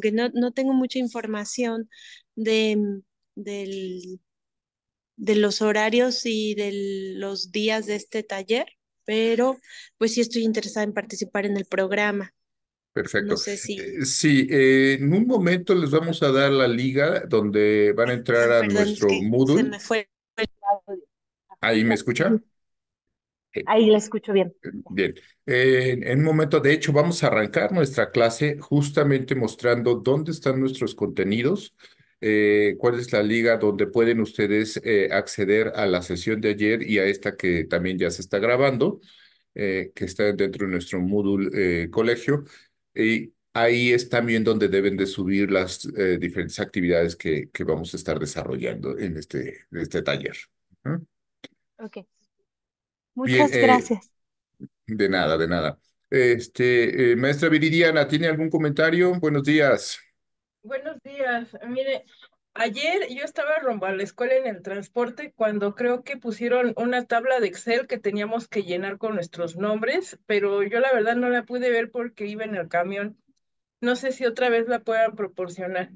que no, tengo mucha información de, mm, del, de los horarios y de los días de este taller, pero pues sí estoy interesada en participar en el programa. Perfecto. No sé si... Eh, sí, eh, en un momento les vamos a dar la liga donde van a entrar a nuestro Moodle. ¿Ahí me escuchan? Eh, ahí la escucho bien. Eh, bien. en un momento, de hecho, vamos a arrancar nuestra clase justamente mostrando dónde están nuestros contenidos, eh, cuál es la liga donde pueden ustedes acceder a la sesión de ayer y a esta que también ya se está grabando, que está dentro de nuestro Moodle Colegio. Y ahí es también donde deben de subir las diferentes actividades que, que vamos a estar desarrollando en este, en este taller. ¿Mm? Okay. Ok. Muchas eh, gracias. de nada, de nada. Este, eh, maestra Viridiana, ¿tiene algún comentario? Buenos días. Buenos días. Mire, ayer yo estaba rumbo a la escuela en el transporte cuando creo que pusieron una tabla de Excel que teníamos que llenar con nuestros nombres, pero yo la verdad no la pude ver porque iba en el camión. No sé si otra vez la puedan proporcionar.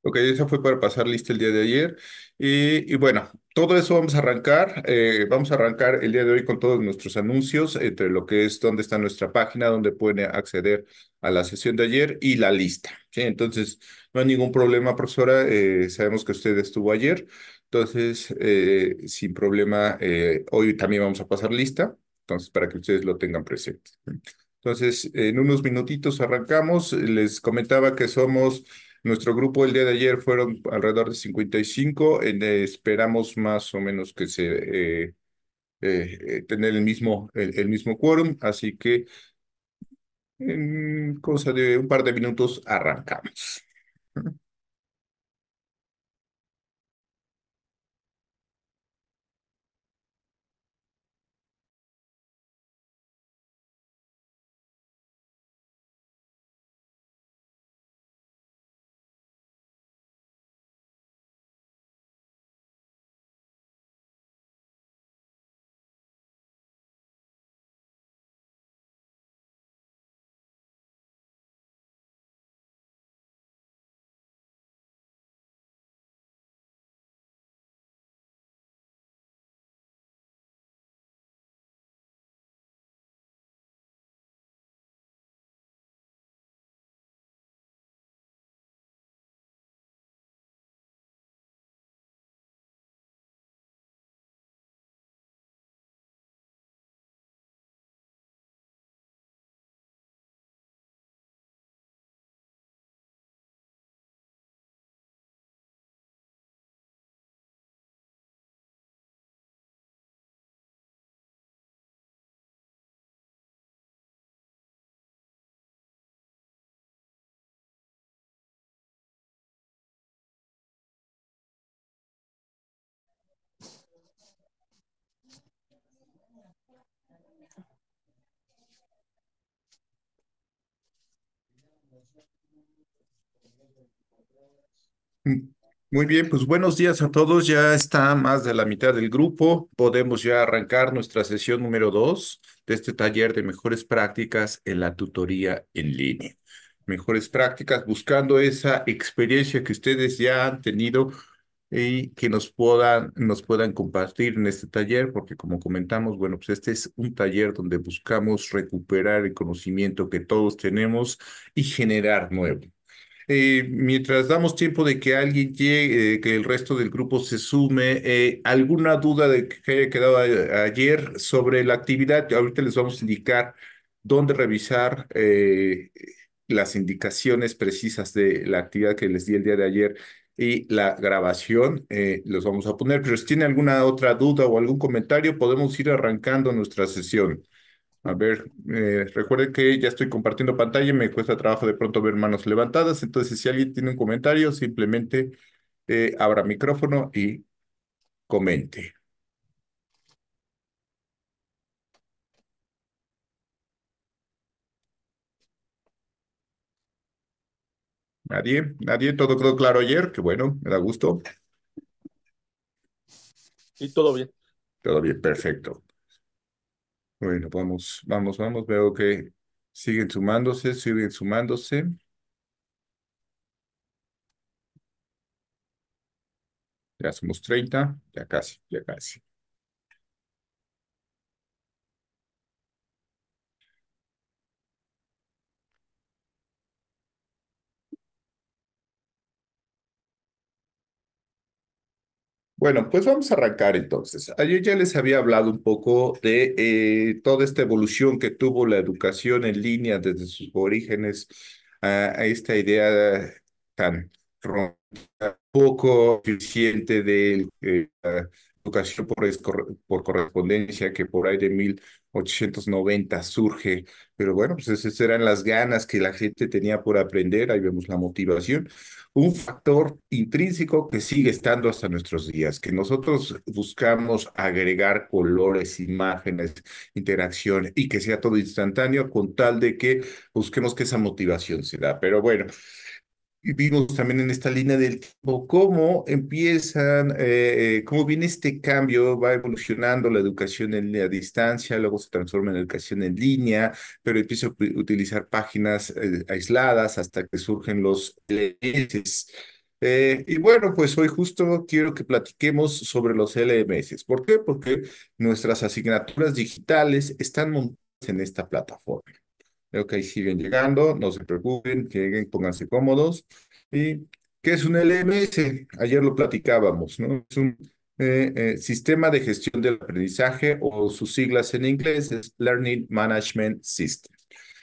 Ok, eso fue para pasar lista el día de ayer. Y, bueno, todo eso vamos a arrancar. Eh, vamos a arrancar el día de hoy con todos nuestros anuncios, entre lo que es dónde está nuestra página, dónde pueden acceder a la sesión de ayer y la lista. ¿sí? Entonces, no hay ningún problema, profesora. Eh, sabemos que usted estuvo ayer. Entonces, eh, sin problema, hoy también vamos a pasar lista. Entonces, para que ustedes lo tengan presente. Entonces, en unos minutitos arrancamos. Les comentaba que somos nuestro grupo el día de ayer fueron alrededor de 55, eh, esperamos más o menos que se... Eh, eh, eh, tener el mismo, el, el mismo quórum, así que en cosa de un par de minutos arrancamos. Mm, muy bien, pues buenos días a todos. Ya está más de la mitad del grupo. Podemos ya arrancar nuestra sesión número dos de este taller de mejores prácticas en la tutoría en línea. Mejores prácticas buscando esa experiencia que ustedes ya han tenido y que nos puedan, compartir en este taller, porque como comentamos, bueno, pues este es un taller donde buscamos recuperar el conocimiento que todos tenemos y generar nuevo. Eh, mientras damos tiempo de que alguien llegue, eh, que el resto del grupo se sume, eh, ¿alguna duda de que haya quedado ayer sobre la actividad? Ahorita les vamos a indicar dónde revisar las indicaciones precisas de la actividad que les di el día de ayer y la grabación. los vamos a poner, pero si tiene alguna otra duda o algún comentario, podemos ir arrancando nuestra sesión. A ver, eh, recuerden que ya estoy compartiendo pantalla y me cuesta trabajo de pronto ver manos levantadas, entonces si alguien tiene un comentario, simplemente eh, abra micrófono y comente. Nadie, nadie, todo quedó claro ayer, que bueno, me da gusto. Y todo bien. Todo bien, perfecto. Bueno, vamos, vamos, vamos. Veo que siguen sumándose, siguen sumándose. Ya somos 30, ya casi, ya casi. Bueno, pues vamos a arrancar entonces. Ah, yo ya les había hablado un poco de eh, toda esta evolución que tuvo la educación en línea desde sus orígenes a, esta idea tan poco eficiente de eh, educación por, por correspondencia que por ahí de mil 890 surge, pero bueno, pues esas eran las ganas que la gente tenía por aprender, ahí vemos la motivación, un factor intrínseco que sigue estando hasta nuestros días, que nosotros buscamos agregar colores, imágenes, interacción y que sea todo instantáneo con tal de que busquemos que esa motivación se da, pero bueno vimos también en esta línea del tiempo cómo empiezan, eh, eh, cómo viene este cambio, va evolucionando la educación en línea a distancia, luego se transforma en educación en línea, pero empieza a utilizar páginas eh, aisladas hasta que surgen los LMS. y bueno, pues hoy justo quiero que platiquemos sobre los LMS. ¿Por qué? Porque nuestras asignaturas digitales están montadas en esta plataforma que Ok, siguen llegando, no se preocupen, lleguen, pónganse cómodos. ¿Y qué es un LMS? Ayer lo platicábamos, ¿no? Es un eh, eh, Sistema de Gestión del Aprendizaje o sus siglas en inglés es Learning Management System.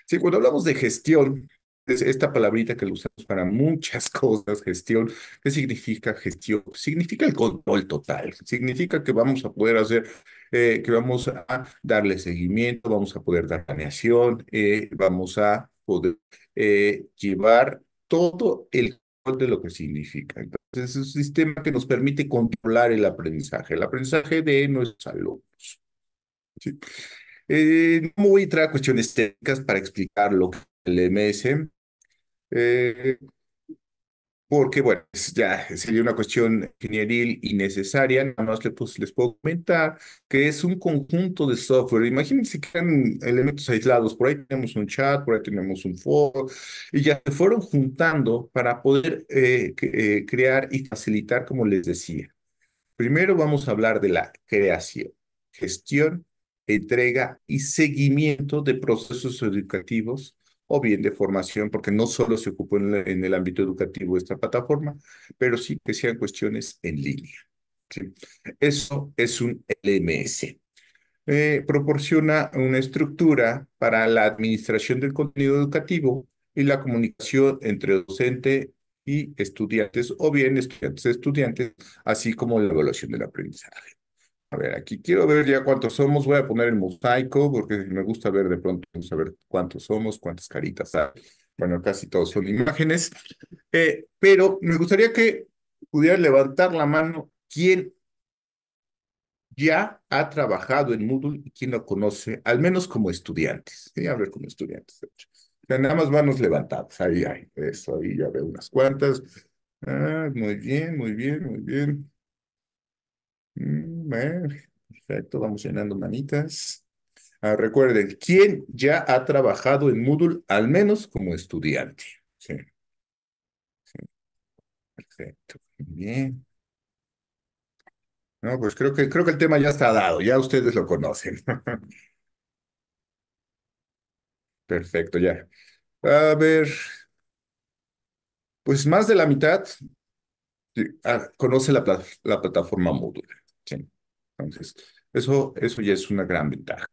Sí, cuando hablamos de gestión, esta palabrita que lo usamos para muchas cosas, gestión, ¿qué significa gestión? Significa el control total, significa que vamos a poder hacer, eh, que vamos a darle seguimiento, vamos a poder dar planeación, eh, vamos a poder eh, llevar todo el control de lo que significa. Entonces, es un sistema que nos permite controlar el aprendizaje, el aprendizaje de nuestros alumnos. Sí. no voy a entrar a cuestiones técnicas para explicar lo que el MS, eh, porque, bueno, ya sería una cuestión ingenieril innecesaria, nada más les, puedo comentar que es un conjunto de software. Imagínense que eran elementos aislados, por ahí tenemos un chat, por ahí tenemos un foro, y ya se fueron juntando para poder eh, eh, crear y facilitar, como les decía. Primero vamos a hablar de la creación, gestión, entrega y seguimiento de procesos educativos o bien de formación, porque no solo se ocupó en, el ámbito educativo esta plataforma, pero sí que sean cuestiones en línea. Eso es un LMS. Eh, proporciona una estructura para la administración del contenido educativo y la comunicación entre docente y estudiantes o bien estudiantes estudiantes, así como la evaluación del aprendizaje. A ver, aquí quiero ver ya cuántos somos. Voy a poner el mosaico porque me gusta ver de pronto, saber cuántos somos, cuántas caritas hay. Bueno, casi todos son imágenes. Eh, pero me gustaría que pudiera levantar la mano quien ya ha trabajado en Moodle y quien lo conoce, al menos como estudiantes. Quería hablar como estudiantes, nada más manos levantadas. Ahí hay, eso, ahí ya veo unas cuantas. Ah, muy bien, muy bien, muy bien. Mm ver, perfecto, vamos llenando manitas. Ah, recuerden, ¿quién ya ha trabajado en Moodle, al menos como estudiante? Sí. Perfecto, bien. No, pues creo que, creo que el tema ya está dado, ya ustedes lo conocen. Perfecto, ya. A ver, pues más de la mitad ah, conoce la, la plataforma Moodle. Sí. Entonces, eso, eso ya es una gran ventaja.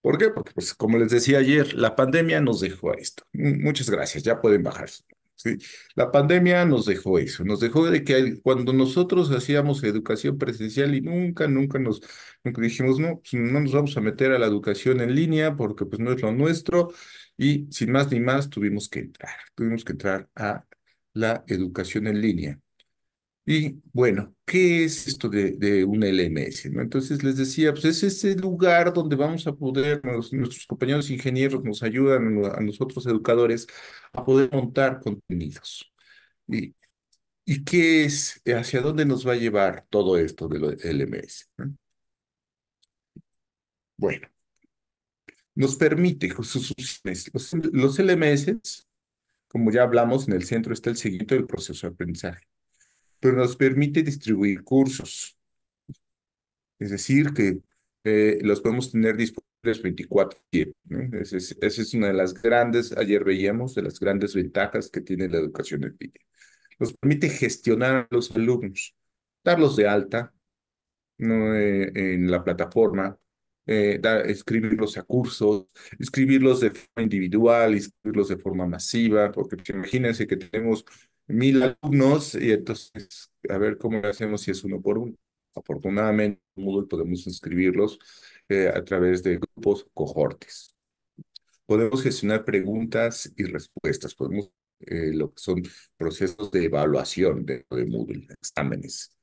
¿Por qué? Porque, pues, como les decía ayer, la pandemia nos dejó esto. Muchas gracias, ya pueden bajarse. ¿sí? La pandemia nos dejó eso, nos dejó de que cuando nosotros hacíamos educación presencial y nunca, nunca nos nunca dijimos, no, pues, no nos vamos a meter a la educación en línea porque pues no es lo nuestro y sin más ni más tuvimos que entrar, tuvimos que entrar a la educación en línea. Y bueno, ¿qué es esto de, de LMS? Entonces les decía, pues es ese lugar donde vamos a poder, nuestros compañeros ingenieros nos ayudan a nosotros educadores a poder montar contenidos. ¿Y, y qué es, hacia dónde nos va a llevar todo esto de los LMS? Bueno, nos permite, los, los LMS, como ya hablamos, en el centro está el seguimiento del proceso de aprendizaje pero nos permite distribuir cursos. Es decir, que eh, los podemos tener disponibles 24 horas Esa es, es una de las grandes, ayer veíamos, de las grandes ventajas que tiene la educación en línea. Nos permite gestionar a los alumnos, darlos de alta eh, en la plataforma, eh, escribirlos a cursos, escribirlos de forma individual, escribirlos de forma masiva, porque imagínense que tenemos mil alumnos y entonces a ver cómo lo hacemos si es uno por uno. Afortunadamente, en Moodle podemos inscribirlos eh, a través de grupos cohortes. Podemos gestionar preguntas y respuestas. Podemos eh, lo que son procesos de evaluación de, de Moodle, exámenes.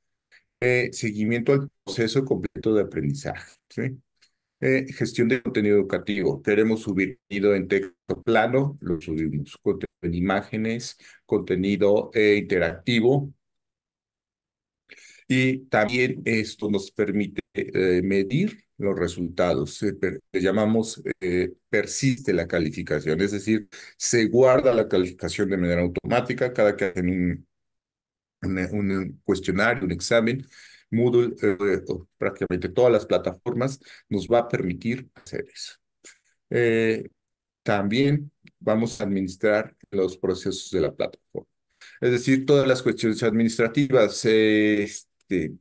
Eh, seguimiento al proceso completo de aprendizaje. gestión de contenido educativo. Queremos subir en texto plano, lo subimos en imágenes, contenido eh, interactivo. Y también esto nos permite eh, medir los resultados. le llamamos eh, persiste la calificación, es decir, se guarda la calificación de manera automática cada que hacen un, un, un cuestionario, un examen. Moodle, prácticamente todas las plataformas, nos va a permitir hacer eso. también vamos a administrar los procesos de la plataforma. Es decir, todas las cuestiones administrativas, este,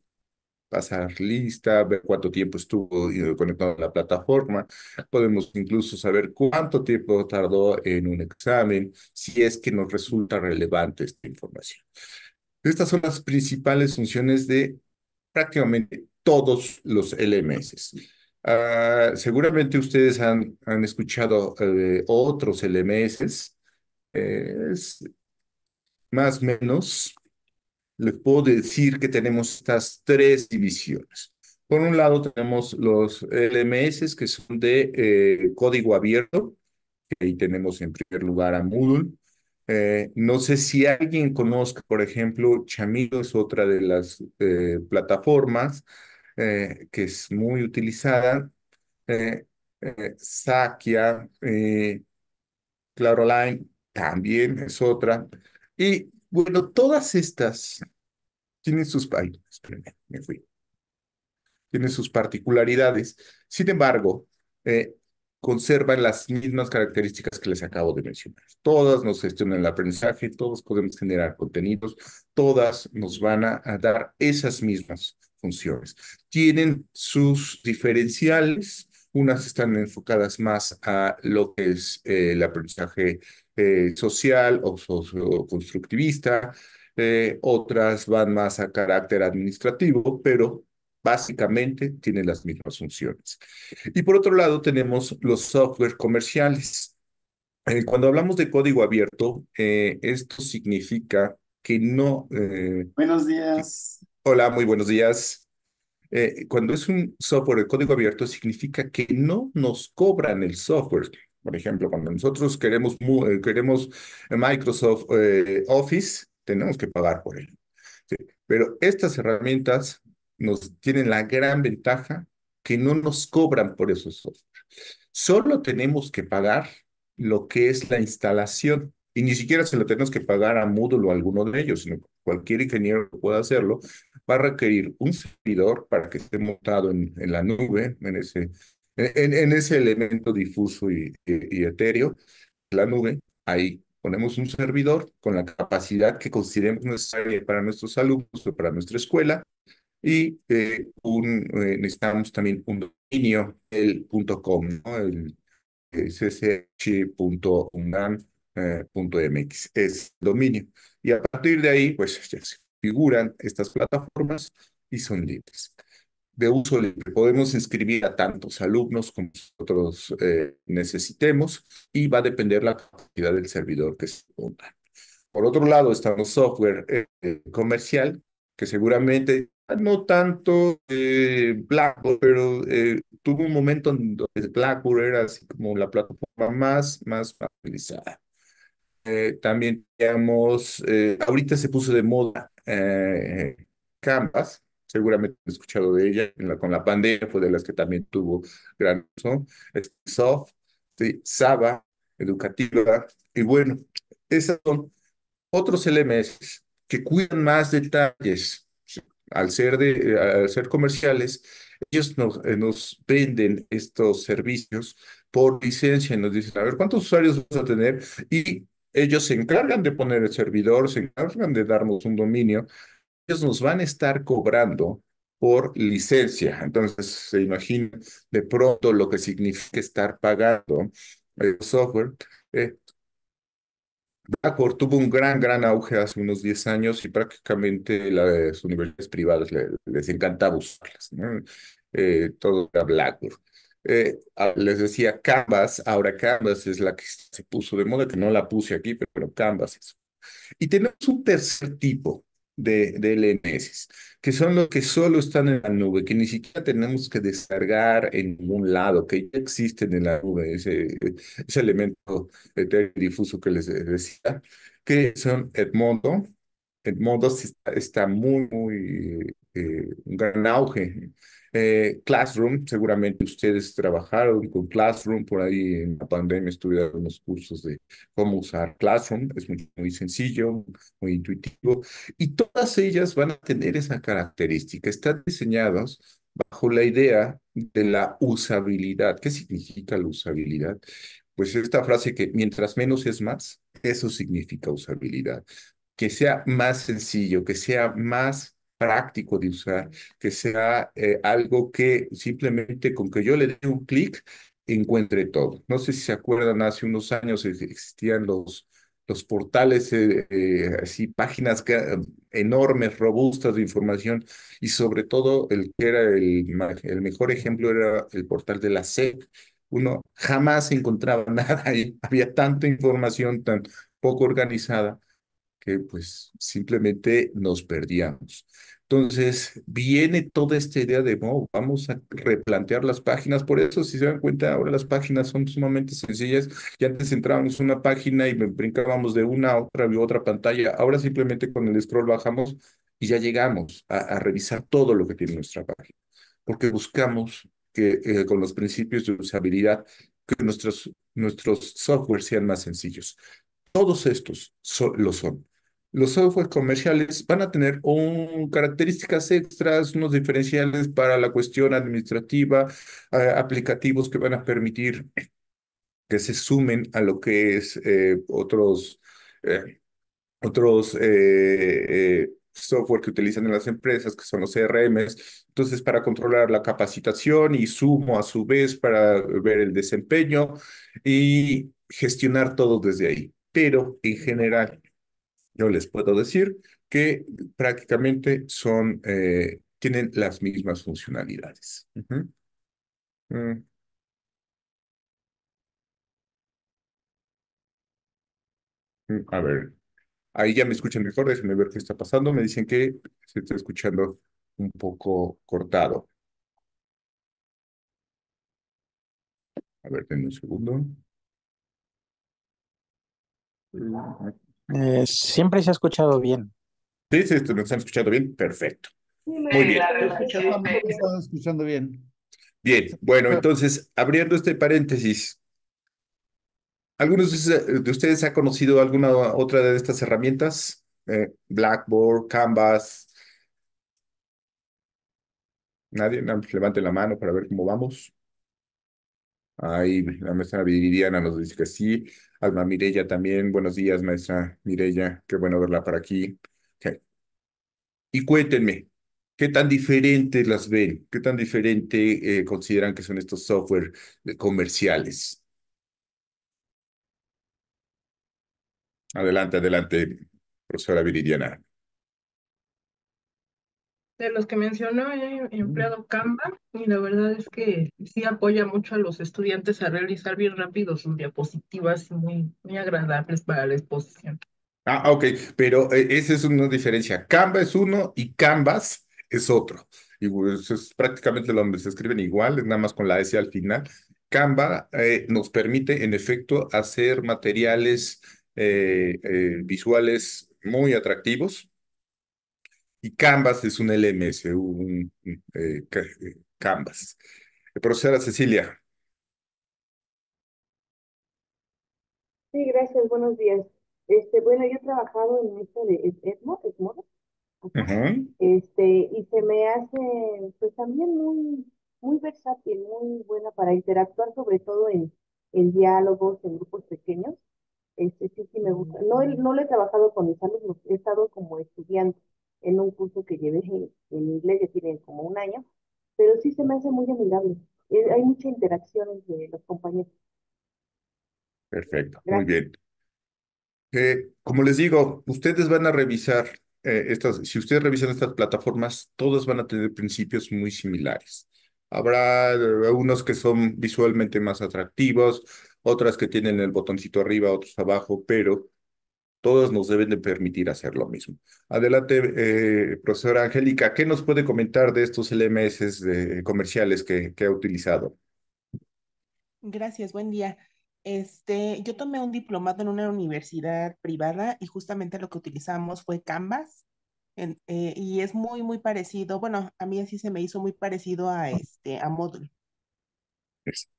pasar lista, ver cuánto tiempo estuvo eh, conectado a la plataforma. Podemos incluso saber cuánto tiempo tardó en un examen, si es que nos resulta relevante esta información. Estas son las principales funciones de prácticamente todos los LMS. Ah, seguramente ustedes han, escuchado eh, otros LMS es más o menos, les puedo decir que tenemos estas tres divisiones. Por un lado tenemos los LMS que son de eh, código abierto, que ahí tenemos en primer lugar a Moodle. Eh, no sé si alguien conozca, por ejemplo, Chamilo es otra de las eh, plataformas que es muy utilizada. Sakia, Claroline, también es otra. Y bueno, todas estas tienen sus... me fui. Tienen sus particularidades. Sin embargo, eh, conservan las mismas características que les acabo de mencionar. Todas nos gestionan el aprendizaje, todos podemos generar contenidos, todas nos van a dar esas mismas funciones. Tienen sus diferenciales, unas están enfocadas más a lo que es eh, el aprendizaje eh, social o socioconstructivista, eh, otras van más a carácter administrativo, pero básicamente tienen las mismas funciones. Y por otro lado tenemos los software comerciales. cuando hablamos de código abierto, esto significa que no... buenos días. Hola, muy buenos días. Eh, cuando es un software de código abierto, significa que no nos cobran el software. Por ejemplo, cuando nosotros queremos, eh, queremos Microsoft eh, Office, tenemos que pagar por él. Pero estas herramientas nos tienen la gran ventaja que no nos cobran por esos software. Solo tenemos que pagar lo que es la instalación. Y ni siquiera se lo tenemos que pagar a Moodle o a alguno de ellos, sino cualquier ingeniero puede hacerlo va a requerir un servidor para que esté montado en, la nube, en ese, en, ese elemento difuso y, etéreo, la nube, ahí ponemos un servidor con la capacidad que consideremos necesaria para nuestros alumnos o para nuestra escuela, y eh, un, eh, necesitamos también un dominio, el .com, ¿no? el eh, cch.unam.mx, es dominio. Y a partir de ahí, pues ya se figuran estas plataformas y son libres. De uso libre. Podemos inscribir a tantos alumnos como nosotros eh, necesitemos y va a depender la capacidad del servidor que se ponga. Por otro lado, está el software eh, comercial que seguramente ah, no tanto eh, Blackboard, pero tuvo un momento en donde Blackboard era así como la plataforma más, más utilizada. Eh, también, digamos, eh, ahorita se puso de moda eh, Canvas, seguramente han escuchado de ella, con la pandemia fue de las que también tuvo gran uso, Soft, Saba, Educativa, y bueno, esos son otros LMS que cuidan más detalles. Al ser, de, al ser comerciales, ellos nos, eh, nos venden estos servicios por licencia y nos dicen, a ver, ¿cuántos usuarios vas a tener? Y ellos se encargan de poner el servidor, se encargan de darnos un dominio. Ellos nos van a estar cobrando por licencia. Entonces, se imagina de pronto lo que significa estar pagando el software. Blackboard eh, tuvo un gran, gran auge hace unos 10 años y prácticamente las universidades privadas les, les encantaba usarlas. Eh, todo era Blackboard. Eh, ah, les decía Canvas, ahora Canvas es la que se puso de moda, que no la puse aquí, pero, Canvas es. Y tenemos un tercer tipo de, de LNS, que son los que solo están en la nube, que ni siquiera tenemos que descargar en ningún lado, que ya existen en la nube, ese, ese elemento difuso que les decía, que son Edmodo. Edmodo está, está muy, muy, eh, un gran auge eh, Classroom, seguramente ustedes trabajaron con Classroom, por ahí en la pandemia estuvieron unos cursos de cómo usar Classroom, es muy, sencillo, muy intuitivo, y todas ellas van a tener esa característica, están diseñadas bajo la idea de la usabilidad. ¿Qué significa la usabilidad? Pues esta frase que mientras menos es más, eso significa usabilidad. Que sea más sencillo, que sea más práctico de usar, que sea eh, algo que simplemente con que yo le dé un clic encuentre todo. No sé si se acuerdan, hace unos años existían los, los portales, eh, eh, así páginas enormes, robustas de información y sobre todo el que era el, el mejor ejemplo era el portal de la SEC. Uno jamás encontraba nada y había tanta información tan poco organizada que pues simplemente nos perdíamos. Entonces, viene toda esta idea de, vamos a replantear las páginas. Por eso, si se dan cuenta, ahora las páginas son sumamente sencillas. Ya antes entrábamos una página y me brincábamos de una a otra, a otra pantalla. Ahora simplemente con el scroll bajamos y ya llegamos a, revisar todo lo que tiene nuestra página. Porque buscamos que eh, con los principios de usabilidad que nuestros, nuestros software sean más sencillos. Todos estos lo son. Los softwares comerciales van a tener características extras, unos diferenciales para la cuestión administrativa, aplicativos que van a permitir que se sumen a lo que es eh, otros, eh, otros eh, software que utilizan en las empresas, que son los CRM. Entonces, para controlar la capacitación y sumo a su vez para ver el desempeño y gestionar todo desde ahí pero en general yo les puedo decir que prácticamente son, eh, tienen las mismas funcionalidades. Mm. Mm, a ver, ahí ya me escuchan mejor, déjenme ver qué está pasando. Me dicen que se está escuchando un poco cortado. A ver, denme un segundo. Eh, siempre se ha escuchado bien. Sí, sí, nos han escuchado bien. Perfecto. Muy bien. bien. Bien, bueno, entonces, abriendo este paréntesis, ¿algunos de ustedes ha conocido alguna otra de estas herramientas? Eh, Blackboard, Canvas. ¿Nadie? Levante la mano para ver cómo vamos. Ahí la maestra Viridiana nos dice que sí. Alma Mirella también. Buenos días, maestra Mirella. Qué bueno verla por aquí. Y cuéntenme, ¿qué tan diferentes las ven? ¿Qué tan diferente eh, consideran que son estos software eh, comerciales? Adelante, adelante, profesora Viridiana de los que mencionó, he eh, mm. empleado Canva y la verdad es que sí apoya mucho a los estudiantes a realizar bien rápido sus diapositivas muy, muy agradables para la exposición. Ah, ok, pero eh, esa es una diferencia. Canva es uno y Canvas es otro. Y pues, es prácticamente lo mismo, se escriben igual, nada más con la S al final. Canva eh, nos permite, en efecto, hacer materiales visuales muy atractivos, y Canvas es un LMS, un eh, eh Canvas. Profesora Cecilia. Sí, gracias, buenos días. Este, bueno, yo he trabajado en esto de ESMO, este, y se me hace, pues también muy, muy versátil, muy buena para interactuar, sobre todo en, en diálogos, en grupos pequeños. Este, sí, sí me gusta. No, no lo he trabajado con mis alumnos, he estado como estudiante en un curso que llevé en, inglés, ya tienen como un año, pero sí se me hace muy amigable. Eh, hay mucha interacción entre los compañeros. Perfecto, muy bien. Eh, como les digo, ustedes van a revisar eh, estas, si ustedes revisan estas plataformas, todas van a tener principios muy similares. Habrá unos que son visualmente más atractivos, otras que tienen el botoncito arriba, otros abajo, pero todas nos deben de permitir hacer lo mismo. Adelante, eh, profesora Angélica, ¿qué nos puede comentar de estos LMS comerciales que, ha utilizado? Gracias, buen día. Este, yo tomé un diplomado en una universidad privada y justamente lo que utilizamos fue Canvas. Eh, y es muy, muy parecido, bueno, a mí así se me hizo muy parecido a, este, a Moodle. Exacto.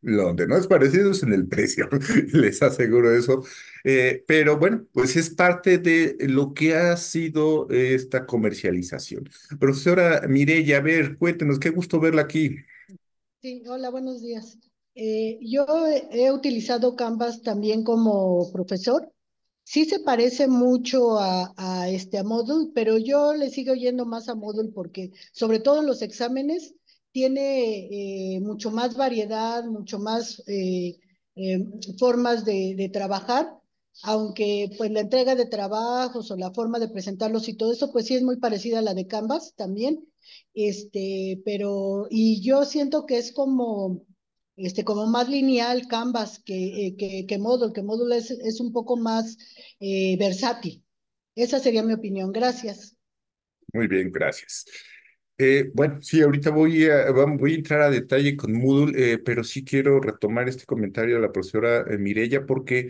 Donde no es parecido es en el precio, les aseguro eso. Eh, pero bueno, pues es parte de lo que ha sido esta comercialización. Profesora Mireya, a ver, cuéntenos, qué gusto verla aquí. Sí, hola, buenos días. Eh, yo he utilizado Canvas también como profesor. Sí se parece mucho a, este a Moodle, pero yo le sigo yendo más a Moodle porque sobre todo en los exámenes tiene eh, mucho más variedad, mucho más eh, eh, formas de, trabajar, aunque pues la entrega de trabajos o la forma de presentarlos y todo eso, pues sí es muy parecida a la de Canvas también, este, pero, y yo siento que es como, este, como más lineal Canvas que, que, que Módulo que módulo es, es un poco más versátil. Esa sería mi opinión. Gracias. Muy bien, gracias. Eh, bueno, sí, ahorita voy a, voy a entrar a detalle con Moodle, eh, pero sí quiero retomar este comentario de la profesora eh, Mirella porque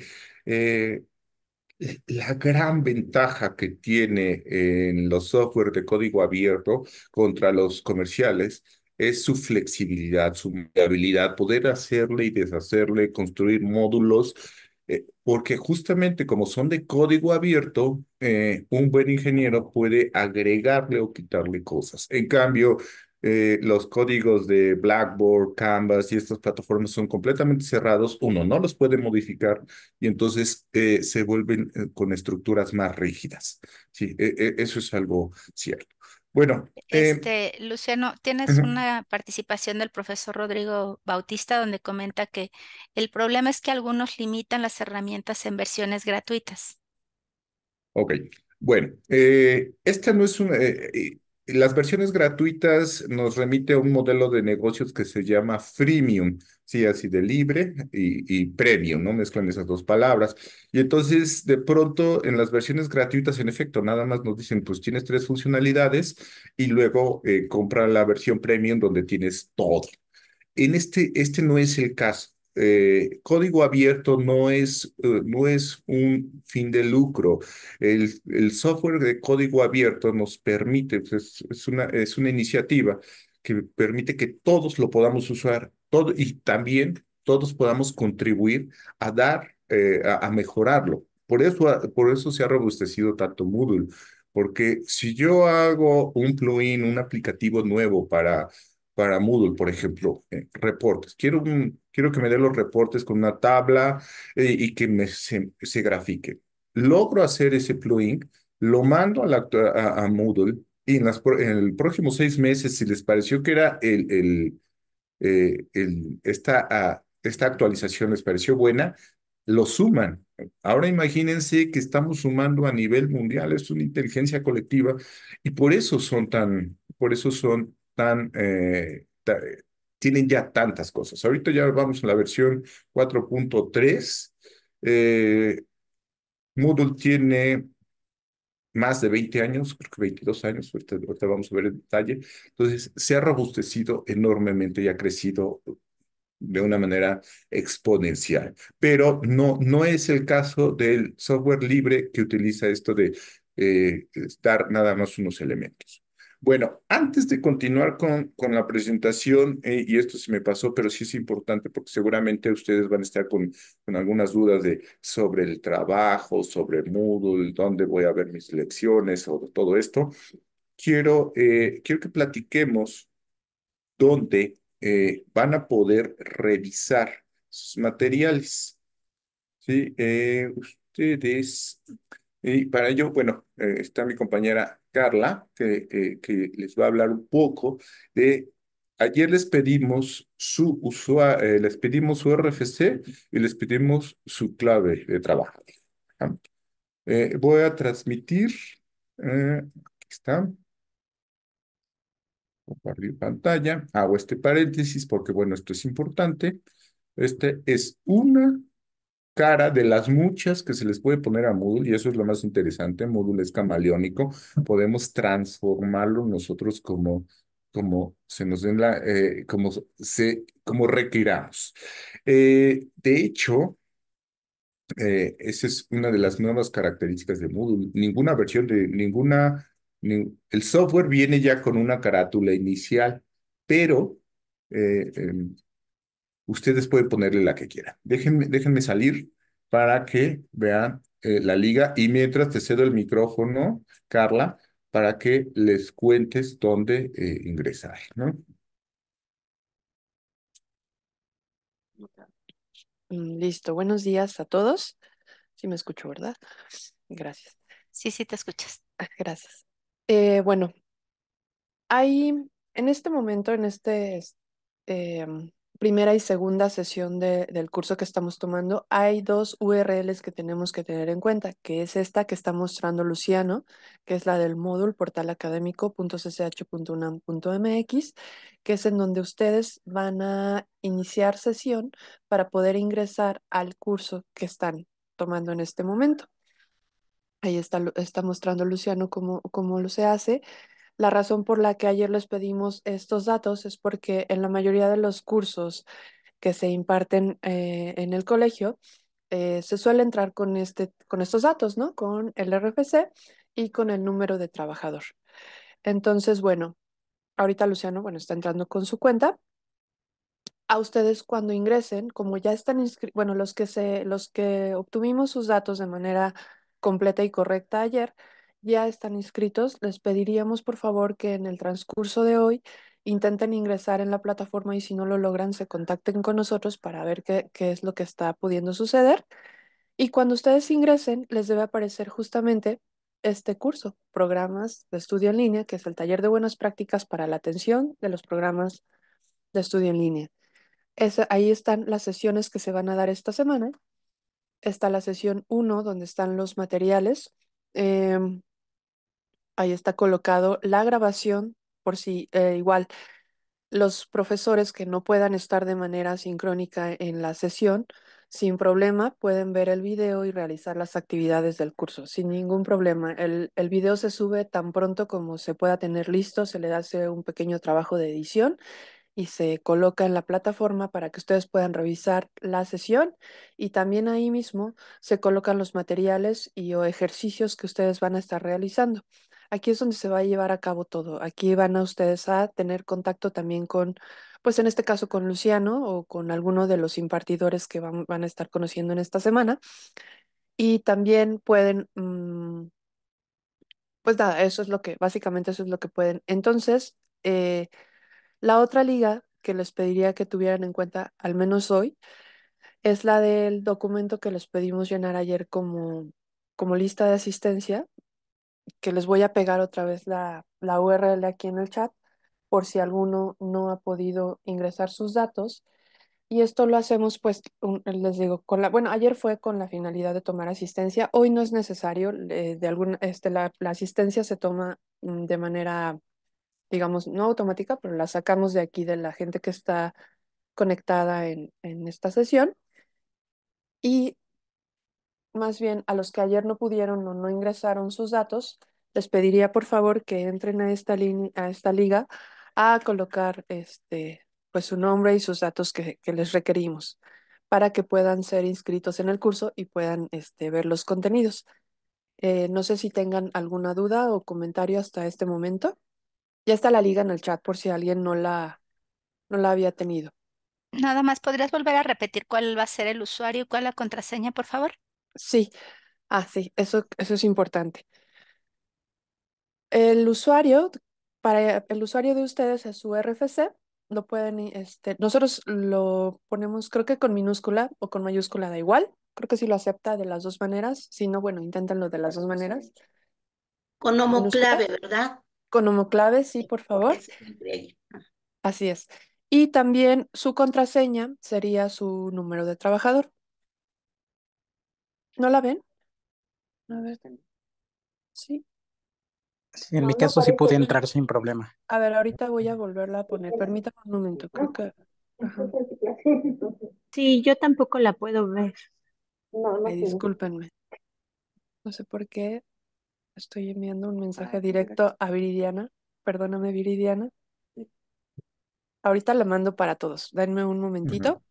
la gran ventaja que tiene en los software de código abierto contra los comerciales es su flexibilidad, su habilidad, poder hacerle y deshacerle, construir módulos eh, porque justamente como son de código abierto, eh, un buen ingeniero puede agregarle o quitarle cosas. En cambio, eh, los códigos de Blackboard, Canvas y estas plataformas son completamente cerrados, uno no los puede modificar y entonces se vuelven con estructuras más rígidas. Sí, e, e, eso es algo cierto. Bueno. Eh, este, Luciano, tienes una participación del profesor Rodrigo Bautista donde comenta que el problema es que algunos limitan las herramientas en versiones gratuitas. Ok, bueno, eh, esta no es una, eh, las versiones gratuitas nos remite a un modelo de negocios que se llama freemium, sí, así de libre y, premium, ¿no? Mezclan esas dos palabras. Y entonces, de pronto, en las versiones gratuitas, en efecto, nada más nos dicen, pues tienes tres funcionalidades y luego eh, compra la versión premium donde tienes todo. En este, este no es el caso. Eh, código abierto no es, eh, no es un fin de lucro. El, software de código abierto nos permite, pues, es, una, es una iniciativa que permite que todos lo podamos usar todo, y también todos podamos contribuir a dar, eh, a, mejorarlo. Por eso, por eso se ha robustecido tanto Moodle, porque si yo hago un plugin, un aplicativo nuevo para para Moodle, por ejemplo, eh, reportes. Quiero, quiero que me dé los reportes con una tabla eh, y que me, se, grafique. Logro hacer ese plugin, lo mando a, a, Moodle y en, las, en el próximo seis meses, si les pareció que era el, el, eh, el esta, esta actualización les pareció buena, lo suman. Ahora imagínense que estamos sumando a nivel mundial, es una inteligencia colectiva y por eso son tan, por eso son eh, tienen ya tantas cosas. Ahorita ya vamos a la versión 4.3. Eh, Moodle tiene más de 20 años, creo que 22 años, ahorita, vamos a ver el detalle. Entonces, se ha robustecido enormemente y ha crecido de una manera exponencial. Pero no, no es el caso del software libre que utiliza esto de eh, dar nada más unos elementos. Bueno, antes de continuar con, con la presentación, eh, y esto se me pasó, pero sí es importante porque seguramente ustedes van a estar con, con algunas dudas de, sobre el trabajo, sobre Moodle, dónde voy a ver mis lecciones o todo esto. Quiero, eh, quiero que platiquemos dónde eh, van a poder revisar sus materiales. Sí, ustedes y para ello, bueno, eh, está mi compañera Carla, que, eh, que, les va a hablar un poco de... Ayer les pedimos su eh, les pedimos su RFC y les pedimos su clave de trabajo. Ah, voy a transmitir. aquí está. Compartir pantalla. Hago este paréntesis porque, bueno, esto es importante. Este es una cara de las muchas que se les puede poner a Moodle, y eso es lo más interesante, Moodle es camaleónico, podemos transformarlo nosotros como, como se nos den la, eh, como, se, como requiramos. Eh, de hecho, eh, esa es una de las nuevas características de Moodle. Ninguna versión de ninguna, el software viene ya con una carátula inicial, pero em, ustedes pueden ponerle la que quieran. Déjenme, déjenme salir para que vean eh, la liga y mientras te cedo el micrófono, Carla, para que les cuentes dónde eh, ingresar, mm, Listo, buenos días a todos. Sí me escucho, ¿verdad? Gracias. Sí, sí te escuchas. Gracias. Eh, bueno, hay en este momento, en este em, primera y segunda sesión del curso que estamos tomando, hay dos URLs que tenemos que tener en cuenta, que es esta que está mostrando Luciano, que es la del módulo portal portalacadémico.cch.unam.mx, que es en donde ustedes van a iniciar sesión para poder ingresar al curso que están tomando en este momento. Ahí está, está mostrando Luciano cómo, cómo lo se hace. La razón por la que ayer les pedimos estos datos es porque en la mayoría de los cursos que se imparten eh, en el colegio, eh, se suele entrar con, este, con estos datos, ¿no? Con el RFC y con el número de trabajador. Entonces, bueno, ahorita Luciano, bueno, está entrando con su cuenta. A ustedes cuando ingresen, como ya están inscritos, bueno, los que, se, los que obtuvimos sus datos de manera completa y correcta ayer, ya están inscritos, les pediríamos por favor que en el transcurso de hoy intenten ingresar en la plataforma y si no lo logran se contacten con nosotros para ver qué, qué es lo que está pudiendo suceder. Y cuando ustedes ingresen, les debe aparecer justamente este curso, programas de estudio en línea, que es el taller de buenas prácticas para la atención de los programas de estudio en línea. Es, ahí están las sesiones que se van a dar esta semana. Está la sesión 1, donde están los materiales. Em, Ahí está colocado la grabación por si eh, igual los profesores que no puedan estar de manera sincrónica en la sesión, sin problema, pueden ver el video y realizar las actividades del curso, sin ningún problema. El, el video se sube tan pronto como se pueda tener listo, se le hace un pequeño trabajo de edición y se coloca en la plataforma para que ustedes puedan revisar la sesión y también ahí mismo se colocan los materiales y o ejercicios que ustedes van a estar realizando aquí es donde se va a llevar a cabo todo. Aquí van a ustedes a tener contacto también con, pues en este caso con Luciano o con alguno de los impartidores que van, a estar conociendo en esta semana. Y también pueden, mm, pues nada, eso es lo que, básicamente eso es lo que pueden. Entonces, eh, la otra liga que les pediría que tuvieran en cuenta, al menos hoy, es la del documento que les pedimos llenar ayer como, como lista de asistencia que les voy a pegar otra vez la, URL aquí en el chat por si alguno no ha podido ingresar sus datos. Y esto lo hacemos, pues, les digo, con la, bueno, ayer fue con la finalidad de tomar asistencia, hoy no es necesario, eh, de alguna, este, la, la, asistencia se toma mm, de manera, digamos, no automática, pero la sacamos de aquí, de la gente que está conectada en, en esta sesión. Y más bien a los que ayer no pudieron o no ingresaron sus datos, les pediría por favor que entren a esta, a esta liga a colocar este, pues, su nombre y sus datos que, les requerimos para que puedan ser inscritos en el curso y puedan este, ver los contenidos. Eh, no sé si tengan alguna duda o comentario hasta este momento. Ya está la liga en el chat por si alguien no la, no la había tenido. Nada más, ¿podrías volver a repetir cuál va a ser el usuario y cuál la contraseña, por favor? Sí, ah, sí, eso, eso es importante. El usuario, para el usuario de ustedes es su RFC, lo pueden, este, nosotros lo ponemos, creo que con minúscula o con mayúscula da igual, creo que sí lo acepta de las dos maneras, si no, bueno, inténtenlo de las dos maneras. Con homoclave, ¿verdad? Con homoclave, sí, por favor. Ah. Así es. Y también su contraseña sería su número de trabajador. ¿No la ven? A ver, sí. Sí, en mi caso sí pude entrar sin problema. A ver, ahorita voy a volverla a poner. Permítame un momento, creo que... Sí, yo tampoco la puedo ver. No, no discúlpenme. No sé por qué estoy enviando un mensaje directo a Viridiana. Perdóname, Viridiana. Ahorita la mando para todos. Denme un momentito.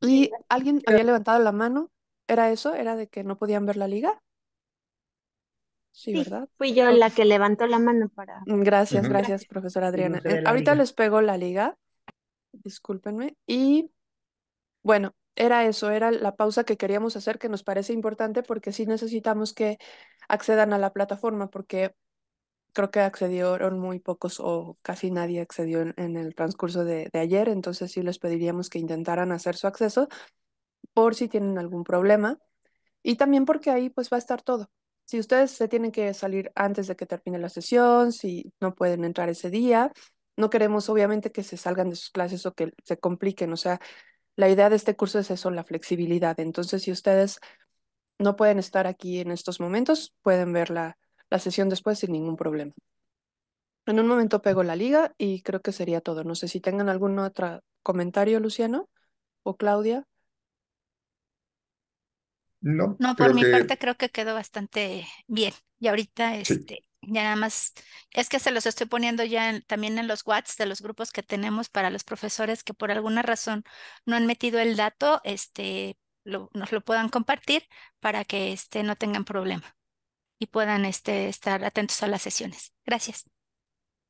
Y alguien había levantado la mano. ¿Era eso? ¿Era de que no podían ver la liga? Sí, ¿verdad? fui yo la que levantó la mano para... Mm, gracias, gracias, profesora Adriana. Eh, ahorita les pego la liga, discúlpenme. Y bueno, era eso, era la pausa que queríamos hacer que nos parece importante porque sí necesitamos que accedan a la plataforma porque creo que accedieron muy pocos o casi nadie accedió en, el transcurso de, de ayer, entonces sí les pediríamos que intentaran hacer su acceso por si tienen algún problema y también porque ahí pues va a estar todo. Si ustedes se tienen que salir antes de que termine la sesión, si no pueden entrar ese día, no queremos obviamente que se salgan de sus clases o que se compliquen. O sea, la idea de este curso es eso, la flexibilidad. Entonces, si ustedes no pueden estar aquí en estos momentos, pueden ver la, la sesión después sin ningún problema. En un momento pego la liga y creo que sería todo. No sé si tengan algún otro comentario, Luciano o Claudia. No, por mi parte creo que quedó bastante bien. Y ahorita este, ya nada más, es que se los estoy poniendo ya también en los WhatsApp de los grupos que tenemos para los profesores que por alguna razón no han metido el dato, este, lo, nos lo puedan compartir para que este, no tengan problema y puedan este, estar atentos a las sesiones. Gracias.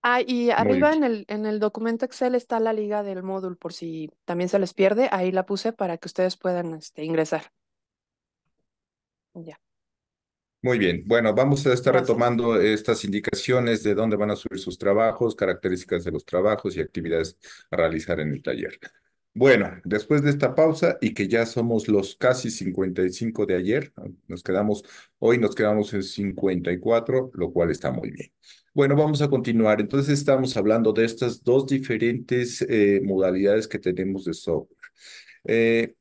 Ah, y arriba en el, en el documento Excel está la liga del módulo por si también se les pierde. Ahí la puse para que ustedes puedan este, ingresar. Ya. Muy bien, bueno, vamos a estar retomando estas indicaciones de dónde van a subir sus trabajos, características de los trabajos y actividades a realizar en el taller. Bueno, después de esta pausa y que ya somos los casi 55 de ayer, nos quedamos, hoy nos quedamos en 54, lo cual está muy bien. Bueno, vamos a continuar. Entonces estamos hablando de estas dos diferentes eh, modalidades que tenemos de software. Eh,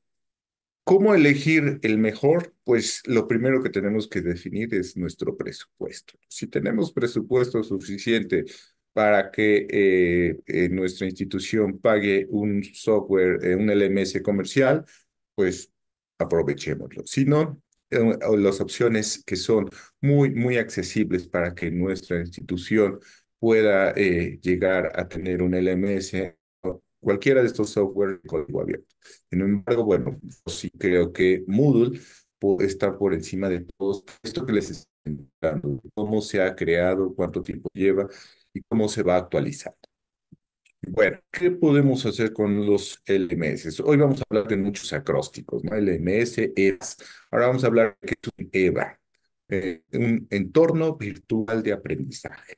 ¿Cómo elegir el mejor? Pues lo primero que tenemos que definir es nuestro presupuesto. Si tenemos presupuesto suficiente para que eh, eh, nuestra institución pague un software, eh, un LMS comercial, pues aprovechémoslo. Si no, las opciones que son muy, muy accesibles para que nuestra institución pueda llegar a tener un LMS cualquiera de estos software de código abierto. Sin embargo, bueno, sí creo que Moodle puede estar por encima de todo esto que les estoy dando, cómo se ha creado, cuánto tiempo lleva y cómo se va actualizando. Bueno, ¿qué podemos hacer con los LMS? Hoy vamos a hablar de muchos acrósticos, ¿no? LMS, es. Ahora vamos a hablar de un EVA, eh, un entorno virtual de aprendizaje.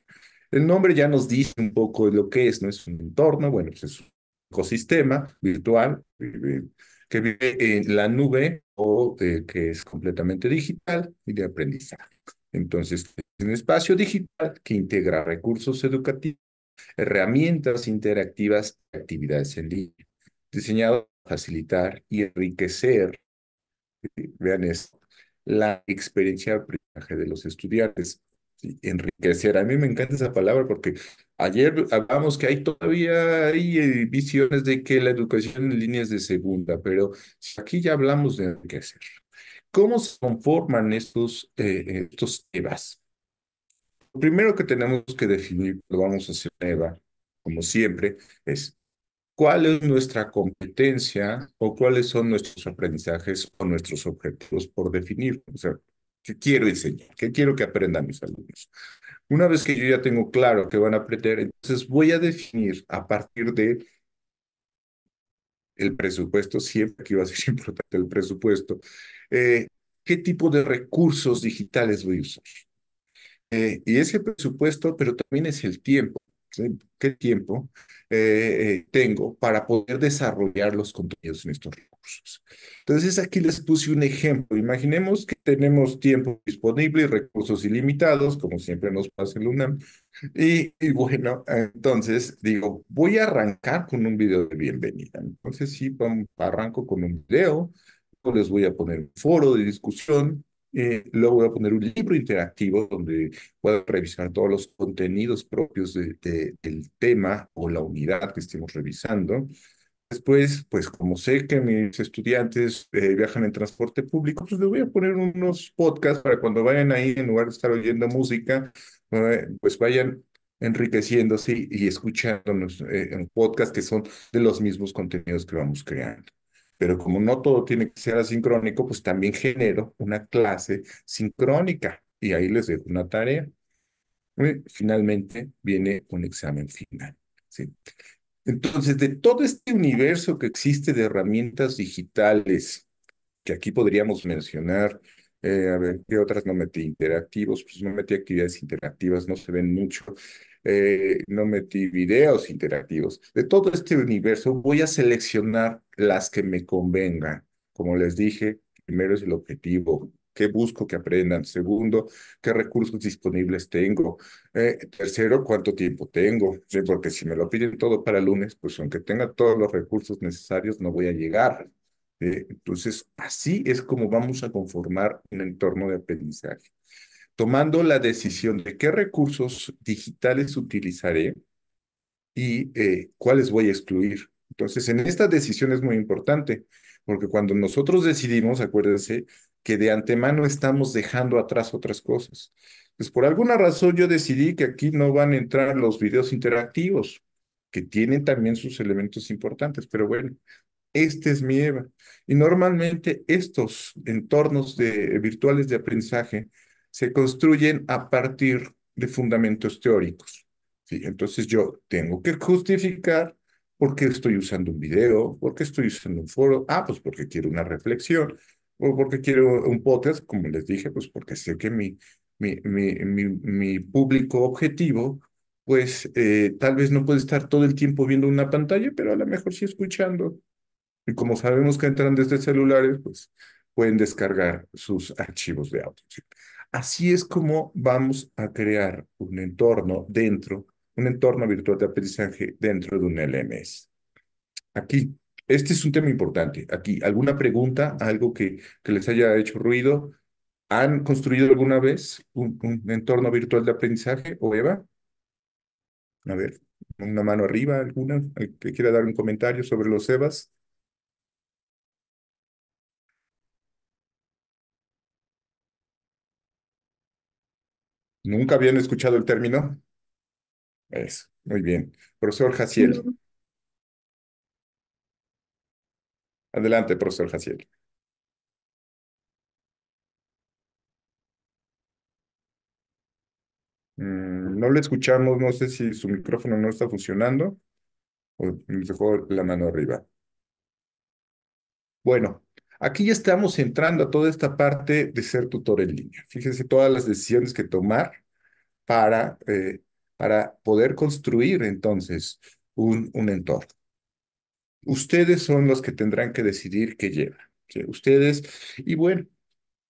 El nombre ya nos dice un poco de lo que es, ¿no? Es un entorno, bueno, pues es ecosistema virtual eh, eh, que vive en la nube o que es completamente digital y de aprendizaje. Entonces, es un espacio digital que integra recursos educativos, herramientas interactivas y actividades en línea, diseñado para facilitar y enriquecer, eh, vean esto, la experiencia de aprendizaje de los estudiantes enriquecer. A mí me encanta esa palabra porque ayer hablamos que hay todavía hay eh, visiones de que la educación en línea es de segunda, pero aquí ya hablamos de enriquecer. ¿Cómo se conforman estos, eh, estos EVAs? Lo primero que tenemos que definir lo vamos a hacer EVA, como siempre, es cuál es nuestra competencia o cuáles son nuestros aprendizajes o nuestros objetivos por definir. O sea, ¿Qué quiero enseñar? ¿Qué quiero que aprendan mis alumnos? Una vez que yo ya tengo claro que van a aprender, entonces voy a definir a partir de el presupuesto, siempre que va a ser importante el presupuesto, eh, qué tipo de recursos digitales voy a usar. Eh, y ese presupuesto, pero también es el tiempo. ¿Qué tiempo eh, tengo para poder desarrollar los contenidos en estos entonces aquí les puse un ejemplo. Imaginemos que tenemos tiempo disponible y recursos ilimitados, como siempre nos pasa en la UNAM. Y, bueno, entonces digo, voy a arrancar con un video de bienvenida. Entonces sí, arranco con un video, les voy a poner un foro de discusión, eh, luego voy a poner un libro interactivo donde pueda revisar todos los contenidos propios de, de, del tema o la unidad que estemos revisando. Después, pues como sé que mis estudiantes eh, viajan en transporte público, pues les voy a poner unos podcasts para cuando vayan ahí, en lugar de estar oyendo música, eh, pues vayan enriqueciéndose y escuchándonos eh, en podcasts que son de los mismos contenidos que vamos creando. Pero como no todo tiene que ser asincrónico, pues también genero una clase sincrónica y ahí les dejo una tarea. Y finalmente viene un examen final. ¿sí? Entonces, de todo este universo que existe de herramientas digitales, que aquí podríamos mencionar, eh, a ver, ¿qué otras no metí? Interactivos, pues no metí actividades interactivas, no se ven mucho. Eh, no metí videos interactivos. De todo este universo voy a seleccionar las que me convengan. Como les dije, primero es el objetivo, qué busco que aprendan. Segundo, qué recursos disponibles tengo. Eh, tercero, cuánto tiempo tengo. Porque si me lo piden todo para el lunes, pues aunque tenga todos los recursos necesarios, no voy a llegar. Eh, entonces, así es como vamos a conformar un entorno de aprendizaje. Tomando la decisión de qué recursos digitales utilizaré y eh, cuáles voy a excluir. Entonces, en esta decisión es muy importante, porque cuando nosotros decidimos, acuérdense, que de antemano estamos dejando atrás otras cosas. Pues por alguna razón yo decidí que aquí no van a entrar los videos interactivos, que tienen también sus elementos importantes, pero bueno, este es mi EVA. Y normalmente estos entornos de, virtuales de aprendizaje se construyen a partir de fundamentos teóricos. ¿sí? Entonces yo tengo que justificar por qué estoy usando un video, por qué estoy usando un foro. Ah, pues porque quiero una reflexión. Porque quiero un podcast? Como les dije, pues porque sé que mi, mi, mi, público objetivo, pues eh, tal vez no puede estar todo el tiempo viendo una pantalla, pero a lo mejor sí escuchando. Y como sabemos que entran desde celulares, pues pueden descargar sus archivos de audio. Así es como vamos a crear un entorno dentro, un entorno virtual de aprendizaje dentro de un LMS. Aquí este es un tema importante. Aquí, ¿alguna pregunta, algo que, que les haya hecho ruido? ¿Han construido alguna vez un, entorno virtual de aprendizaje o EVA? A ver, una mano arriba, alguna, que quiera dar un comentario sobre los EVAs. ¿Nunca habían escuchado el término? Eso, muy bien. Profesor Jaciel. Adelante, profesor Jaciel. Mm, no le escuchamos, no sé si su micrófono no está funcionando o dejó la mano arriba. Bueno, aquí ya estamos entrando a toda esta parte de ser tutor en línea. Fíjense todas las decisiones que tomar para, eh, para poder construir entonces un, un entorno. Ustedes son los que tendrán que decidir qué lleva Ustedes, y bueno,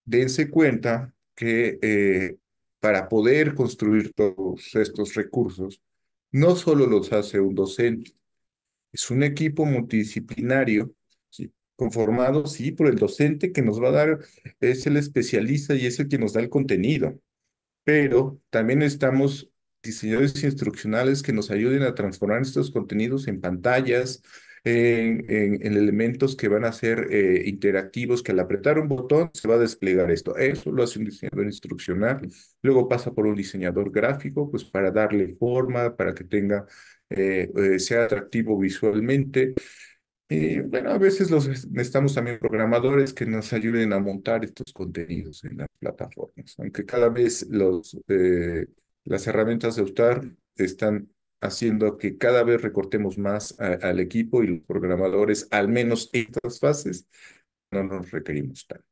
dense cuenta que eh, para poder construir todos estos recursos, no solo los hace un docente, es un equipo multidisciplinario, conformado, sí, por el docente que nos va a dar, es el especialista y es el que nos da el contenido, pero también estamos diseñadores instruccionales que nos ayuden a transformar estos contenidos en pantallas, en, elementos que van a ser eh, interactivos, que al apretar un botón se va a desplegar esto. Eso lo hace un diseñador instruccional, luego pasa por un diseñador gráfico, pues para darle forma, para que tenga, eh, eh, sea atractivo visualmente. Y bueno, a veces los necesitamos también programadores que nos ayuden a montar estos contenidos en las plataformas, aunque cada vez los, las herramientas de usar están haciendo que cada vez recortemos más al equipo y los programadores, al menos en estas fases, no nos requerimos tanto.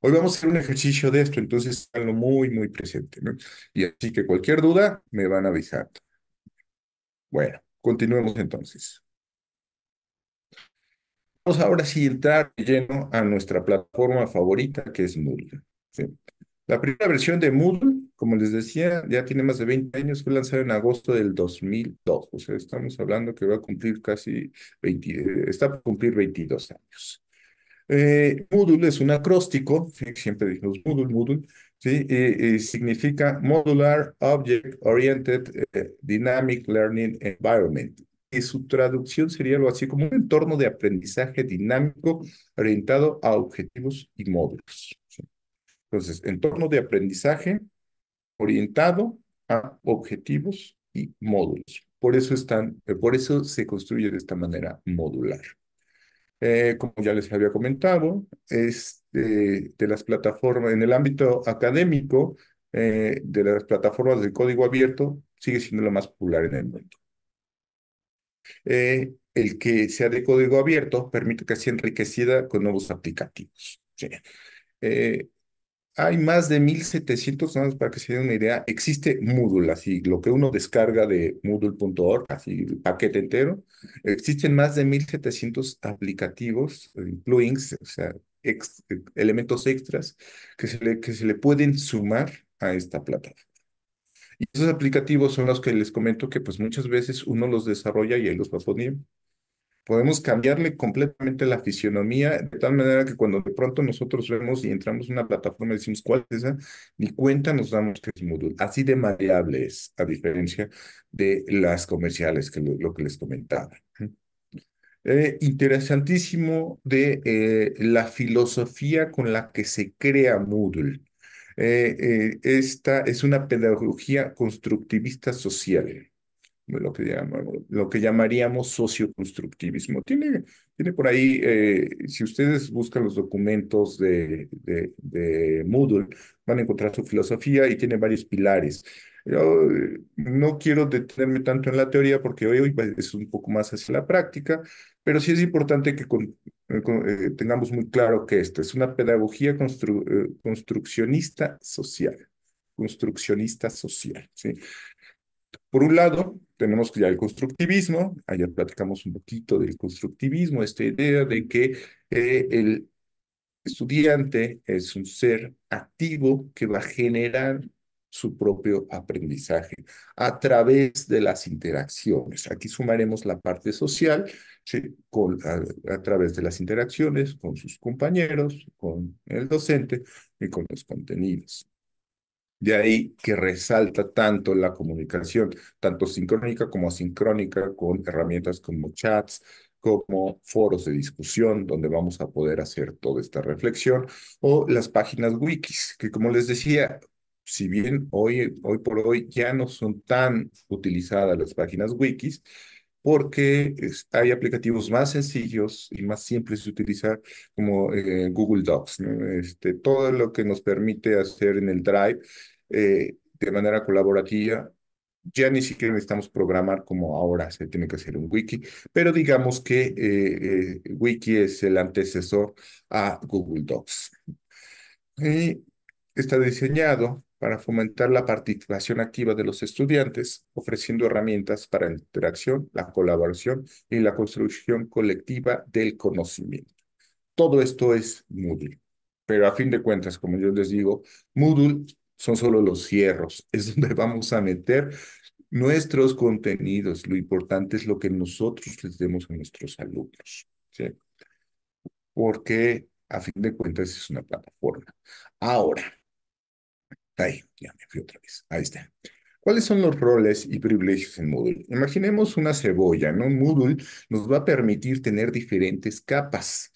Hoy vamos a hacer un ejercicio de esto, entonces algo muy, muy presente. Y así que cualquier duda me van a avisar. Bueno, continuemos entonces. Vamos ahora sí entrar lleno a nuestra plataforma favorita que es Moodle. La primera versión de Moodle como les decía, ya tiene más de 20 años, fue lanzado en agosto del 2002, o sea, estamos hablando que va a cumplir casi 20, está por cumplir 22 años. Eh, Moodle es un acróstico, siempre dijimos Moodle, Moodle, ¿sí? significa Modular Object Oriented eh, Dynamic Learning Environment. Y su traducción sería algo así como un entorno de aprendizaje dinámico orientado a objetivos y módulos. Entonces, entorno de aprendizaje orientado a objetivos y módulos. Por eso, están, eh, por eso se construye de esta manera modular. Eh, como ya les había comentado, este, de las plataformas, en el ámbito académico, eh, de las plataformas de código abierto, sigue siendo la más popular en el mundo. el que sea de código abierto permite que sea enriquecida con nuevos aplicativos. Hay más de 1700, nada más para que se den una idea. Existe Moodle, así lo que uno descarga de moodle.org, así el paquete entero. Existen más de 1700 aplicativos, eh, plugins, o sea, eh, elementos extras que se, le, que se le pueden sumar a esta plataforma. Y esos aplicativos son los que les comento que pues muchas veces uno los desarrolla y él los va poner podemos cambiarle completamente la fisionomía, de tal manera que cuando de pronto nosotros vemos y entramos en una plataforma y decimos cuál es esa, ni cuenta nos damos que es Moodle. Así de variables a diferencia de las comerciales, que lo, lo que les comentaba. Eh, interesantísimo de eh, la filosofía con la que se crea Moodle. Eh, esta es una pedagogía constructivista social lo que, llamamos, lo que llamaríamos socioconstructivismo. Tiene, tiene por ahí, eh, si ustedes buscan los documentos de, de, Moodle, van a encontrar su filosofía y tiene varios pilares. Eh, no quiero detenerme tanto en la teoría porque hoy es un poco más hacia la práctica, pero sí es importante que eh, tengamos muy claro que esto es una pedagogía construccionista social, construccionista social, ¿sí? Por un lado, tenemos ya el constructivismo, ayer platicamos un poquito del constructivismo, esta idea de que eh, el estudiante es un ser activo que va a generar su propio aprendizaje a través de las interacciones. Aquí sumaremos la parte social a, través de las interacciones con sus compañeros, con el docente y con los contenidos. De ahí que resalta tanto la comunicación, tanto sincrónica como asincrónica, con herramientas como chats, como foros de discusión donde vamos a poder hacer toda esta reflexión, o las páginas wikis, que como les decía, si bien hoy, hoy por hoy ya no son tan utilizadas las páginas wikis, porque hay aplicativos más sencillos y más simples de utilizar como eh, Google Docs. Este, todo lo que nos permite hacer en el Drive eh, de manera colaborativa. Ya ni siquiera necesitamos programar como ahora se tiene que hacer un wiki, pero digamos que eh, eh, wiki es el antecesor a Google Docs. Y está diseñado para fomentar la participación activa de los estudiantes, ofreciendo herramientas para la interacción, la colaboración y la construcción colectiva del conocimiento. Todo esto es Moodle. Pero a fin de cuentas, como yo les digo, Moodle son solo los cierros, es donde vamos a meter nuestros contenidos. Lo importante es lo que nosotros les demos a nuestros alumnos, porque a fin de cuentas es una plataforma. Ahora, ahí, ya me fui otra vez, ahí está. ¿Cuáles son los roles y privilegios en Moodle? Imaginemos una cebolla, ¿no? Moodle nos va a permitir tener diferentes capas.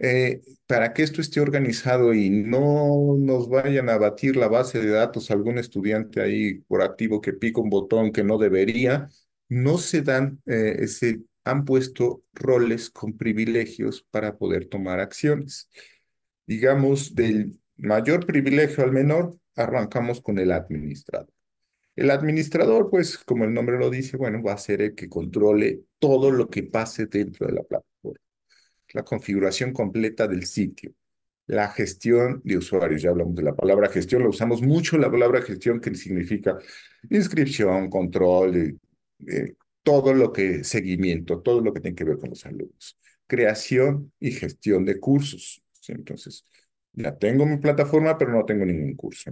Eh, para que esto esté organizado y no nos vayan a batir la base de datos algún estudiante ahí por activo que pica un botón que no debería, no se dan, eh, se han puesto roles con privilegios para poder tomar acciones. Digamos, del mayor privilegio al menor, arrancamos con el administrador. El administrador, pues, como el nombre lo dice, bueno, va a ser el que controle todo lo que pase dentro de la plataforma la configuración completa del sitio, la gestión de usuarios. Ya hablamos de la palabra gestión, lo usamos mucho la palabra gestión que significa inscripción, control, eh, eh, todo lo que seguimiento, todo lo que tiene que ver con los alumnos. Creación y gestión de cursos. Entonces, ya tengo mi plataforma, pero no tengo ningún curso,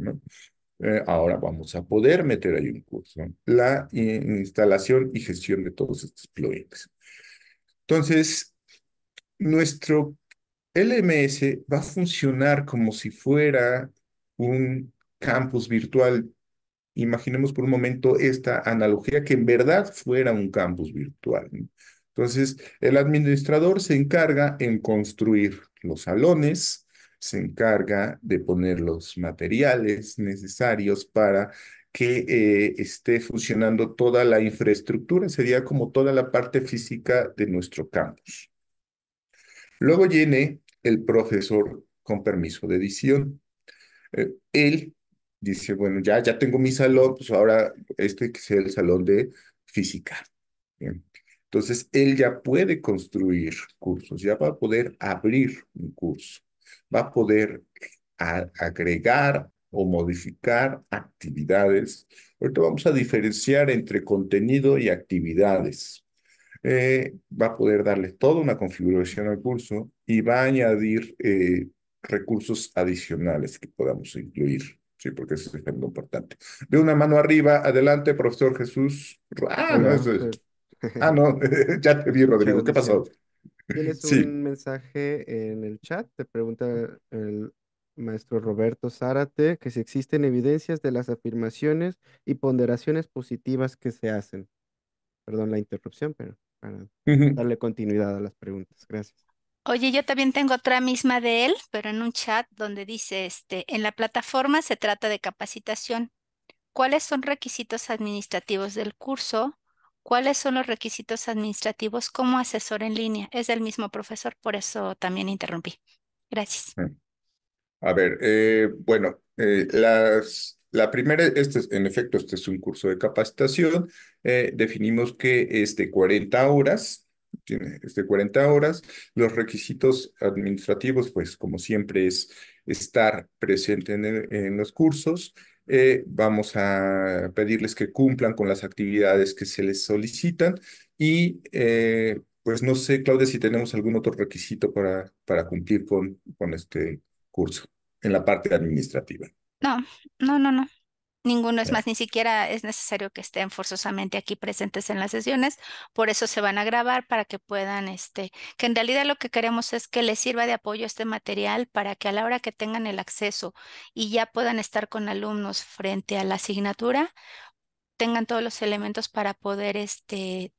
eh, ahora vamos a poder meter ahí un curso. La instalación y gestión de todos estos plugins. Entonces, nuestro LMS va a funcionar como si fuera un campus virtual. Imaginemos por un momento esta analogía que en verdad fuera un campus virtual. Entonces, el administrador se encarga en construir los salones, se encarga de poner los materiales necesarios para que eh, esté funcionando toda la infraestructura, sería como toda la parte física de nuestro campus. Luego viene el profesor con permiso de edición. Eh, él dice, bueno, ya, ya tengo mi salón, pues ahora este que sea el salón de física. Entonces, él ya puede construir cursos, ya va a poder abrir un curso, va a poder agregar o modificar actividades. Ahorita vamos a diferenciar entre contenido y actividades. Eh, va a poder darle toda una configuración al curso y va a añadir eh, recursos adicionales que podamos incluir. Sí, porque eso es muy importante. De una mano arriba, adelante, profesor Jesús. Ah, no, pues. ah, no. ya te vi, Rodrigo. ¿Qué pasó? Tienes un mensaje en el chat, te pregunta el maestro Roberto Zárate, que si existen evidencias de las afirmaciones y ponderaciones positivas que se hacen. Perdón la interrupción, pero para darle continuidad a las preguntas. Gracias. Oye, yo también tengo otra misma de él, pero en un chat donde dice, este, en la plataforma se trata de capacitación. ¿Cuáles son requisitos administrativos del curso? ¿Cuáles son los requisitos administrativos como asesor en línea? Es del mismo profesor, por eso también interrumpí. Gracias. Mm. A ver, eh, bueno, eh, las la primera, este, en efecto, este es un curso de capacitación. Eh, definimos que es de 40 horas, tiene, 40 este horas. Los requisitos administrativos, pues como siempre, es estar presente en, los cursos. Eh, vamos a pedirles que cumplan con las actividades que se les solicitan y eh, pues no sé, Claudia, si tenemos algún otro requisito para, para cumplir con, con este curso en la parte administrativa. No, no, no, no. Ninguno es eh. más, ni siquiera es necesario que estén forzosamente aquí presentes en las sesiones, por eso se van a grabar para que puedan, este, que en realidad lo que queremos es que les sirva de apoyo este material para que a la hora que tengan el acceso y ya puedan estar con alumnos frente a la asignatura, tengan todos los elementos para poder, este,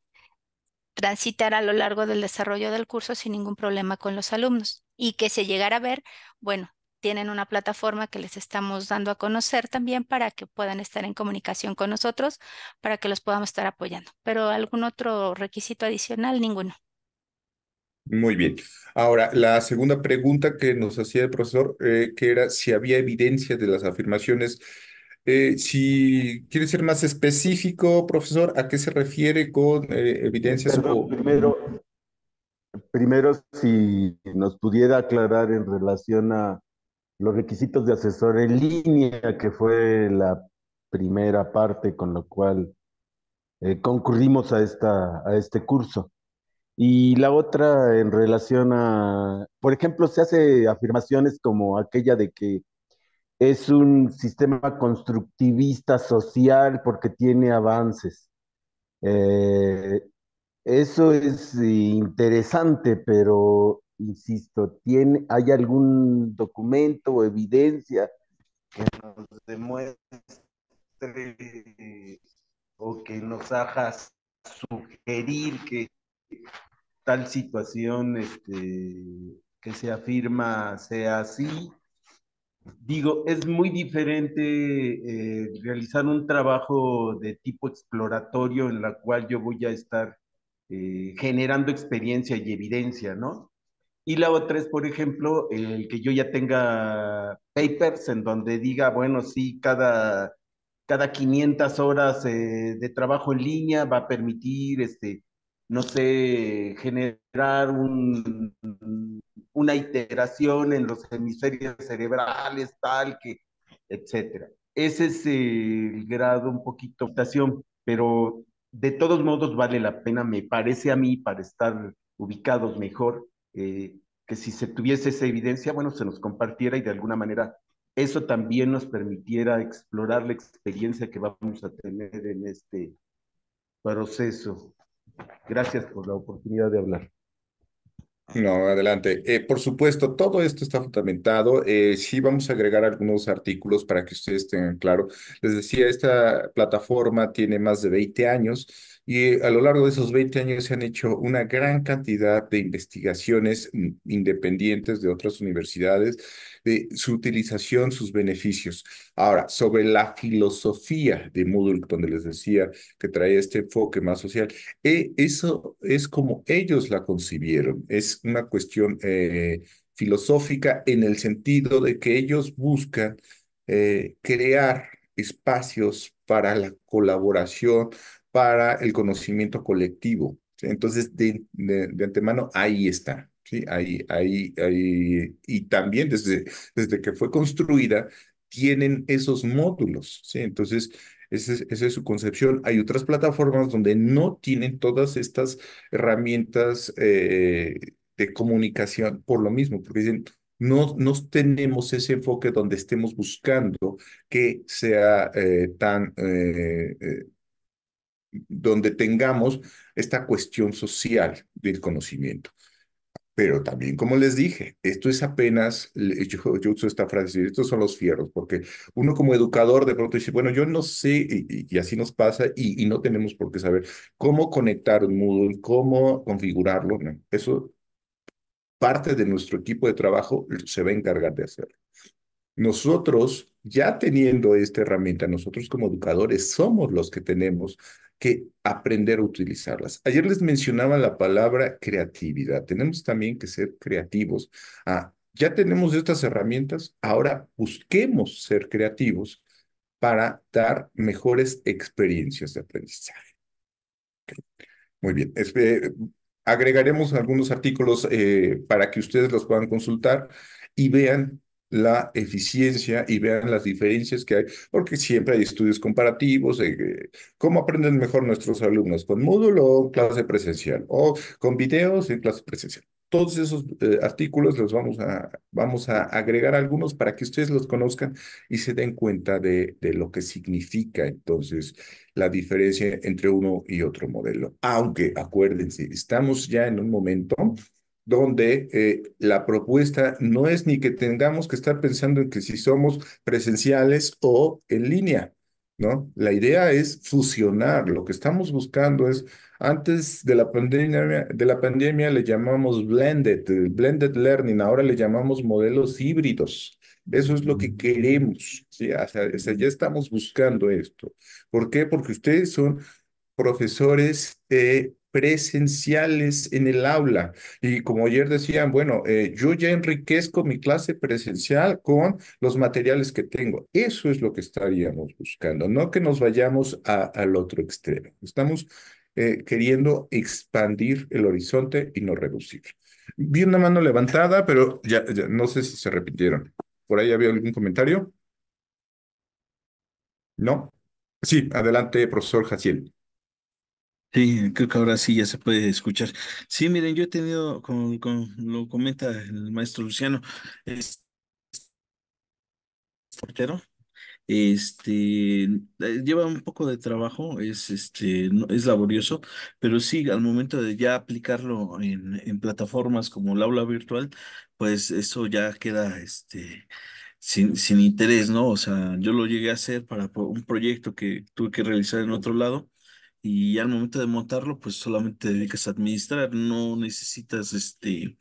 transitar a lo largo del desarrollo del curso sin ningún problema con los alumnos y que se llegara a ver, bueno, tienen una plataforma que les estamos dando a conocer también para que puedan estar en comunicación con nosotros, para que los podamos estar apoyando. Pero algún otro requisito adicional, ninguno. Muy bien. Ahora, la segunda pregunta que nos hacía el profesor, eh, que era si había evidencia de las afirmaciones. Eh, si quiere ser más específico, profesor, ¿a qué se refiere con eh, evidencias? Primero, primero, si nos pudiera aclarar en relación a los requisitos de asesor en línea, que fue la primera parte con la cual eh, concurrimos a, esta, a este curso. Y la otra en relación a, por ejemplo, se hace afirmaciones como aquella de que es un sistema constructivista social porque tiene avances. Eh, eso es interesante, pero insisto, tiene, ¿hay algún documento o evidencia que nos demuestre o que nos haga sugerir que tal situación este, que se afirma sea así? Digo, es muy diferente eh, realizar un trabajo de tipo exploratorio en la cual yo voy a estar eh, generando experiencia y evidencia, ¿no? Y la otra es, por ejemplo, el que yo ya tenga papers en donde diga, bueno, sí, cada, cada 500 horas eh, de trabajo en línea va a permitir, este, no sé, generar una iteración en los hemisferios cerebrales, tal, que, etcétera. Ese es el grado un poquito de pero de todos modos vale la pena, me parece a mí, para estar ubicados mejor, eh, que si se tuviese esa evidencia, bueno, se nos compartiera y de alguna manera eso también nos permitiera explorar la experiencia que vamos a tener en este proceso. Gracias por la oportunidad de hablar. No, adelante. Eh, por supuesto, todo esto está fundamentado. Eh, sí vamos a agregar algunos artículos para que ustedes tengan claro. Les decía, esta plataforma tiene más de 20 años. Y a lo largo de esos 20 años se han hecho una gran cantidad de investigaciones independientes de otras universidades, de su utilización, sus beneficios. Ahora, sobre la filosofía de Moodle, donde les decía que traía este enfoque más social, eh, eso es como ellos la concibieron. Es una cuestión eh, filosófica en el sentido de que ellos buscan eh, crear espacios para la colaboración, para el conocimiento colectivo. Entonces, de, antemano, ahí está. ¿sí? Ahí, ahí, ahí. Y también desde, desde que fue construida, tienen esos módulos. ¿sí? Entonces, esa es, su concepción. Hay otras plataformas donde no tienen todas estas herramientas eh, de comunicación por lo mismo, porque dicen, no, no tenemos ese enfoque donde estemos buscando que sea eh, tan... Eh, donde tengamos esta cuestión social del conocimiento. Pero también, como les dije, esto es apenas, yo, uso esta frase, estos son los fierros, porque uno como educador de pronto dice, bueno, yo no sé, y, así nos pasa, y, no tenemos por qué saber cómo conectar un Moodle, cómo configurarlo. No, eso, parte de nuestro equipo de trabajo se va a encargar de hacerlo. Nosotros, ya teniendo esta herramienta, nosotros como educadores somos los que tenemos que aprender a utilizarlas. Ayer les mencionaba la palabra creatividad. Tenemos también que ser creativos. Ah, ya tenemos estas herramientas, ahora busquemos ser creativos para dar mejores experiencias de aprendizaje. Muy bien. Este, agregaremos algunos artículos eh, para que ustedes los puedan consultar y vean la eficiencia y vean las diferencias que hay, porque siempre hay estudios comparativos cómo aprenden mejor nuestros alumnos, con módulo o clase presencial, o con videos en clase presencial. Todos esos eh, artículos los vamos a, vamos a agregar algunos para que ustedes los conozcan y se den cuenta de, de lo que significa entonces la diferencia entre uno y otro modelo. Aunque acuérdense, estamos ya en un momento donde eh, la propuesta no es ni que tengamos que estar pensando en que si somos presenciales o en línea, ¿no? La idea es fusionar, lo que estamos buscando es, antes de la pandemia, de la pandemia le llamamos blended, blended learning, ahora le llamamos modelos híbridos. Eso es lo que mm. queremos, ¿sí? ya estamos buscando esto. ¿Por qué? Porque ustedes son profesores eh, presenciales en el aula. Y como ayer decían, bueno, eh, yo ya enriquezco mi clase presencial con los materiales que tengo. Eso es lo que estaríamos buscando, no que nos vayamos al otro extremo. Estamos eh, queriendo expandir el horizonte y no reducir Vi una mano levantada, pero ya, ya no sé si se repitieron. ¿Por ahí había algún comentario? ¿No? Sí, adelante, profesor Jaciel. Sí, creo que ahora sí ya se puede escuchar. Sí, miren, yo he tenido, como lo comenta el maestro Luciano, es portero, este eh, lleva un poco de trabajo, es este es laborioso, pero sí al momento de ya aplicarlo en, en plataformas como el aula virtual, pues eso ya queda este sin, sin interés, ¿no? O sea, yo lo llegué a hacer para un proyecto que tuve que realizar en otro lado y al momento de montarlo, pues solamente te dedicas a administrar, no necesitas este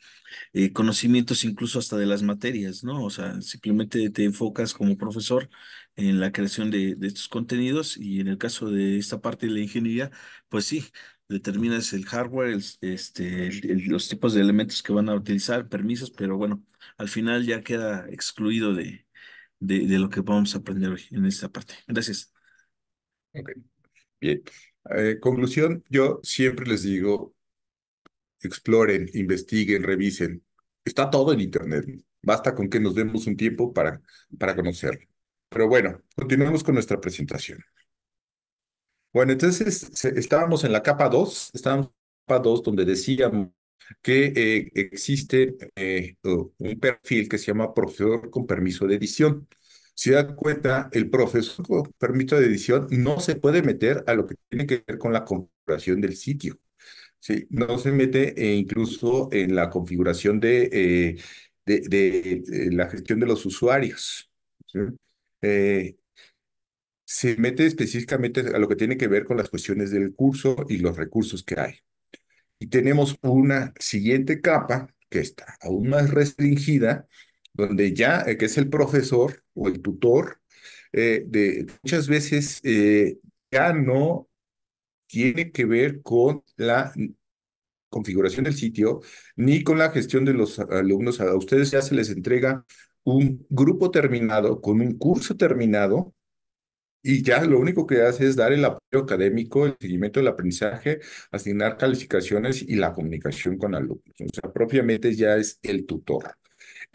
eh, conocimientos incluso hasta de las materias, ¿no? O sea, simplemente te enfocas como profesor en la creación de, de estos contenidos y en el caso de esta parte de la ingeniería, pues sí, determinas el hardware, este, los tipos de elementos que van a utilizar, permisos, pero bueno, al final ya queda excluido de, de, de lo que vamos a aprender en esta parte. Gracias. Okay. Bien. Eh, conclusión, yo siempre les digo, exploren, investiguen, revisen. Está todo en Internet. Basta con que nos demos un tiempo para, para conocerlo. Pero bueno, continuemos con nuestra presentación. Bueno, entonces estábamos en la capa 2, estábamos en la capa 2 donde decíamos que eh, existe eh, un perfil que se llama profesor con permiso de edición. Si dan cuenta, el profesor con permiso de edición no se puede meter a lo que tiene que ver con la configuración del sitio. No se mete eh, incluso en la configuración eh, de, la gestión de los usuarios. Eh, se mete específicamente a lo que tiene que ver con las cuestiones del curso y los recursos que hay. Y tenemos una siguiente capa que está aún más restringida, donde ya, que es el profesor, o el tutor, eh, de, muchas veces eh, ya no tiene que ver con la configuración del sitio ni con la gestión de los alumnos. A ustedes ya se les entrega un grupo terminado, con un curso terminado, y ya lo único que hace es dar el apoyo académico, el seguimiento del aprendizaje, asignar calificaciones y la comunicación con alumnos. O sea, propiamente ya es el tutor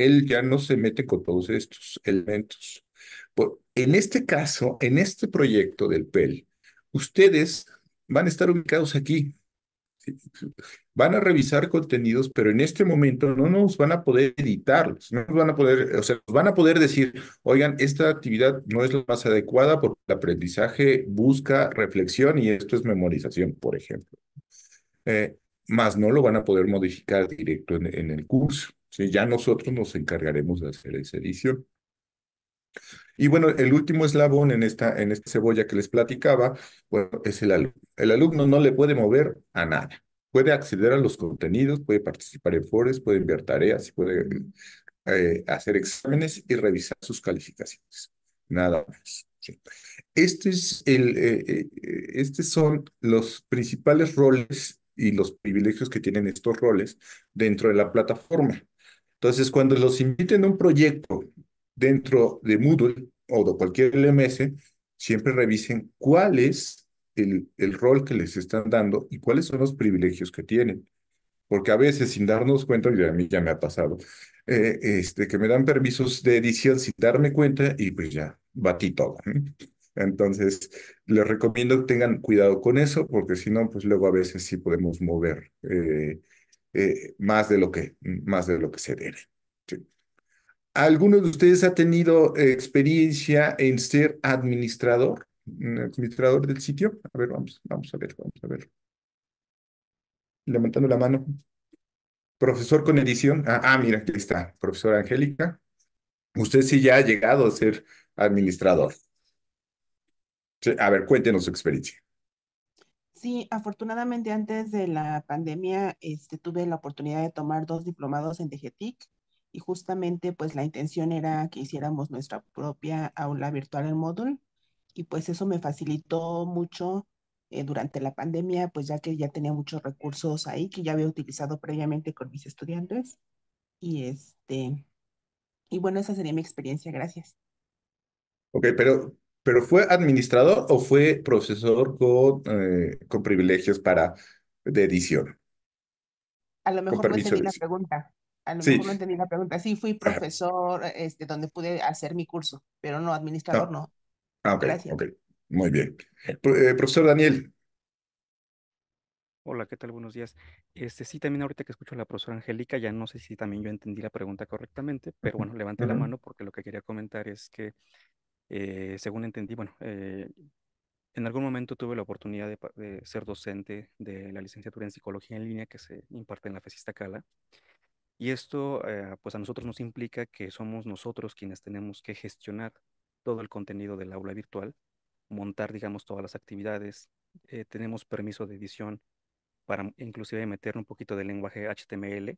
él ya no se mete con todos estos elementos. Por, en este caso, en este proyecto del PEL, ustedes van a estar ubicados aquí. Van a revisar contenidos, pero en este momento no nos van a poder editarlos, no nos van a poder, o sea, van a poder decir, oigan, esta actividad no es la más adecuada porque el aprendizaje busca reflexión y esto es memorización, por ejemplo. Eh, más no lo van a poder modificar directo en el curso. Ya nosotros nos encargaremos de hacer esa edición. Y bueno, el último eslabón en esta, en esta cebolla que les platicaba es el alumno. El alumno no le puede mover a nada. Puede acceder a los contenidos, puede participar en foros, puede enviar tareas, puede eh, hacer exámenes y revisar sus calificaciones. Nada más. Este es el, eh, eh, estos son los principales roles y los privilegios que tienen estos roles dentro de la plataforma. Entonces, cuando los inviten a un proyecto dentro de Moodle o de cualquier LMS, siempre revisen cuál es el, el rol que les están dando y cuáles son los privilegios que tienen. Porque a veces, sin darnos cuenta, y a mí ya me ha pasado, eh, este, que me dan permisos de edición sin darme cuenta y pues ya, batí todo. Entonces, les recomiendo que tengan cuidado con eso, porque si no, pues luego a veces sí podemos mover eh, eh, más, de lo que, más de lo que se debe. ¿Alguno de ustedes ha tenido experiencia en ser administrador? ¿Administrador del sitio? A ver, vamos, vamos a ver, vamos a ver. Levantando la mano. Profesor con edición. Ah, ah mira, aquí está. Profesora Angélica. Usted sí ya ha llegado a ser administrador. a ver, cuéntenos su experiencia. Sí, afortunadamente antes de la pandemia este, tuve la oportunidad de tomar dos diplomados en DGTIC y justamente pues la intención era que hiciéramos nuestra propia aula virtual en módulo y pues eso me facilitó mucho eh, durante la pandemia, pues ya que ya tenía muchos recursos ahí que ya había utilizado previamente con mis estudiantes y este y bueno, esa sería mi experiencia, gracias. Ok, pero ¿Pero fue administrador o fue profesor con, eh, con privilegios para de edición? A lo mejor no entendí la pregunta. A lo sí. mejor no entendí la pregunta. Sí, fui profesor este, donde pude hacer mi curso, pero no administrador, ah, no. Ah, Gracias. Muy bien. Eh, profesor Daniel. Hola, ¿qué tal? Buenos días. Este, sí, también ahorita que escucho a la profesora Angélica, ya no sé si también yo entendí la pregunta correctamente, pero bueno, levanté la mano porque lo que quería comentar es que eh, según entendí, bueno, eh, en algún momento tuve la oportunidad de, ser docente de la licenciatura en psicología en línea que se imparte en la FESISTA Cala. Y esto, eh, pues a nosotros nos implica que somos nosotros quienes tenemos que gestionar todo el contenido del aula virtual, montar, digamos, todas las actividades. tenemos permiso de edición para inclusive meter un poquito de lenguaje HTML,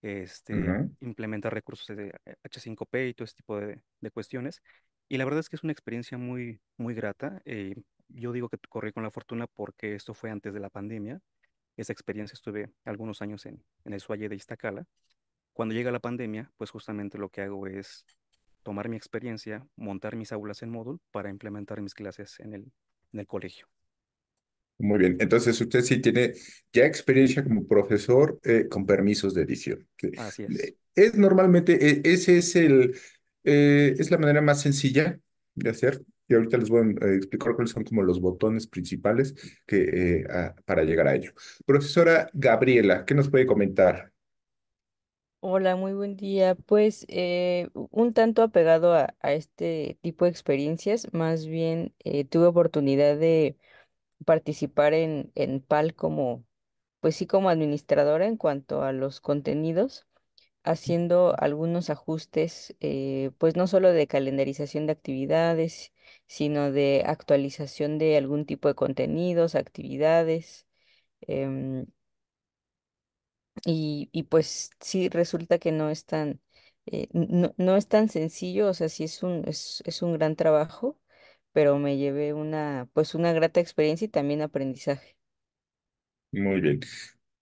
este, implementar recursos de H5P y todo ese tipo de cuestiones. Y la verdad es que es una experiencia muy, muy grata. Eh, yo digo que corrí con la fortuna porque esto fue antes de la pandemia. Esa experiencia estuve algunos años en, en el Suaye de Iztacala. Cuando llega la pandemia, pues justamente lo que hago es tomar mi experiencia, montar mis aulas en módulo para implementar mis clases en el, el colegio. Muy bien, entonces usted sí tiene ya experiencia como profesor eh, con permisos de edición. Así Es normalmente, e, ese es el, eh, es la manera más sencilla de hacer. Y ahorita les voy a eh, explicar cuáles son como los botones principales que, eh, para llegar a ello. Profesora Gabriela, ¿qué nos puede comentar? Hola, muy buen día. Pues un tanto apegado a, este tipo de experiencias, más bien tuve oportunidad de participar en, en PAL como, pues sí, como administradora en cuanto a los contenidos haciendo algunos ajustes, eh, pues no solo de calendarización de actividades, sino de actualización de algún tipo de contenidos, actividades. Em, y, pues sí, resulta que no es tan, eh, es tan sencillo, o sea, sí es un, es un gran trabajo, pero me llevé una, pues una grata experiencia y también aprendizaje. Muy bien.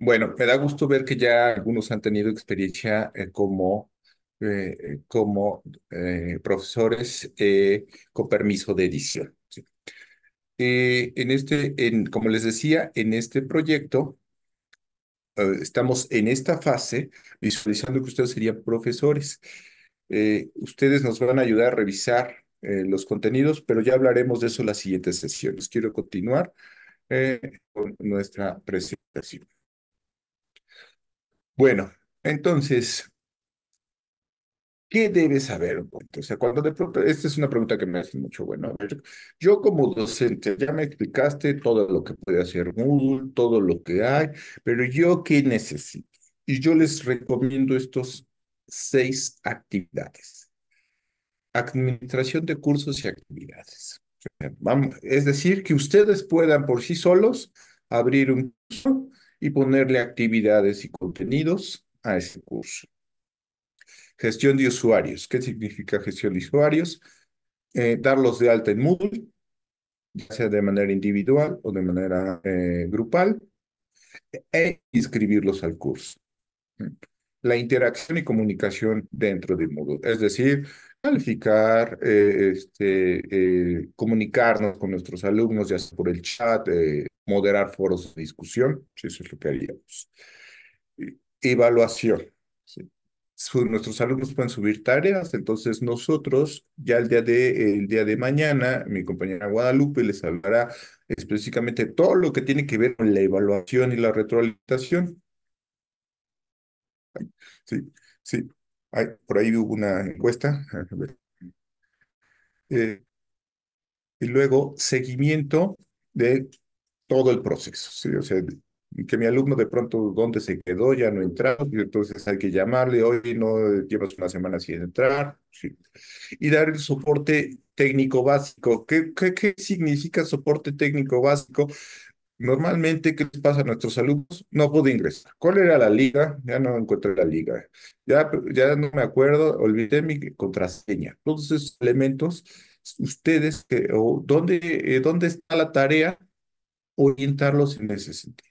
Bueno, me da gusto ver que ya algunos han tenido experiencia eh, como, eh, como eh, profesores con permiso de edición. en este, en, como les decía, en este proyecto estamos en esta fase visualizando que ustedes serían profesores. ustedes nos van a ayudar a revisar los contenidos, pero ya hablaremos de eso en las siguientes sesiones. Quiero continuar con nuestra presentación. Bueno, entonces, ¿qué debes saber? O sea, cuando de esta es una pregunta que me hace mucho, bueno, yo como docente, ya me explicaste todo lo que puede hacer Moodle, todo lo que hay, pero yo qué necesito? Y yo les recomiendo estos seis actividades. Administración de cursos y actividades. es decir, que ustedes puedan por sí solos abrir un curso y ponerle actividades y contenidos a ese curso. Gestión de usuarios. ¿Qué significa gestión de usuarios? Eh, darlos de alta en Moodle, ya sea de manera individual o de manera eh, grupal, e inscribirlos al curso. La interacción y comunicación dentro de Moodle, es decir, calificar, eh, este, eh, comunicarnos con nuestros alumnos, ya sea por el chat, eh, moderar foros de discusión, eso es lo que haríamos. Evaluación. Nuestros alumnos pueden subir tareas, entonces nosotros ya el día, de, el día de mañana, mi compañera Guadalupe les hablará específicamente todo lo que tiene que ver con la evaluación y la retroalimentación. Sí, sí por ahí hubo una encuesta. Eh, y luego, seguimiento de todo el proceso. ¿sí? O sea, que mi alumno de pronto dónde se quedó, ya no entra y entonces hay que llamarle, hoy no eh, llevas una semana sin entrar, y dar el soporte técnico básico. ¿Qué, qué, qué significa soporte técnico básico? Normalmente, ¿qué pasa a nuestros alumnos? No pude ingresar. ¿Cuál era la liga? Ya no encontré la liga. Ya, ya no me acuerdo, olvidé mi contraseña. Todos esos elementos, ustedes, o dónde, eh, dónde está la tarea, orientarlos en ese sentido.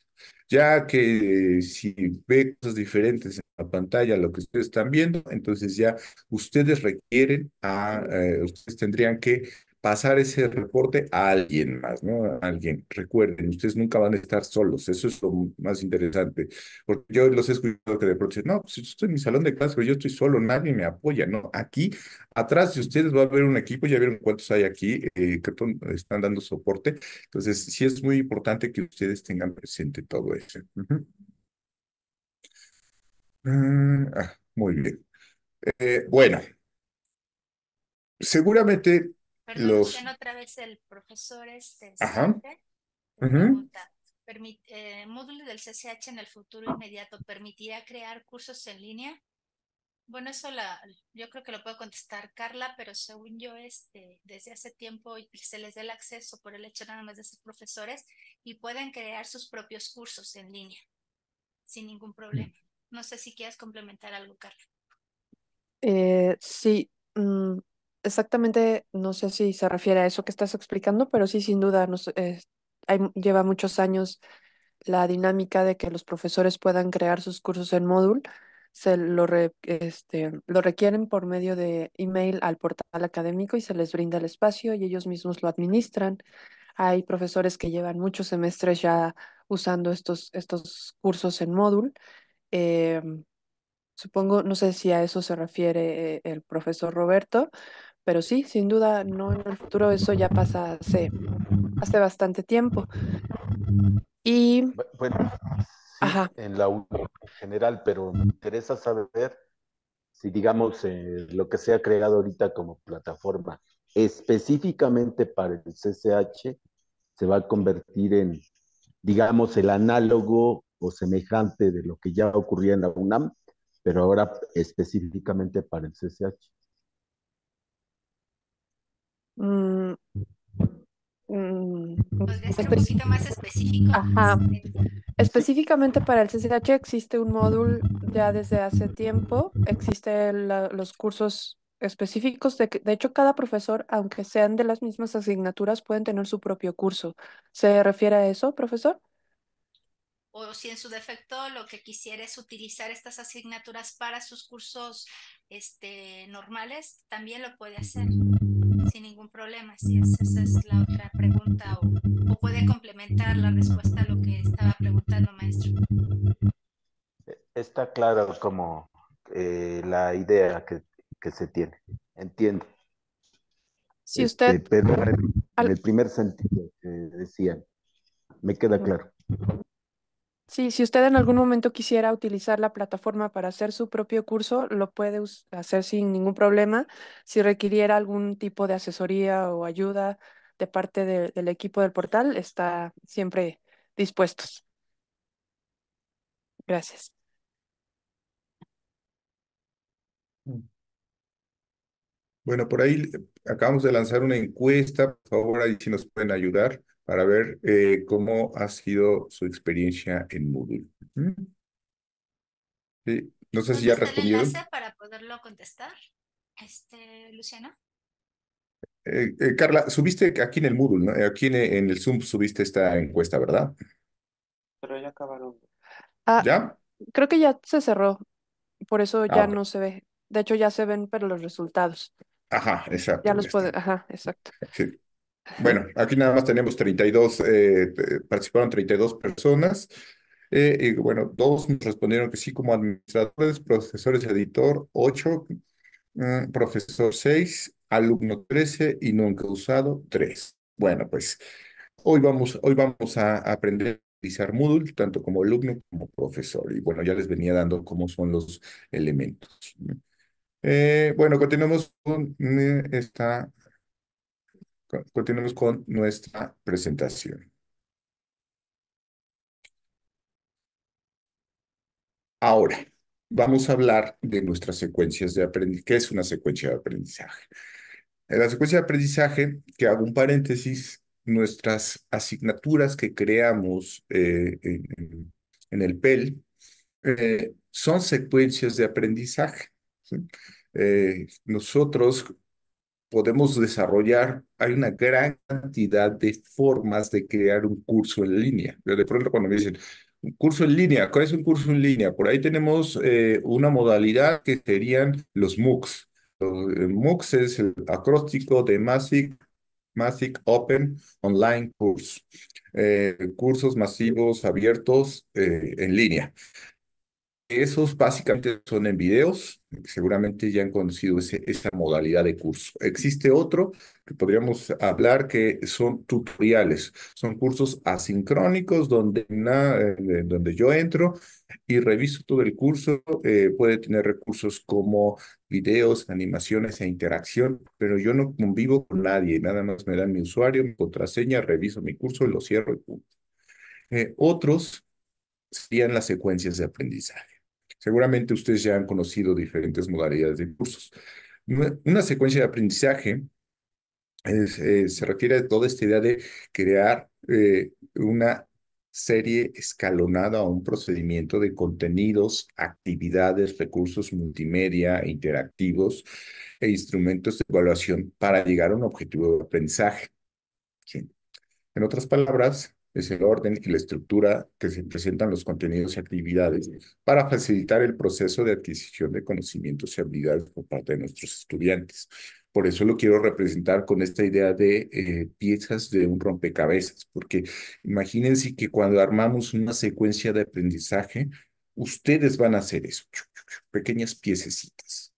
Ya que eh, si ve cosas diferentes en la pantalla, lo que ustedes están viendo, entonces ya ustedes requieren, a, ah, eh, ustedes tendrían que pasar ese reporte a alguien más, ¿no? A alguien. Recuerden, ustedes nunca van a estar solos, eso es lo más interesante, porque yo los he escuchado que de pronto dicen, no, pues yo estoy en mi salón de clase, pero yo estoy solo, nadie me apoya, ¿no? Aquí, atrás de ustedes va a haber un equipo, ya vieron cuántos hay aquí eh, que están dando soporte, entonces sí es muy importante que ustedes tengan presente todo eso. Ah, ah, muy bien. Eh, bueno, seguramente Perdón, otra vez el profesor este, Ajá. Eh, ¿Módulo del CCH en el futuro inmediato permitirá crear cursos en línea? Bueno, eso yo creo que lo puedo contestar Carla, pero según yo, este, desde hace tiempo se les da el acceso por el hecho nada más de ser profesores y pueden crear sus propios cursos en línea sin ningún problema. Mm. No sé si quieres complementar algo, Carla. Eh, sí, mm, exactamente no sé si se refiere a eso que estás explicando, pero sí, sin duda, eh, lleva muchos años la dinámica de que los profesores puedan crear sus cursos en módulo, Se este, lo, requieren por medio de email al portal académico y se les brinda el espacio y ellos mismos lo administran. Hay profesores que llevan muchos semestres ya usando estos, estos cursos en módulo, em, supongo, no sé si a eso se refiere eh, el profesor Roberto, pero sí, sin duda, no en el futuro, eso ya pasa hace, bastante tiempo. Y. Bueno, en la general, pero me interesa saber si, digamos, eh, lo que se ha creado ahorita como plataforma específicamente para el CCH se va a convertir en, digamos, el análogo o semejante de lo que ya ocurría en la UNAM, pero ahora específicamente para el CCH. Mm, mm, pues, más específico? Ajá. Específicamente para el CCH existe un módulo ya desde hace tiempo, existen los cursos específicos. De, de hecho, cada profesor, aunque sean de las mismas asignaturas, pueden tener su propio curso. ¿Se refiere a eso, profesor? o si en su defecto lo que quisiera es utilizar estas asignaturas para sus cursos este, normales, también lo puede hacer sin ningún problema, si esa es la otra pregunta o, puede complementar la respuesta a lo que estaba preguntando, maestro. E, está claro como eh, la idea que, se tiene, entiendo. Si este, usted... pero en el primer sentido que decían, me queda claro. Sí, si usted en algún momento quisiera utilizar la plataforma para hacer su propio curso, lo puede hacer sin ningún problema. Si requiriera algún tipo de asesoría o ayuda de parte del equipo del portal, está siempre dispuestos. Gracias. Mm. Bueno, por ahí eh, acabamos de lanzar una encuesta, por favor, ahí si nos pueden ayudar para ver eh, cómo ha sido su experiencia en Moodle. Sí. No sé pues si ya respondieron. para poderlo contestar, este, Luciana. Eh, eh, Carla, subiste aquí en el Moodle, ¿no? aquí en, el Zoom subiste esta encuesta, ¿verdad? Pero ya acabaron. Ah, ¿Ya? Creo que ya se cerró, por eso ah, ya no se ve. De hecho, ya se ven, pero los resultados. Ajá, exacto. Ya los puede, este. ajá, exacto. Sí. Bueno, aquí nada más tenemos 32, eh, eh, participaron 32 personas. Eh, y bueno, dos nos respondieron que sí como administradores, profesores, editor ocho mm, profesor seis alumno 13 y nunca usado 3. Bueno, pues hoy vamos, hoy vamos a aprender a utilizar Moodle, tanto como alumno como profesor. Y bueno, ya les venía dando cómo son los elementos. bueno, continuamos con esta Continuemos con nuestra presentación. Ahora, vamos a hablar de nuestras secuencias de aprendizaje. ¿Qué es una secuencia de aprendizaje? En la secuencia de aprendizaje, que hago un paréntesis, nuestras asignaturas que creamos eh, en, el PEL eh, son secuencias de aprendizaje. Eh, nosotros podemos desarrollar, hay una gran cantidad de formas de crear un curso en línea. De pronto cuando me dicen, un curso en línea, ¿cuál es un curso en línea? Por ahí tenemos eh, una modalidad que serían los MOOCs. Los, MOOCs es el acróstico de Massive, Massive Open Online Course. Eh, cursos masivos abiertos eh, en línea. Esos básicamente son en videos, seguramente ya han conocido esa modalidad de curso. Existe otro que podríamos hablar que son tutoriales, son cursos asincrónicos donde, eh, donde yo entro y reviso todo el curso, eh, puede tener recursos como videos, animaciones e interacción, pero yo no convivo con nadie, nada más me dan mi usuario, mi contraseña, reviso mi curso, y lo cierro y punto. Eh, otros serían las secuencias de aprendizaje. Seguramente ustedes ya han conocido diferentes modalidades de cursos. Una secuencia de aprendizaje eh, se refiere a toda esta idea de crear eh, una serie escalonada o un procedimiento de contenidos, actividades, recursos multimedia, interactivos e instrumentos de evaluación para llegar a un objetivo de aprendizaje. En otras palabras, es el orden y la estructura que se presentan los contenidos y actividades para facilitar el proceso de adquisición de conocimientos y habilidades por parte de nuestros estudiantes. Por eso lo quiero representar con esta idea de eh, piezas de un rompecabezas, porque imagínense que cuando armamos una secuencia de aprendizaje, ustedes van a hacer eso, pequeñas piececitas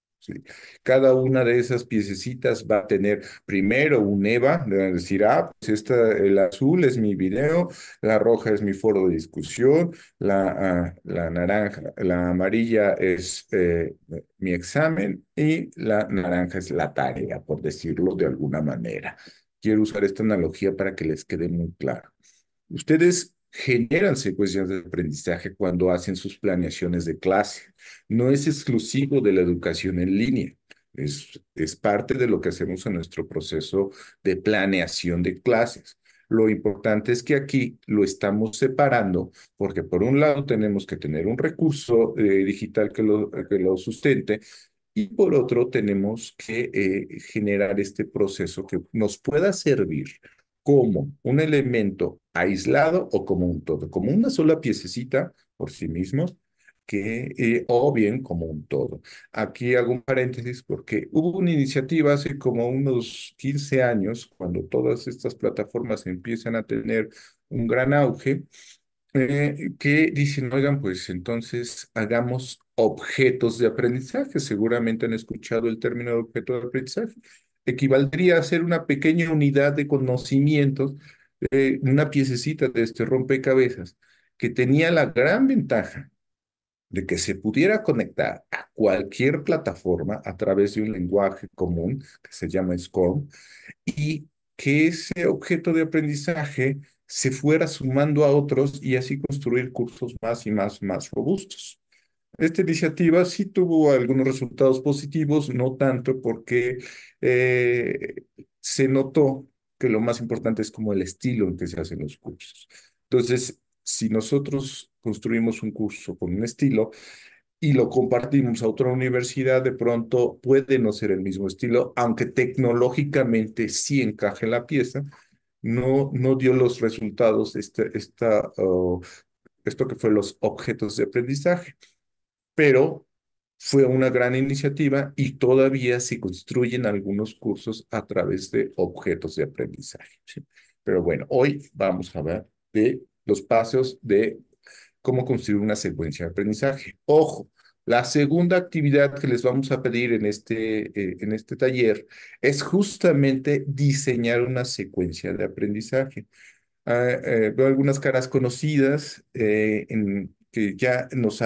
cada una de esas piececitas va a tener primero un EVA, de decir, ah, pues esta, el azul es mi video, la roja es mi foro de discusión, la, ah, la naranja, la amarilla es eh, mi examen y la naranja es la tarea, por decirlo de alguna manera. Quiero usar esta analogía para que les quede muy claro. Ustedes generan secuencias de aprendizaje cuando hacen sus planeaciones de clase. No es exclusivo de la educación en línea. Es, es parte de lo que hacemos en nuestro proceso de planeación de clases. Lo importante es que aquí lo estamos separando porque por un lado tenemos que tener un recurso eh, digital que lo, que lo sustente y por otro tenemos que eh, generar este proceso que nos pueda servir como un elemento aislado o como un todo, como una sola piececita por sí mismo, que, eh, o bien como un todo. Aquí hago un paréntesis porque hubo una iniciativa hace como unos 15 años, cuando todas estas plataformas empiezan a tener un gran auge, eh, que dicen, oigan, pues entonces hagamos objetos de aprendizaje. Seguramente han escuchado el término objeto de aprendizaje. Equivaldría a ser una pequeña unidad de conocimientos eh, una piececita de este rompecabezas que tenía la gran ventaja de que se pudiera conectar a cualquier plataforma a través de un lenguaje común que se llama SCORM y que ese objeto de aprendizaje se fuera sumando a otros y así construir cursos más y más, más robustos. Esta iniciativa sí tuvo algunos resultados positivos, no tanto porque eh, se notó que lo más importante es como el estilo en que se hacen los cursos. Entonces, si nosotros construimos un curso con un estilo y lo compartimos a otra universidad, de pronto puede no ser el mismo estilo, aunque tecnológicamente sí encaje en la pieza, no, no dio los resultados este, esta, oh, esto que fue los objetos de aprendizaje. Pero fue una gran iniciativa y todavía se construyen algunos cursos a través de objetos de aprendizaje. Pero bueno, hoy vamos a hablar de los pasos de cómo construir una secuencia de aprendizaje. Ojo, la segunda actividad que les vamos a pedir en este, eh, en este taller es justamente diseñar una secuencia de aprendizaje. Ah, eh, veo algunas caras conocidas eh, que ya nos,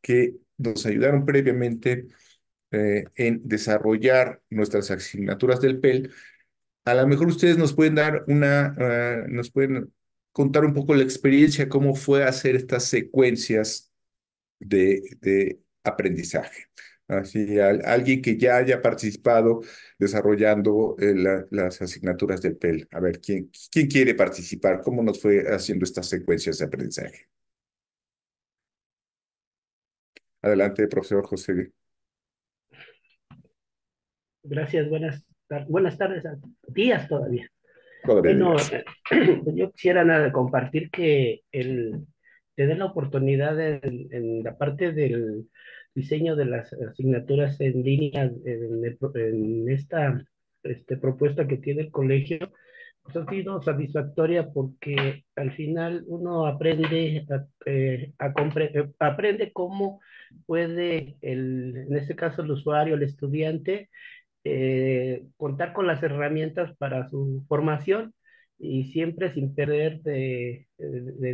que nos ayudaron previamente eh, en desarrollar nuestras asignaturas del PEL. A lo mejor ustedes nos pueden dar una, eh, nos pueden contar un poco la experiencia, cómo fue hacer estas secuencias de, de aprendizaje. Así, alguien que ya haya participado desarrollando eh, las asignaturas del PEL. A ver, ¿quién, ¿quién quiere participar? ¿Cómo nos fue haciendo estas secuencias de aprendizaje? Adelante, profesor José. Gracias, buenas, buenas tardes, días todavía. bueno, pues yo quisiera nada, compartir que el, te la oportunidad en, la parte del diseño de las asignaturas en línea en, esta este, propuesta que tiene el colegio, pues ha sido satisfactoria porque al final uno aprende, eh, eh, aprende cómo puede, en este caso el usuario, el estudiante, eh, contar con las herramientas para su formación y siempre sin perder de,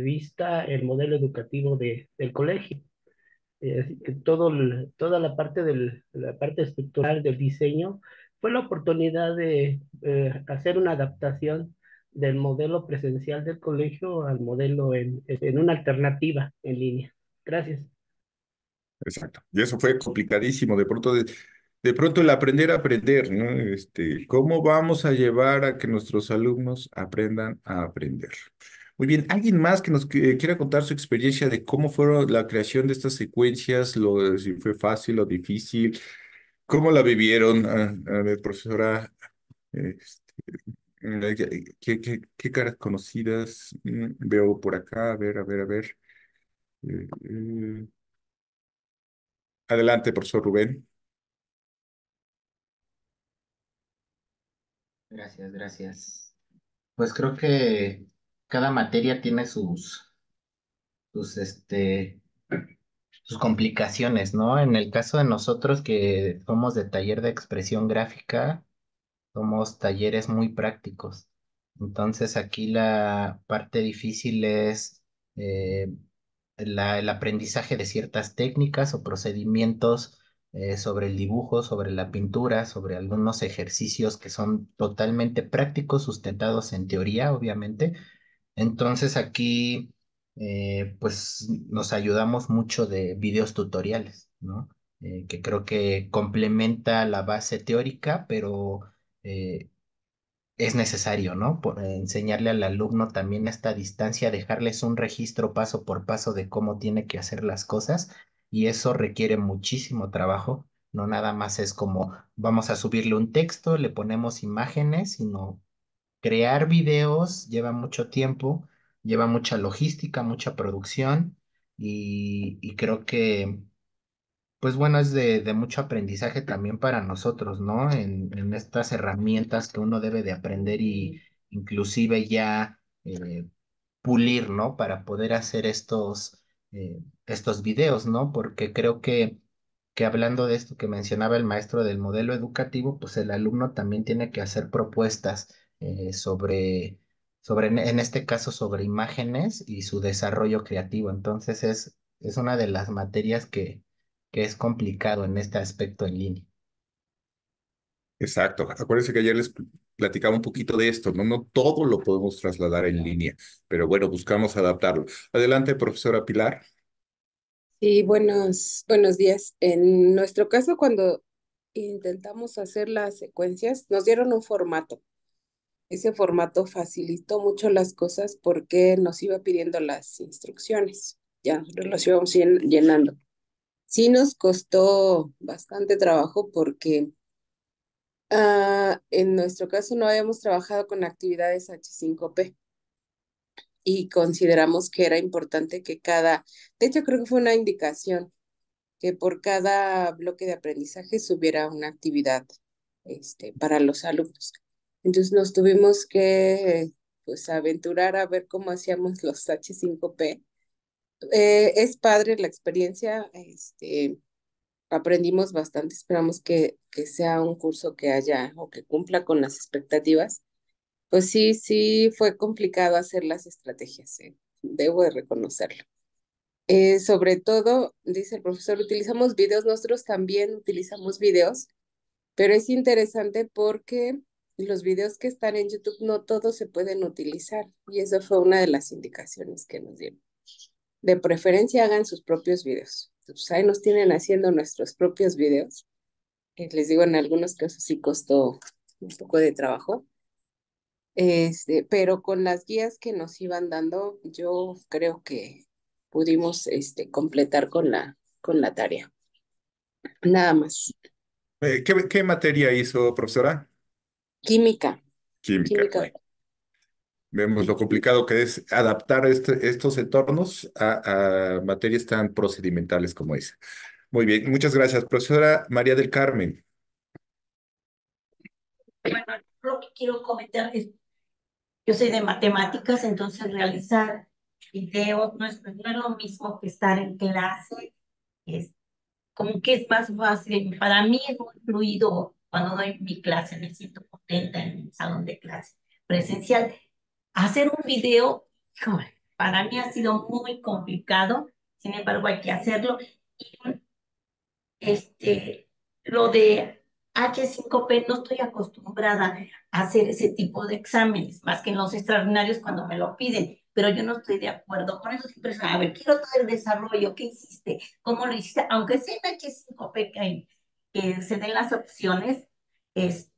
vista el modelo educativo del colegio. Eh, que todo, toda la parte, del, la parte estructural del diseño fue la oportunidad de eh, hacer una adaptación del modelo presencial del colegio al modelo en, en una alternativa en línea. Gracias exacto. Y eso fue complicadísimo. De pronto, de, pronto el aprender a aprender, ¿no? Este, ¿cómo vamos a llevar a que nuestros alumnos aprendan a aprender? Muy bien, ¿alguien más que nos eh, quiera contar su experiencia de cómo fue la creación de estas secuencias? Lo, si fue fácil o difícil, cómo la vivieron, a, ver, profesora. Este, eh, ¿Qué, caras conocidas mm, veo por acá? A ver, a ver, a ver. Eh, Adelante, profesor Rubén. Gracias, gracias. Pues creo que cada materia tiene sus, sus, este, sus complicaciones, ¿no? En el caso de nosotros que somos de taller de expresión gráfica, somos talleres muy prácticos. Entonces aquí la parte difícil es eh, el aprendizaje de ciertas técnicas o procedimientos eh, sobre el dibujo, sobre la pintura, sobre algunos ejercicios que son totalmente prácticos, sustentados en teoría, obviamente. Entonces aquí, eh, pues nos ayudamos mucho de videos tutoriales, ¿no? Eh, que creo que complementa la base teórica, pero es necesario, ¿no? Por enseñarle al alumno también a esta distancia, dejarles un registro paso por paso de cómo tiene que hacer las cosas y eso requiere muchísimo trabajo, no nada más es como vamos a subirle un texto, le ponemos imágenes, sino crear videos lleva mucho tiempo, lleva mucha logística, mucha producción y, y creo que pues bueno, es de, mucho aprendizaje también para nosotros, ¿no? En, estas herramientas que uno debe de aprender y inclusive ya eh, pulir, ¿no? Para poder hacer estos, eh, estos videos, ¿no? Porque creo que, que hablando de esto que mencionaba el maestro del modelo educativo, pues el alumno también tiene que hacer propuestas eh, sobre, sobre, en este caso, sobre imágenes y su desarrollo creativo. Entonces es, es una de las materias que que es complicado en este aspecto en línea. Exacto. Acuérdense que ayer les platicaba un poquito de esto, ¿no? No todo lo podemos trasladar en línea, pero bueno, buscamos adaptarlo. Adelante, profesora Pilar. Sí, buenos, buenos días. En nuestro caso, cuando intentamos hacer las secuencias, nos dieron un formato. Ese formato facilitó mucho las cosas porque nos iba pidiendo las instrucciones. Ya, nos las íbamos llenando sí nos costó bastante trabajo porque ah, en nuestro caso no habíamos trabajado con actividades H5P y consideramos que era importante que cada, de hecho creo que fue una indicación que por cada bloque de aprendizaje subiera una actividad este, para los alumnos. Entonces nos tuvimos que pues aventurar a ver cómo hacíamos los H5P eh, es padre la experiencia, este, aprendimos bastante, esperamos que, que sea un curso que haya o que cumpla con las expectativas. Pues sí, sí, fue complicado hacer las estrategias, eh, debo de reconocerlo. Eh, sobre todo, dice el profesor, utilizamos videos, nosotros también utilizamos videos, pero es interesante porque los videos que están en YouTube no todos se pueden utilizar y eso fue una de las indicaciones que nos dieron de preferencia hagan sus propios videos. ahí nos tienen haciendo nuestros propios videos. les digo, en algunos casos sí costó un poco de trabajo. Este, pero con las guías que nos iban dando, yo creo que pudimos este, completar con la, con la tarea. Nada más. Eh, ¿qué, materia hizo, profesora? Química. Química vemos lo complicado que es adaptar este, estos entornos a, materias tan procedimentales como esa. Muy bien, muchas gracias. Profesora María del Carmen. Bueno, lo que quiero comentar es, yo soy de matemáticas, entonces realizar videos no es, lo mismo que estar en clase. Es como que es más fácil. Para mí es muy fluido cuando doy mi clase, me siento contenta en el salón de clase presencial Hacer un video, para mí ha sido muy complicado, sin embargo hay que hacerlo. este, lo de H5P no estoy acostumbrada a hacer ese tipo de exámenes, más que en los extraordinarios cuando me lo piden, pero yo no estoy de acuerdo con eso. Siempre a ver, quiero todo el desarrollo, ¿qué hiciste? ¿Cómo lo hiciste? Aunque sea en H5P que, se den las opciones, este,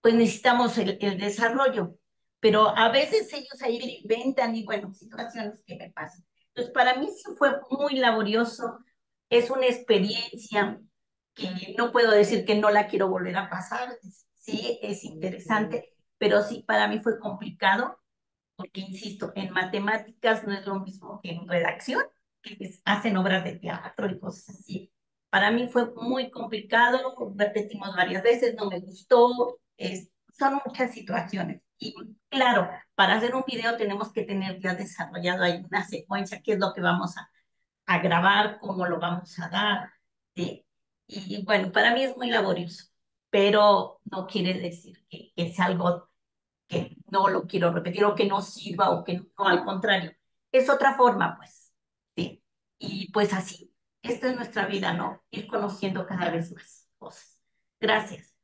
pues necesitamos el, el desarrollo pero a veces ellos ahí inventan y bueno, situaciones que me pasan. Entonces, para mí sí fue muy laborioso, es una experiencia que no puedo decir que no la quiero volver a pasar, sí, es interesante, pero sí, para mí fue complicado, porque insisto, en matemáticas no es lo mismo que en redacción, que hacen obras de teatro y cosas así. Para mí fue muy complicado, repetimos varias veces, no me gustó, son muchas situaciones. Y Claro, para hacer un video tenemos que tener ya desarrollado ahí una secuencia, qué es lo que vamos a, grabar, cómo lo vamos a dar. Y bueno, para mí es muy laborioso, pero no quiere decir que, que es algo que no lo quiero repetir o que no sirva o que no, al contrario. Es otra forma, pues. ¿sí? Y pues así, esta es nuestra vida, ¿no? Ir conociendo cada vez más cosas. Gracias.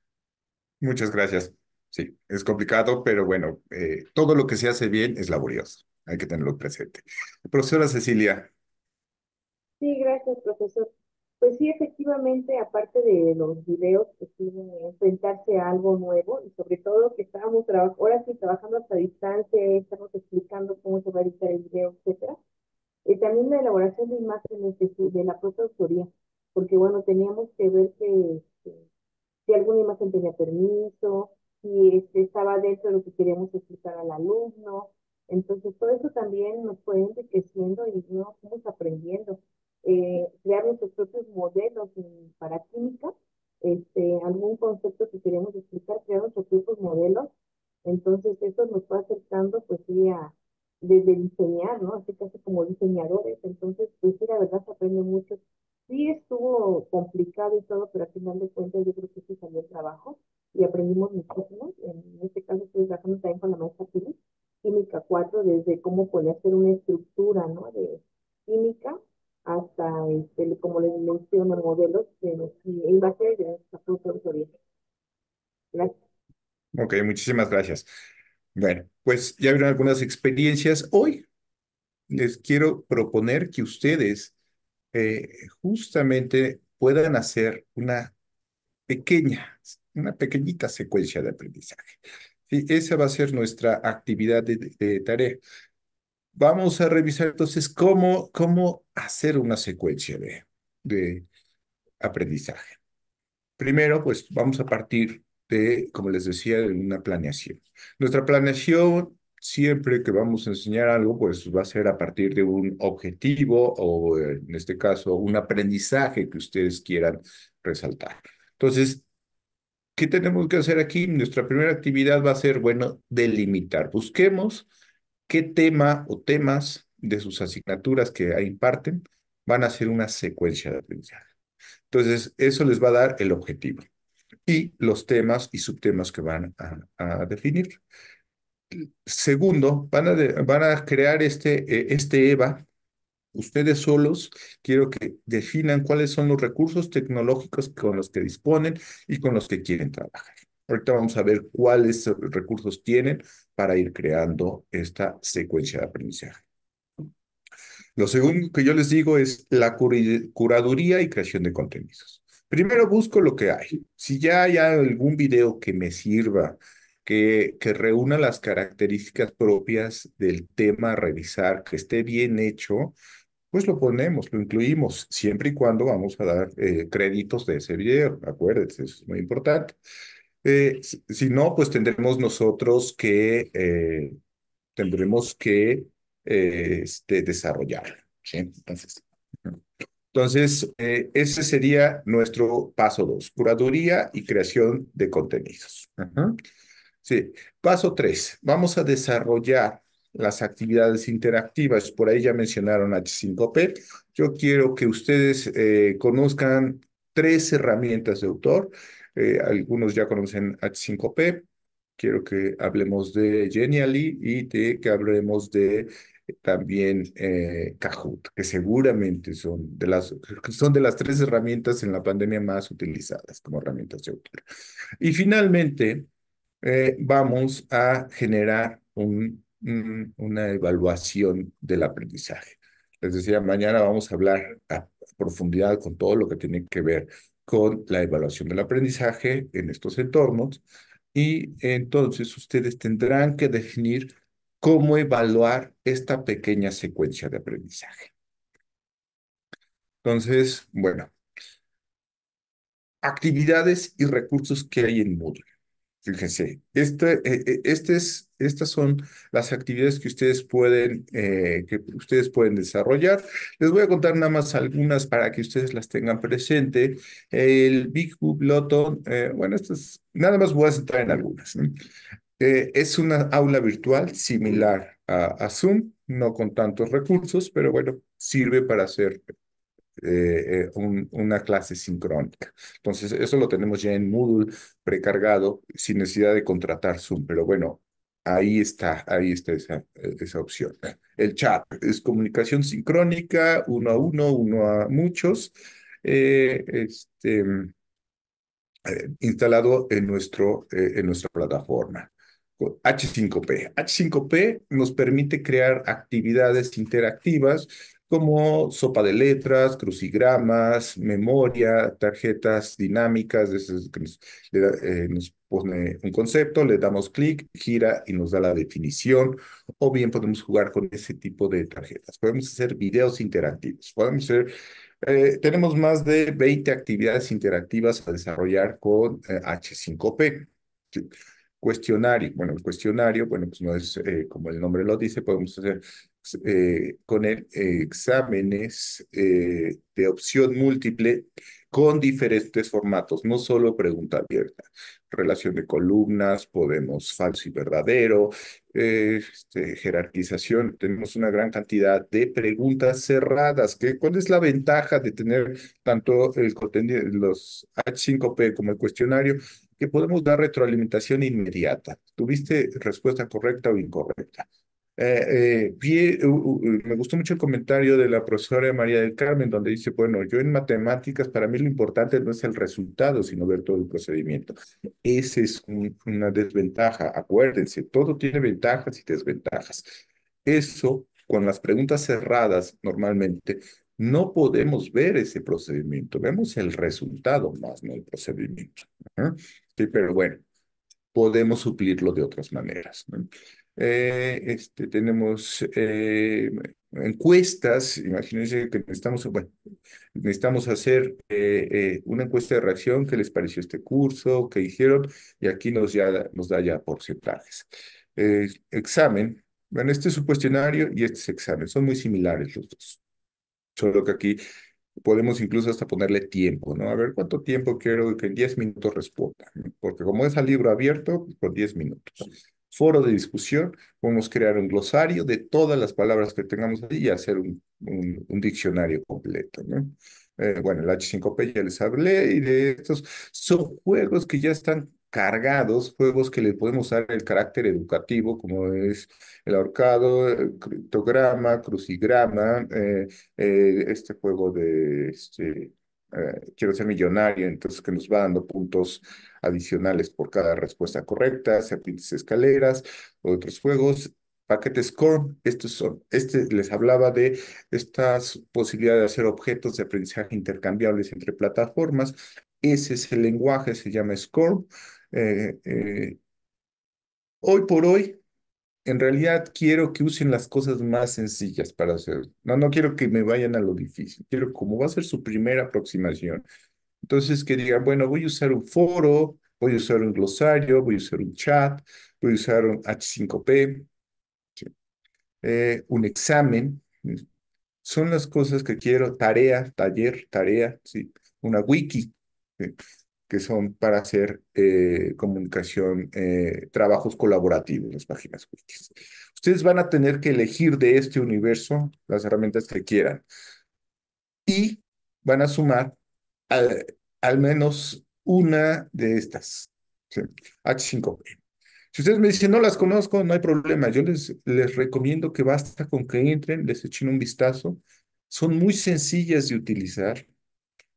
Muchas gracias. Sí, es complicado, pero bueno, eh, todo lo que se hace bien es laborioso. Hay que tenerlo presente. Profesora Cecilia. Sí, gracias, profesor. Pues sí, efectivamente, aparte de los videos, pues sí, enfrentarse a algo nuevo y sobre todo que estábamos ahora sí trabajando hasta distancia, estamos explicando cómo se va a editar el video, etcétera. Eh, también la elaboración de imágenes de, la propia autoría, porque bueno, teníamos que ver que, si alguna imagen tenía permiso, si este, estaba dentro de lo que queríamos explicar al alumno. Entonces, todo eso también nos fue enriqueciendo y nos fuimos aprendiendo. Eh, crear nuestros propios modelos para química, este, algún concepto que queremos explicar, crear nuestros propios modelos. Entonces, eso nos fue acercando, pues sí, desde diseñar, ¿no? Así casi como diseñadores. Entonces, pues sí, la verdad se aprende mucho sí estuvo complicado y todo, pero al final de cuentas yo creo que sí salió el trabajo y aprendimos muchísimo. En este caso estoy trabajando también con la maestra Pili, Química 4, desde cómo puede hacer una estructura ¿no? de química hasta, este, como les menciono, modelos de, en base de nuestra Gracias. Ok, muchísimas gracias. Bueno, pues ya vieron algunas experiencias. Hoy les quiero proponer que ustedes eh, justamente puedan hacer una pequeña, una pequeñita secuencia de aprendizaje. Sí esa va a ser nuestra actividad de, tarea. Vamos a revisar entonces cómo, cómo hacer una secuencia de, de aprendizaje. Primero, pues vamos a partir de, como les decía, de una planeación. Nuestra planeación siempre que vamos a enseñar algo, pues va a ser a partir de un objetivo o, en este caso, un aprendizaje que ustedes quieran resaltar. Entonces, ¿qué tenemos que hacer aquí? Nuestra primera actividad va a ser, bueno, delimitar. Busquemos qué tema o temas de sus asignaturas que imparten van a ser una secuencia de aprendizaje. Entonces, eso les va a dar el objetivo y los temas y subtemas que van a, a definir. Segundo, van a, van a crear este, eh, este EVA, Ustedes solos quiero que definan cuáles son los recursos tecnológicos con los que disponen y con los que quieren trabajar. Ahorita vamos a ver cuáles recursos tienen para ir creando esta secuencia de aprendizaje. Lo segundo que yo les digo es la curaduría y creación de contenidos. Primero busco lo que hay. Si ya hay algún video que me sirva, que, reúna las características propias del tema a revisar, que esté bien hecho, pues lo ponemos, lo incluimos, siempre y cuando vamos a dar eh, créditos de ese video, acuérdense, eso es muy importante. Eh, si, no, pues tendremos nosotros que, eh, tendremos que este, desarrollarlo, Entonces, entonces ese sería nuestro paso dos, curaduría y creación de contenidos. Ajá. Sí. Paso tres, vamos a desarrollar las actividades interactivas. Por ahí ya mencionaron H5P. Yo quiero que ustedes eh, conozcan tres herramientas de autor. Eh, algunos ya conocen H5P. Quiero que hablemos de Genially y de, que hablemos de eh, también eh, Kahoot, que seguramente son de, las, son de las tres herramientas en la pandemia más utilizadas como herramientas de autor. Y finalmente, eh, vamos a generar una evaluación del aprendizaje. Les decía, mañana vamos a hablar a profundidad con todo lo que tiene que ver con la evaluación del aprendizaje en estos entornos y entonces ustedes tendrán que definir cómo evaluar esta pequeña secuencia de aprendizaje. Entonces, bueno, actividades y recursos que hay en Moodle. Fíjense, este, eh, eh, este estas son las actividades que ustedes, pueden, eh, que ustedes pueden desarrollar. Les voy a contar nada más algunas para que ustedes las tengan presente. El Big Hoop Lotto, bueno, nada más voy a centrar en algunas. es una aula virtual similar a Zoom, no con tantos recursos, pero bueno, sirve para hacer eh, eh, un, una clase sincrónica. Entonces, eso lo tenemos ya en Moodle precargado sin necesidad de contratar Zoom, pero bueno, ahí está, ahí está esa, esa opción. El chat es comunicación sincrónica, uno a uno, uno a muchos, eh, este, mm, instalado en, nuestro, en nuestra plataforma. H5P. H5P nos permite crear actividades interactivas como sopa de letras, crucigramas, memoria, tarjetas dinámicas, nos, eh, nos, pone un concepto, le damos clic, gira y nos da la definición, o bien podemos jugar con ese tipo de tarjetas. Podemos hacer videos interactivos, podemos hacer... Eh, tenemos más de 20 actividades interactivas a desarrollar con H5P eh, cuestionario. Bueno, el cuestionario, bueno, pues no es como el nombre lo dice, podemos hacer eh, con el, exámenes eh, de opción múltiple con diferentes formatos, no solo pregunta abierta, relación de columnas, podemos falso y verdadero, eh, este, jerarquización, tenemos una gran cantidad de preguntas cerradas. ¿Cuál es la ventaja de tener tanto el los H5P como el cuestionario? que podemos dar retroalimentación inmediata. ¿Tuviste respuesta correcta o incorrecta? Eh, eh, eh, me gustó mucho el comentario de la profesora María del Carmen, donde dice, bueno, yo en matemáticas, para mí lo importante no es el resultado, sino ver todo el procedimiento. Esa es una desventaja, acuérdense, todo tiene ventajas y desventajas. Eso, con las preguntas cerradas normalmente, no podemos ver ese procedimiento, vemos el resultado más, no el procedimiento. Sí, pero bueno, podemos suplirlo de otras maneras. ¿no? Eh, este, tenemos eh, encuestas, imagínense que necesitamos, necesitamos hacer eh, una encuesta de reacción, qué les pareció este curso, qué hicieron, y aquí nos, ya, nos da ya porcentajes. examen, bueno, este es un cuestionario y este es examen, son muy similares los dos, solo que aquí podemos incluso hasta ponerle tiempo, ¿no? A ver cuánto tiempo quiero que en 10 minutos responda, porque como es al libro abierto, por pues, 10 minutos foro de discusión, podemos crear un glosario de todas las palabras que tengamos ahí y hacer un, diccionario completo, ¿no? bueno, el H5P ya les hablé y de estos son juegos que ya están cargados, juegos que le podemos dar el carácter educativo, como es el ahorcado, el criptograma, crucigrama, este juego de este, eh, quiero ser millonario, entonces que nos va dando puntos adicionales por cada respuesta correcta, serpientes escaleras, otros juegos. Paquetes SCORM, estos son, este les hablaba de estas posibilidades de hacer objetos de aprendizaje intercambiables entre plataformas. Ese es el lenguaje, se llama SCORM eh, eh, hoy por hoy, en realidad quiero que usen las cosas más sencillas para hacer. No, no quiero que me vayan a lo difícil. Quiero, como va a ser su primera aproximación. Entonces, que digan, bueno, voy a usar un foro, voy a usar un glosario, voy a usar un chat, voy a usar un H5P, p eh, un examen. Mm, son las cosas que quiero, tarea, taller, tarea, ¿sí? una wiki que son para hacer eh, comunicación, eh, trabajos colaborativos en las páginas web. Ustedes van a tener que elegir de este universo las herramientas que quieran y van a sumar al, menos una de estas, h H5P. Si ustedes me dicen, no las conozco, no hay problema. Yo les, les recomiendo que basta con que entren, les echen un vistazo. Son muy sencillas de utilizar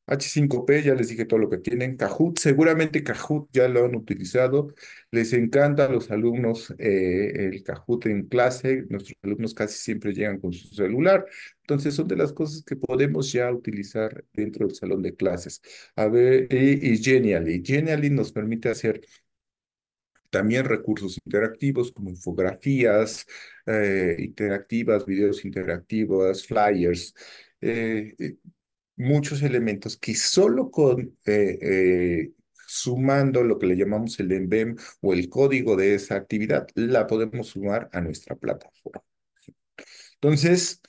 H5P, ya les dije todo lo que tienen. Kahoot, seguramente Kahoot ya lo han utilizado. Les encanta a los alumnos eh, el Kahoot en clase. Nuestros alumnos casi siempre llegan con su celular. Entonces, son de las cosas que podemos ya utilizar dentro del salón de clases. A ver, y, Genially. Genially nos permite hacer también recursos interactivos como infografías eh, interactivas, videos interactivos, flyers. Eh, muchos elementos que solo con eh, eh, sumando lo que le llamamos el EMBEM o el código de esa actividad, la podemos sumar a nuestra plataforma. Entonces,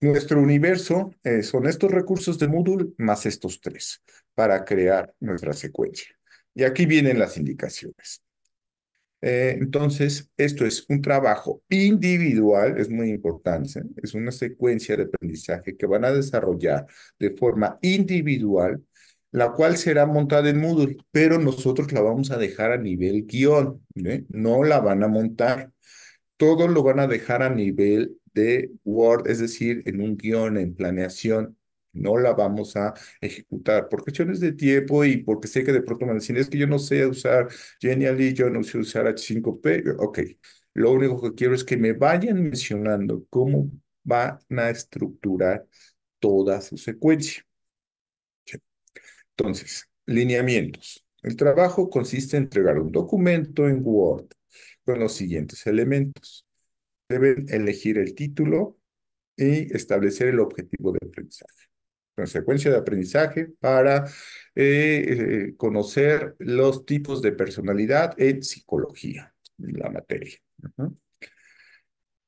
nuestro universo eh, son estos recursos de Moodle más estos tres para crear nuestra secuencia. Y aquí vienen las indicaciones. Eh, entonces, esto es un trabajo individual, es muy importante, es una secuencia de aprendizaje que van a desarrollar de forma individual, la cual será montada en Moodle, pero nosotros la vamos a dejar a nivel guión, ¿eh? no la van a montar. Todo lo van a dejar a nivel de Word, es decir, en un guión, en planeación, no la vamos a ejecutar por cuestiones de tiempo y porque sé que de pronto me dicen, es que yo no sé usar Genially, yo no sé usar H5P, ok. Lo único que quiero es que me vayan mencionando cómo van a estructurar toda su secuencia. Entonces, lineamientos. El trabajo consiste en entregar un documento en Word con los siguientes elementos. Deben elegir el título y establecer el objetivo de aprendizaje una secuencia de aprendizaje para eh, eh, conocer los tipos de personalidad en psicología, en la materia.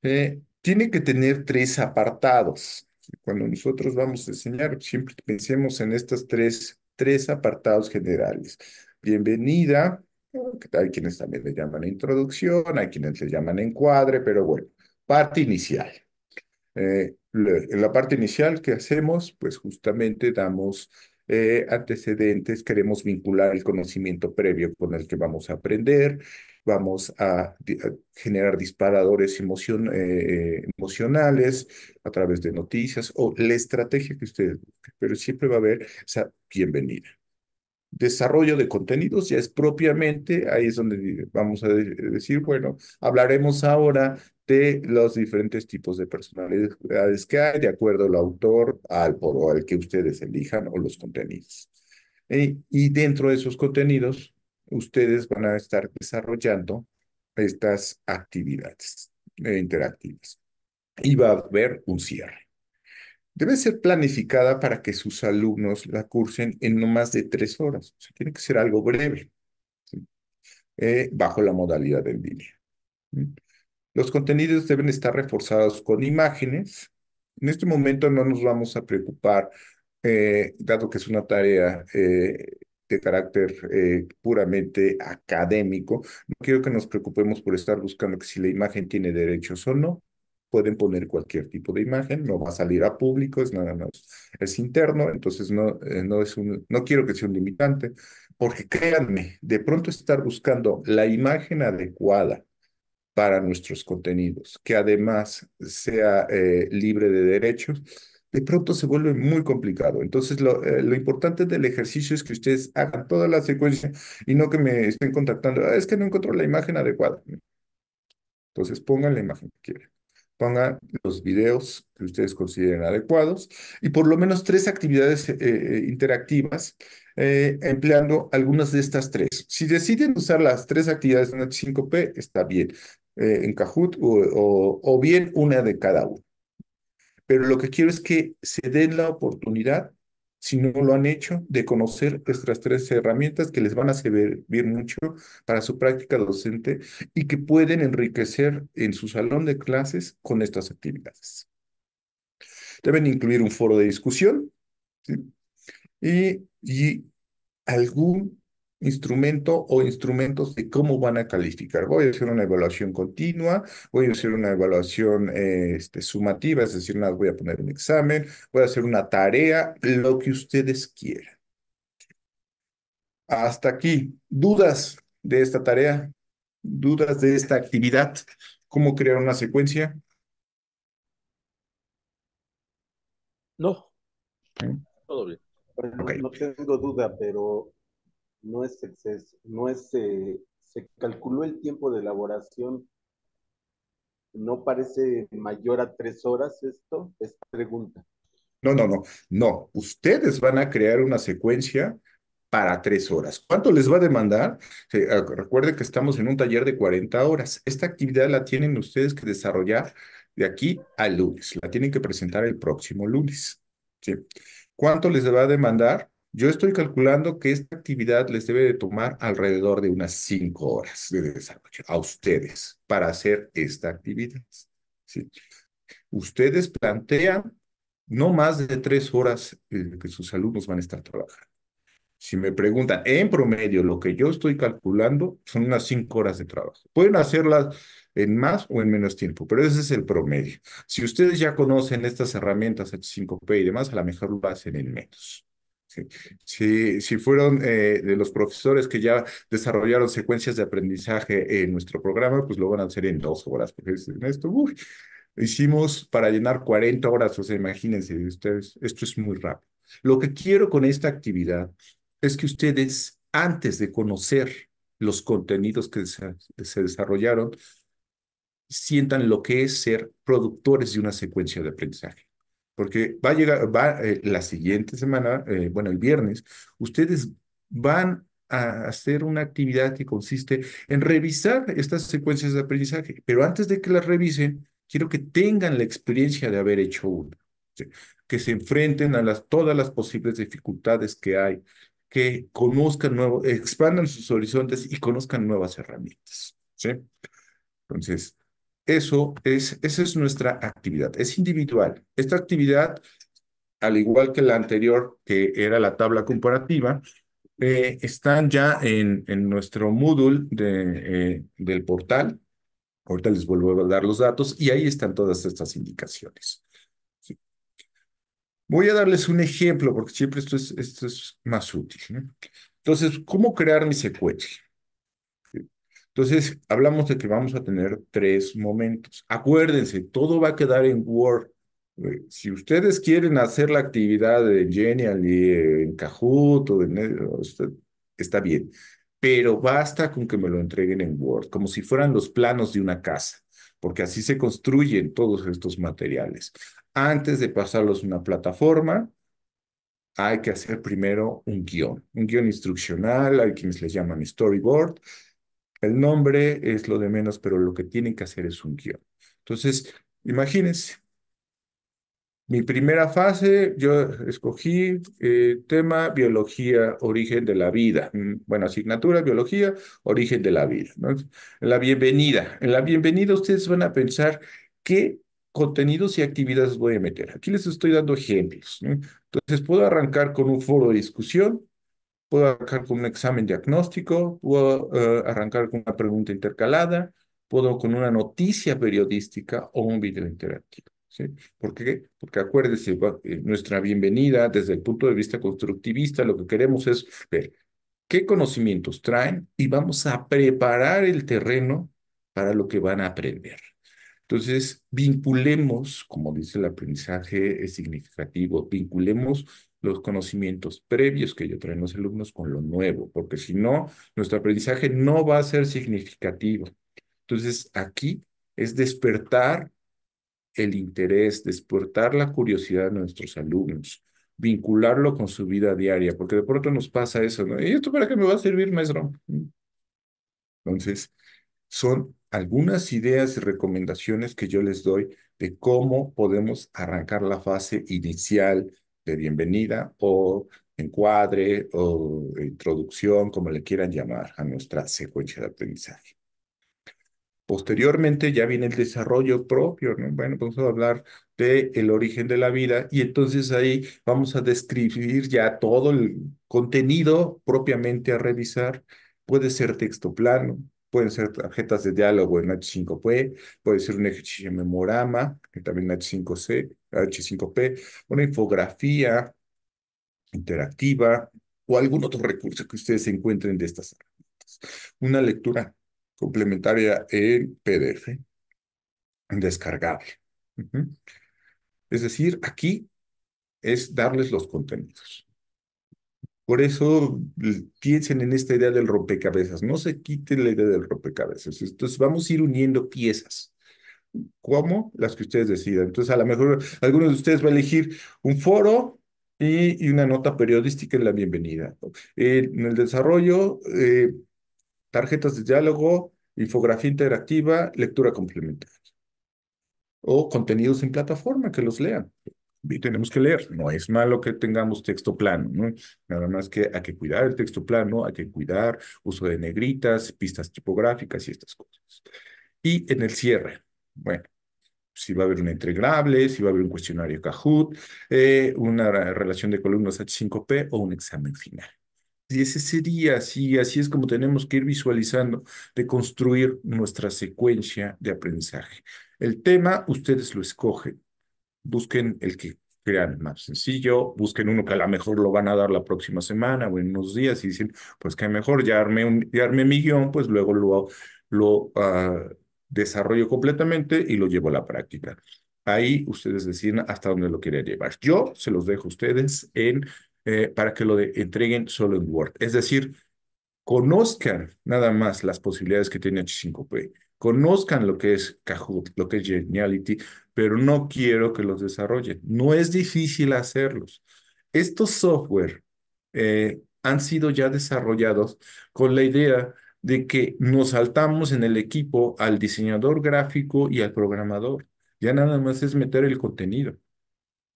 Eh, tiene que tener tres apartados. Cuando nosotros vamos a enseñar, siempre pensemos en estos tres, tres apartados generales. Bienvenida, hay quienes también le llaman introducción, hay quienes le llaman encuadre, pero bueno, parte inicial. Eh, en la parte inicial que hacemos, pues justamente damos eh, antecedentes, queremos vincular el conocimiento previo con el que vamos a aprender, vamos a, generar disparadores eh, emocionales a través de noticias o la estrategia que ustedes pero siempre va a haber esa bienvenida desarrollo de contenidos, ya es propiamente, ahí es donde vamos a decir, bueno, hablaremos ahora de los diferentes tipos de personalidades que hay, de acuerdo al autor, al por al que ustedes elijan o los contenidos. Eh, y dentro de esos contenidos, ustedes van a estar desarrollando estas actividades eh, interactivas. Y va a haber un cierre debe ser planificada para que sus alumnos la cursen en no más de tres horas. O sea, tiene que ser algo breve, eh, bajo la modalidad del línea. Los contenidos deben estar reforzados con imágenes. En este momento no nos vamos a preocupar, eh, dado que es una tarea eh, de carácter puramente académico. No quiero que nos preocupemos por estar buscando que si la imagen tiene derechos o no pueden poner cualquier tipo de imagen, no va a salir a público, es nada más, es interno, entonces no, eh, no, es un, no quiero que sea un limitante, porque créanme, de pronto estar buscando la imagen adecuada para nuestros contenidos, que además sea eh, libre de derechos, de pronto se vuelve muy complicado. Entonces, eh, lo, importante del ejercicio es que ustedes hagan toda la secuencia y no que me estén contactando, ah, es que no encuentro la imagen adecuada. Entonces, pongan la imagen que quieran pongan los videos que ustedes consideren adecuados y por lo menos tres actividades eh, eh, interactivas eh, empleando algunas de estas tres. Si deciden usar las tres actividades de H5P, está bien, en Kahoot o, o bien una de cada uno. Pero lo que quiero es que se den la oportunidad si no lo han hecho, de conocer estas tres herramientas que les van a servir mucho para su práctica docente y que pueden enriquecer en su salón de clases con estas actividades. Deben incluir un foro de discusión y, y algún instrumento o instrumentos de cómo van a calificar. Voy a hacer una evaluación continua, voy a hacer una evaluación eh, este, sumativa, es decir, voy a poner un examen, voy a hacer una tarea, lo que ustedes quieran. Hasta aquí, dudas de esta tarea, dudas de esta actividad, cómo crear una secuencia. No. Todo bien. No tengo duda, pero no es exceso, no es, eh, se calculó el tiempo de elaboración, no parece mayor a tres horas esto, es pregunta. No, no, no, no, ustedes van a crear una secuencia para tres horas. ¿Cuánto les va a demandar? Ah, recuerde recuerden que estamos en un taller de 40 horas. Esta actividad la tienen ustedes que desarrollar de aquí a lunes. La tienen que presentar el próximo lunes. ¿Cuánto les va a demandar? Yo estoy calculando que esta actividad les debe de tomar alrededor de unas cinco horas de desarrollo a ustedes para hacer esta actividad. Ustedes plantean no más de tres horas eh, que sus alumnos van a estar trabajando. Si me preguntan, en promedio, lo que yo estoy calculando son unas cinco horas de trabajo. Pueden hacerlas en más o en menos tiempo, pero ese es el promedio. Si ustedes ya conocen estas herramientas H5P y demás, a lo mejor lo hacen en menos. Si sí, fueron eh, de los profesores que ya desarrollaron secuencias de aprendizaje en nuestro programa, pues lo van a hacer en dos horas, porque esto, hicimos para llenar 40 horas, o sea, imagínense ustedes, esto es muy rápido. Lo que quiero con esta actividad es que ustedes, antes de conocer los contenidos que se desarrollaron, sientan lo que es ser productores de una secuencia de aprendizaje porque va a llegar, va eh, la siguiente semana, eh, bueno, el viernes, ustedes van a hacer una actividad que consiste en revisar estas secuencias de aprendizaje, pero antes de que las revisen, quiero que tengan la experiencia de haber hecho una, que se enfrenten a todas las posibles dificultades que hay, que conozcan nuevos, expandan sus horizontes y conozcan nuevas herramientas. ¿sí? Entonces, eso es, esa es nuestra actividad, es individual. Esta actividad, al igual que la anterior, que era la tabla comparativa, eh, están ya en, en nuestro módulo de, eh, del portal. Ahorita les vuelvo a dar los datos y ahí están todas estas indicaciones. Voy a darles un ejemplo porque siempre esto es, esto es más útil. Entonces, ¿cómo crear mi secuencia? Entonces, hablamos de que vamos a tener tres momentos. Acuérdense, todo va a quedar en Word. Eh, si ustedes quieren hacer la actividad de Genial y eh, en Kahoot eh, está bien, pero basta con que me lo entreguen en Word, como si fueran los planos de una casa, porque así se construyen todos estos materiales. Antes de pasarlos a una plataforma, hay que hacer primero un guión, un guión instruccional, hay quienes le llaman storyboard, el nombre es lo de menos, pero lo que tienen que hacer es un guión. Entonces, imagínense. Mi primera fase, yo escogí eh, tema biología, origen de la vida. Mm, bueno, asignatura, biología, origen de la vida. ¿no? En la bienvenida. En la bienvenida ustedes van a pensar qué contenidos y actividades voy a meter. Aquí les estoy dando ejemplos. Entonces, puedo arrancar con un foro de discusión, puedo arrancar con un examen diagnóstico, puedo eh, arrancar con una pregunta intercalada, puedo con una noticia periodística o un video interactivo. ¿sí? ¿Por qué? Porque acuérdense, eh, nuestra bienvenida desde el punto de vista constructivista, lo que queremos es ver qué conocimientos traen y vamos a preparar el terreno para lo que van a aprender. Entonces, vinculemos, como dice el aprendizaje es significativo, vinculemos los conocimientos previos que yo traen los alumnos con lo nuevo, porque si no, nuestro aprendizaje no va a ser significativo. Entonces, aquí es despertar el interés, despertar la curiosidad de nuestros alumnos, vincularlo con su vida diaria, porque de pronto nos pasa eso, ¿no? ¿Y esto para qué me va a servir, maestro? Entonces, son algunas ideas y recomendaciones que yo les doy de cómo podemos arrancar la fase inicial de bienvenida o encuadre o introducción, como le quieran llamar, a nuestra secuencia de aprendizaje. Posteriormente ya viene el desarrollo propio, ¿no? Bueno, pues vamos a hablar de el origen de la vida y entonces ahí vamos a describir ya todo el contenido propiamente a revisar. Puede ser texto plano, pueden ser tarjetas de diálogo en H5P, puede ser un ejercicio de memorama, también en H5C, H5P, una infografía interactiva o algún otro recurso que ustedes encuentren de estas herramientas. Una lectura complementaria en PDF descargable. Es decir, aquí es darles los contenidos. Por eso piensen en esta idea del rompecabezas, no se quiten la idea del rompecabezas. Entonces vamos a ir uniendo piezas como las que ustedes decidan. Entonces, a lo mejor algunos de ustedes va a elegir un foro y, una nota periodística en la bienvenida. en el desarrollo, eh, tarjetas de diálogo, infografía interactiva, lectura complementaria. O contenidos en plataforma que los lean. Y tenemos que leer. No es malo que tengamos texto plano, ¿no? Nada más que hay que cuidar el texto plano, hay que cuidar uso de negritas, pistas tipográficas y estas cosas. Y en el cierre, bueno, si va a haber un entregable, si va a haber un cuestionario Kahoot, eh, una relación de columnas H5P o un examen final. Y ese sería así, así es como tenemos que ir visualizando, de construir nuestra secuencia de aprendizaje. El tema, ustedes lo escogen. Busquen el que crean más sencillo, busquen uno que a lo mejor lo van a dar la próxima semana o en unos días y dicen, pues que mejor, ya armé, un, mi guión, pues luego lo, lo ah, desarrollo completamente y lo llevo a la práctica. Ahí ustedes deciden hasta dónde lo quieren llevar. Yo se los dejo a ustedes en, eh, para que lo entreguen solo en Word. Es decir, conozcan nada más las posibilidades que tiene H5P, conozcan lo que es Kahoot, lo que es Geniality, pero no quiero que los desarrollen. No es difícil hacerlos. Estos software eh, han sido ya desarrollados con la idea de que nos saltamos en el equipo al diseñador gráfico y al programador. Ya nada más es meter el contenido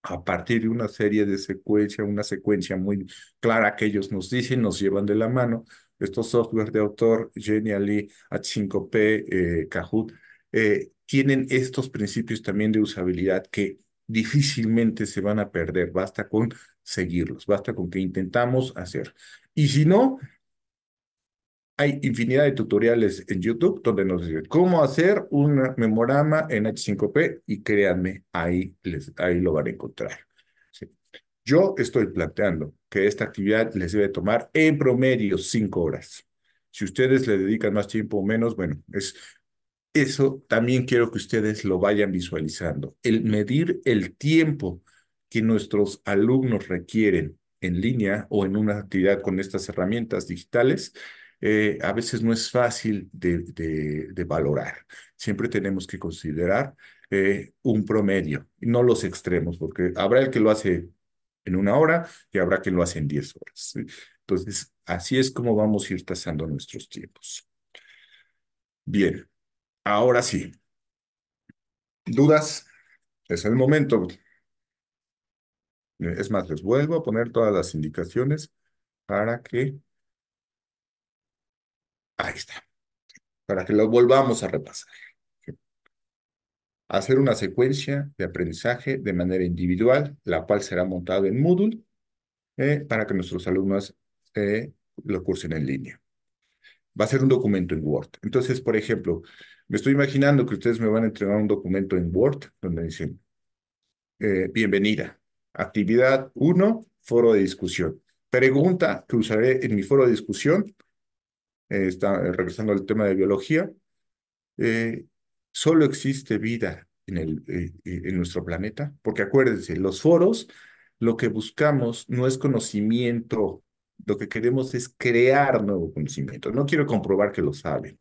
a partir de una serie de secuencia, una secuencia muy clara que ellos nos dicen, nos llevan de la mano. Estos software de autor, Genially, H5P, eh, Kahoot, eh, tienen estos principios también de usabilidad que difícilmente se van a perder. Basta con seguirlos, basta con que intentamos hacer. Y si no, hay infinidad de tutoriales en YouTube donde nos dicen cómo hacer un memorama en H5P y créanme, ahí, les, ahí lo van a encontrar. Yo estoy planteando que esta actividad les debe tomar en promedio cinco horas. Si ustedes le dedican más tiempo o menos, bueno, es, eso también quiero que ustedes lo vayan visualizando. El medir el tiempo que nuestros alumnos requieren en línea o en una actividad con estas herramientas digitales eh, a veces no es fácil de, valorar. Siempre tenemos que considerar eh, un promedio, no los extremos, porque habrá el que lo hace en una hora y habrá quien lo hace en diez horas. Entonces, así es como vamos a ir tasando nuestros tiempos. Bien, ahora sí. ¿Dudas? Es el momento. Es más, les vuelvo a poner todas las indicaciones para que Ahí está. Para que lo volvamos a repasar. Hacer una secuencia de aprendizaje de manera individual, la cual será montada en Moodle eh, para que nuestros alumnos eh, lo cursen en línea. Va a ser un documento en Word. Entonces, por ejemplo, me estoy imaginando que ustedes me van a entregar un documento en Word donde dicen, eh, bienvenida, actividad 1, foro de discusión. Pregunta que usaré en mi foro de discusión eh, está, eh, regresando al tema de biología, eh, solo existe vida en, el, en nuestro planeta, porque acuérdense, los foros, lo que buscamos no es conocimiento, lo que queremos es crear nuevo conocimiento. No quiero comprobar que lo saben,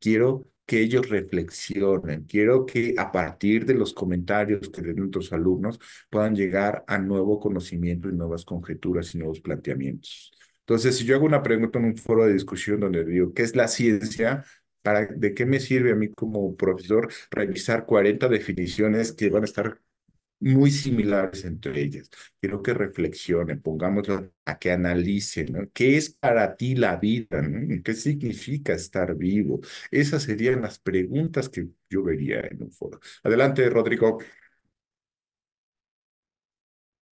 quiero que ellos reflexionen. Quiero que a partir de los comentarios que den nuestros alumnos puedan llegar a nuevo conocimiento y nuevas conjeturas y nuevos planteamientos. Entonces, si yo hago una pregunta en un foro de discusión donde digo, ¿qué es la ciencia? ¿Para, ¿De qué me sirve a mí como profesor revisar 40 definiciones que van a estar muy similares entre ellas? Quiero que reflexionen, pongámoslo a que analicen, ¿no? ¿Qué es para ti la vida? ¿Qué significa estar vivo? Esas serían las preguntas que yo vería en un foro. Adelante, Rodrigo.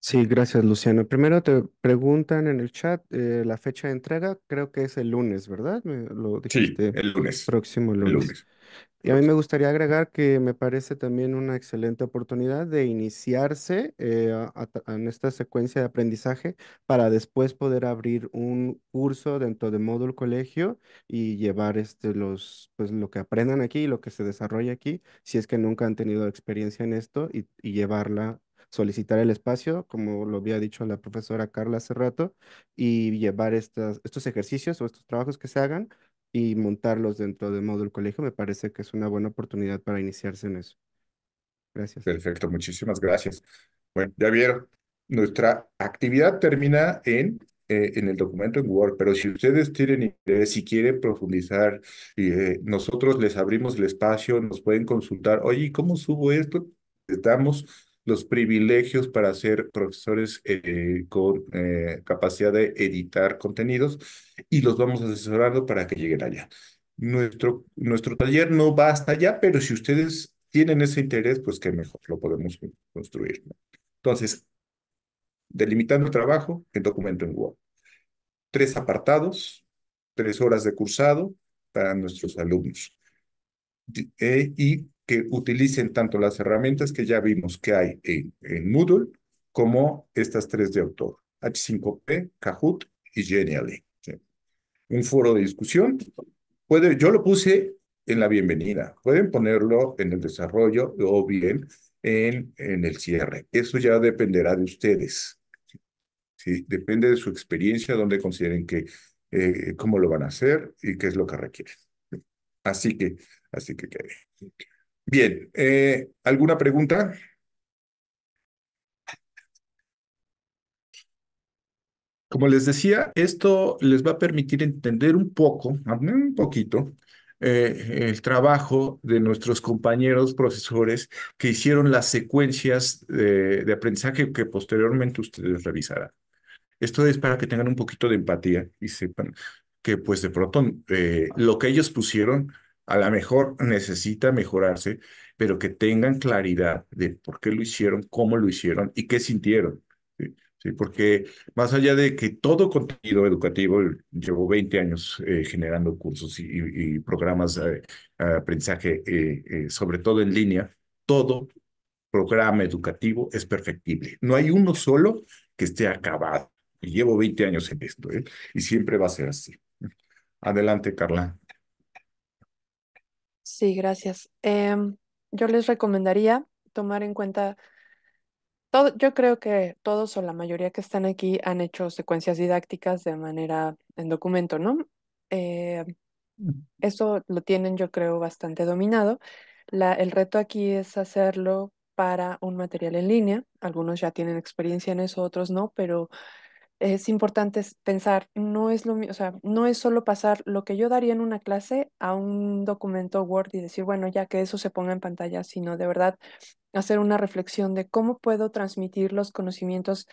Sí, gracias, Luciano. Primero te preguntan en el chat eh, la fecha de entrega, creo que es el lunes, ¿verdad? lo Sí, el lunes, próximo el lunes. Y a mí me gustaría agregar que me parece también una excelente oportunidad de iniciarse eh, en esta secuencia de aprendizaje para después poder abrir un curso dentro de módulo colegio y llevar este, los, pues, lo que aprendan aquí y lo que se desarrolla aquí, si es que nunca han tenido experiencia en esto y, y llevarla solicitar el espacio, como lo había dicho la profesora Carla hace rato, y llevar estas, estos ejercicios o estos trabajos que se hagan y montarlos dentro de módulo colegio, me parece que es una buena oportunidad para iniciarse en eso. Gracias. Perfecto, muchísimas gracias. Bueno, ya vieron, nuestra actividad termina en eh, en el documento en Word, pero si ustedes tienen interés, si quieren profundizar, eh, nosotros les abrimos el espacio, nos pueden consultar, oye, ¿cómo subo esto? Estamos los privilegios para ser profesores eh, con eh, capacidad de editar contenidos y los vamos asesorando para que lleguen allá. Nuestro, nuestro taller no va hasta allá, pero si ustedes tienen ese interés, pues qué mejor, lo podemos construir. Entonces, delimitando el trabajo, el documento en Word. Tres apartados, tres horas de cursado para nuestros alumnos. Eh, y que utilicen tanto las herramientas que ya vimos que hay en, Moodle como estas tres de autor, H5P, Kahoot y Genially. Un foro de discusión. Puede, yo lo puse en la bienvenida. Pueden ponerlo en el desarrollo o bien en, en el cierre. Eso ya dependerá de ustedes. Sí, depende de su experiencia, donde consideren que, eh, cómo lo van a hacer y qué es lo que requieren. Así que, así que quede. Bien, eh, ¿alguna pregunta? Como les decía, esto les va a permitir entender un poco, un poquito, eh, el trabajo de nuestros compañeros profesores que hicieron las secuencias de, aprendizaje que posteriormente ustedes revisarán. Esto es para que tengan un poquito de empatía y sepan que pues de pronto eh, lo que ellos pusieron a lo mejor necesita mejorarse, pero que tengan claridad de por qué lo hicieron, cómo lo hicieron y qué sintieron. Porque más allá de que todo contenido educativo, llevo 20 años eh, generando cursos y, programas de eh, aprendizaje, eh, sobre todo en línea, todo programa educativo es perfectible. No hay uno solo que esté acabado. Y llevo 20 años en esto, y siempre va a ser así. Adelante, Carla. Sí, gracias. Em, yo les recomendaría tomar en cuenta todo, yo creo que todos o la mayoría que están aquí han hecho secuencias didácticas de manera en documento, ¿no? Eh, eso lo tienen, yo creo, bastante dominado. La, el reto aquí es hacerlo para un material en línea. Algunos ya tienen experiencia en eso, otros no, pero es importante pensar, no es lo o sea, no es solo pasar lo que yo daría en una clase a un documento Word y decir, bueno, ya que eso se ponga en pantalla, sino de verdad hacer una reflexión de cómo puedo transmitir los conocimientos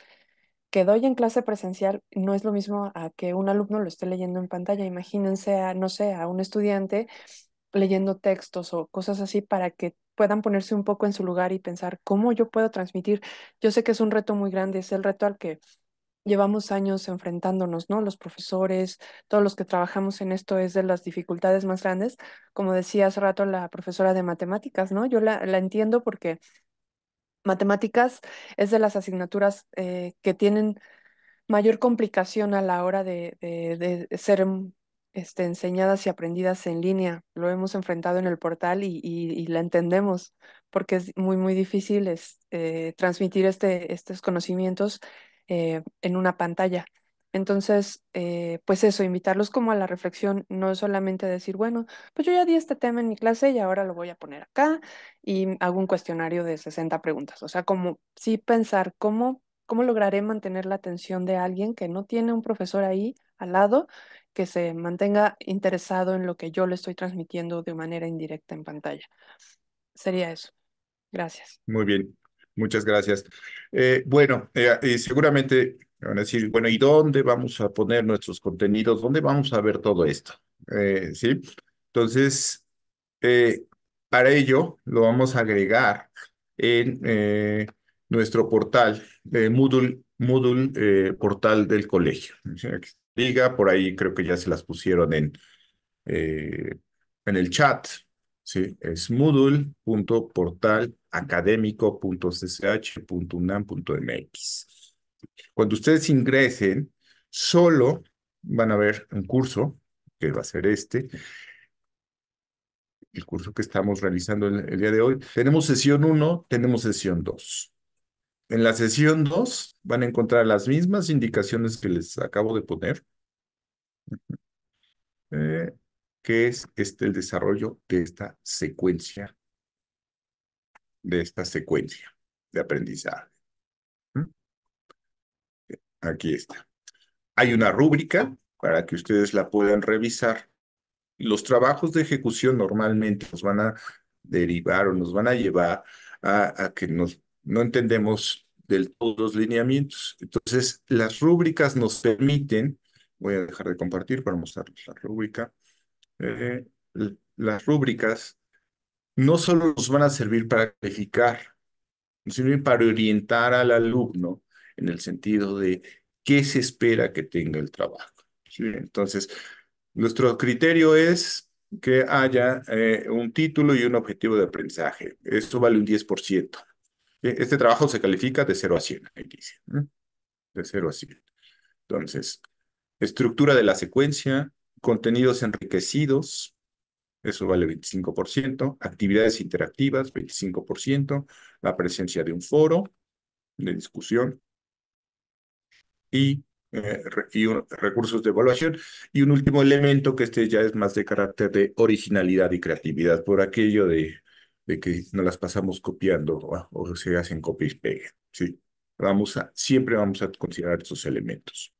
que doy en clase presencial. No es lo mismo a que un alumno lo esté leyendo en pantalla. Imagínense, a, no sé, a un estudiante leyendo textos o cosas así para que puedan ponerse un poco en su lugar y pensar cómo yo puedo transmitir. Yo sé que es un reto muy grande, es el reto al que llevamos años enfrentándonos, ¿no? Los profesores, todos los que trabajamos en esto es de las dificultades más grandes. Como decía hace rato la profesora de matemáticas, ¿no? Yo la, la entiendo porque matemáticas es de las asignaturas eh, que tienen mayor complicación a la hora de, de, de ser mm, este, enseñadas y aprendidas en línea. Lo hemos enfrentado en el portal y, y, la entendemos porque es muy, muy difícil es, eh, transmitir este, estos conocimientos eh, en una pantalla. Entonces, eh, pues eso, invitarlos como a la reflexión, no solamente decir, bueno, pues yo ya di este tema en mi clase y ahora lo voy a poner acá y hago un cuestionario de 60 preguntas. O sea, como sí pensar cómo, cómo lograré mantener la atención de alguien que no tiene un profesor ahí al lado, que se mantenga interesado en lo que yo le estoy transmitiendo de manera indirecta en pantalla. Sería eso. Gracias. Muy bien. Muchas gracias. Eh, bueno, eh, seguramente van a decir, bueno, ¿y dónde vamos a poner nuestros contenidos? ¿Dónde vamos a ver todo esto? Eh, ¿Sí? Entonces, para ello lo vamos a agregar en nuestro portal, Moodle, Moodle portal del colegio. Diga, por ahí creo que ya se las pusieron en, en el chat. Sí, es moodle.portal académico.cch.unam.mx. Cuando ustedes ingresen, solo van a ver un curso, que va a ser este, el curso que estamos realizando el, día de hoy. Tenemos sesión 1, tenemos sesión 2. En la sesión 2 van a encontrar las mismas indicaciones que les acabo de poner, eh, que es este, el desarrollo de esta secuencia de esta secuencia de aprendizaje. Aquí está. Hay una rúbrica para que ustedes la puedan revisar. Los trabajos de ejecución normalmente nos van a derivar o nos van a llevar a, que nos, no entendemos del todo los lineamientos. Entonces, las rúbricas nos permiten, voy a dejar de compartir para mostrarles la rúbrica, eh, las rúbricas no solo nos van a servir para calificar, sino para orientar al alumno en el sentido de qué se espera que tenga el trabajo. Entonces, nuestro criterio es que haya eh, un título y un objetivo de aprendizaje. Esto vale un 10%. E, este trabajo se califica de 0 a 100, ahí dice. De 0 a 100. Entonces, estructura de la secuencia, contenidos enriquecidos, eso vale 25%, actividades interactivas, 25%, la presencia de un foro de discusión y, eh, y recursos de evaluación. Y un último elemento que este ya es más de carácter de originalidad y creatividad, por aquello de, de que nos las pasamos copiando ah, o, se hacen copia y pega. ¿sí? Vamos a, siempre vamos a considerar estos elementos.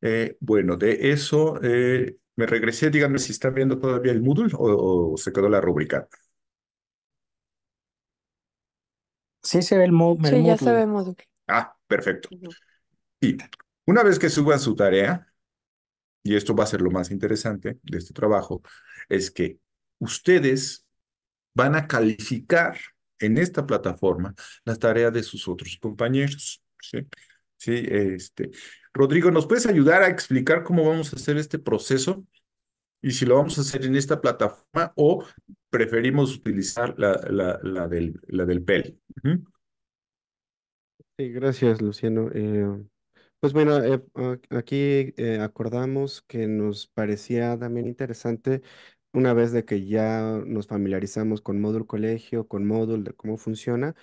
Eh, bueno, de eso... Eh, me regresé, díganme si está viendo todavía el Moodle o, se quedó la rúbrica. Sí se ve el, Moodle. Sí, ya se ve el Moodle. Ah, perfecto. Y una vez que suban su tarea, y esto va a ser lo más interesante de este trabajo, es que ustedes van a calificar en esta plataforma la tarea de sus otros compañeros. ¿sí? Sí, este, Rodrigo, ¿nos puedes ayudar a explicar cómo vamos a hacer este proceso? Y si lo vamos a hacer en esta plataforma o preferimos utilizar la, la, del, la del PEL. Sí, gracias, Luciano. Eh, pues bueno, eh, aquí eh, acordamos que nos parecía también interesante una vez de que ya nos familiarizamos con Módulo Colegio, con Módulo, de cómo funciona,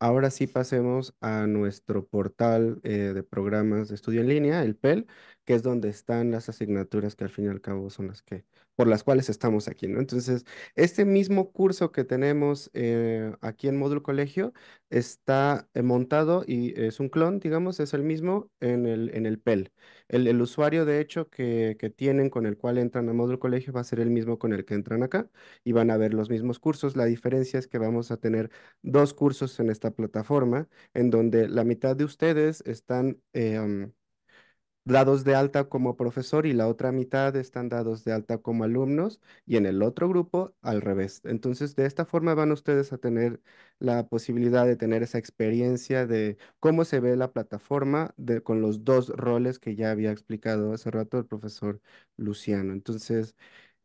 Ahora sí pasemos a nuestro portal eh, de programas de estudio en línea, el PEL, que es donde están las asignaturas que al fin y al cabo son las que, por las cuales estamos aquí, ¿no? Entonces, este mismo curso que tenemos eh, aquí en Módulo Colegio está eh, montado y es un clon, digamos, es el mismo en el, en el PEL. E el, usuario, de hecho, que, tienen con el cual entran a Módulo Colegio va a ser el mismo con el que entran acá y van a ver los mismos cursos. La diferencia es que vamos a tener dos cursos en esta plataforma en donde la mitad de ustedes están... Em, dados de alta como profesor y la otra mitad están dados de alta como alumnos y en el otro grupo al revés. Entonces, de esta forma van ustedes a tener la posibilidad de tener esa experiencia de cómo se ve la plataforma con los dos roles que ya había explicado hace rato el profesor Luciano. Entonces,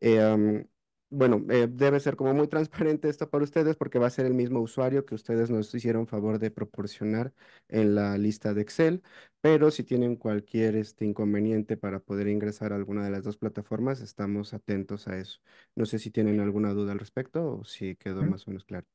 em, bueno, eh, debe ser como muy transparente esto para ustedes porque va a ser el mismo usuario que ustedes nos hicieron favor de proporcionar en la lista de Excel, pero si tienen cualquier este inconveniente para poder ingresar a alguna de las dos plataformas, estamos atentos a eso. No sé si tienen alguna duda al respecto o si quedó más o menos claro.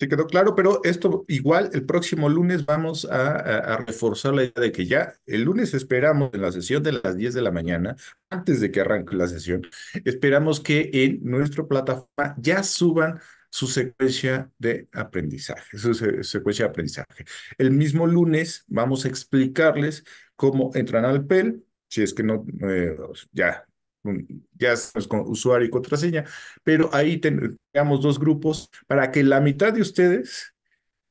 Te quedó claro, pero esto igual el próximo lunes vamos a, reforzar la idea de que ya el lunes esperamos en la sesión de las 10 de la mañana, antes de que arranque la sesión, esperamos que en nuestra plataforma ya suban su secuencia de aprendizaje, su secuencia de aprendizaje. El mismo lunes vamos a explicarles cómo entran al PEL, si es que no, eh, ya ya es con usuario y contraseña, pero ahí tengamos dos grupos para que la mitad de ustedes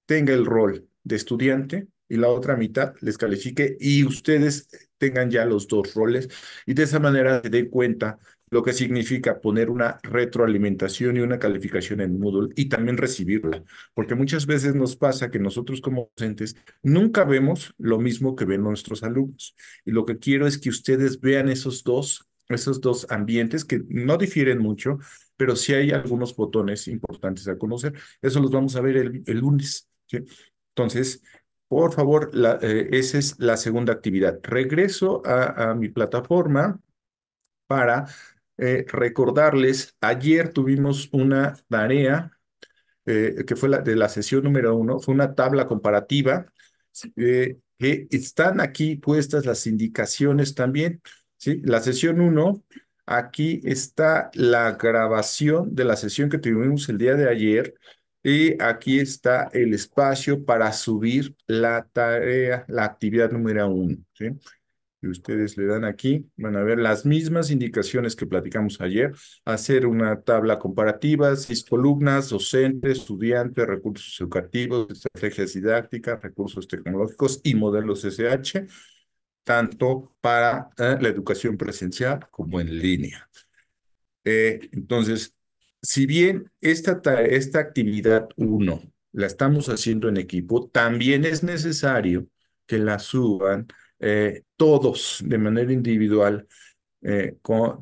tenga el rol de estudiante y la otra mitad les califique y ustedes tengan ya los dos roles y de esa manera se den cuenta lo que significa poner una retroalimentación y una calificación en Moodle y también recibirla, porque muchas veces nos pasa que nosotros como docentes nunca vemos lo mismo que ven nuestros alumnos. Y lo que quiero es que ustedes vean esos dos esos dos ambientes que no difieren mucho, pero sí hay algunos botones importantes a conocer. Eso los vamos a ver el, lunes. Entonces, por favor, eh, esa es la segunda actividad. Regreso a, mi plataforma para eh, recordarles, ayer tuvimos una tarea eh, que fue la de la sesión número uno, fue una tabla comparativa que están aquí puestas las indicaciones también. La sesión 1, aquí está la grabación de la sesión que tuvimos el día de ayer y aquí está el espacio para subir la tarea, la actividad número 1, ¿sí? Y ustedes le dan aquí, van a ver las mismas indicaciones que platicamos ayer, hacer una tabla comparativa, seis columnas, docente, estudiante, recursos educativos, estrategias didácticas, recursos tecnológicos y modelos SH tanto para eh, la educación presencial como en línea. Eh, entonces, si bien esta, esta actividad 1 la estamos haciendo en equipo, también es necesario que la suban eh, todos de manera individual,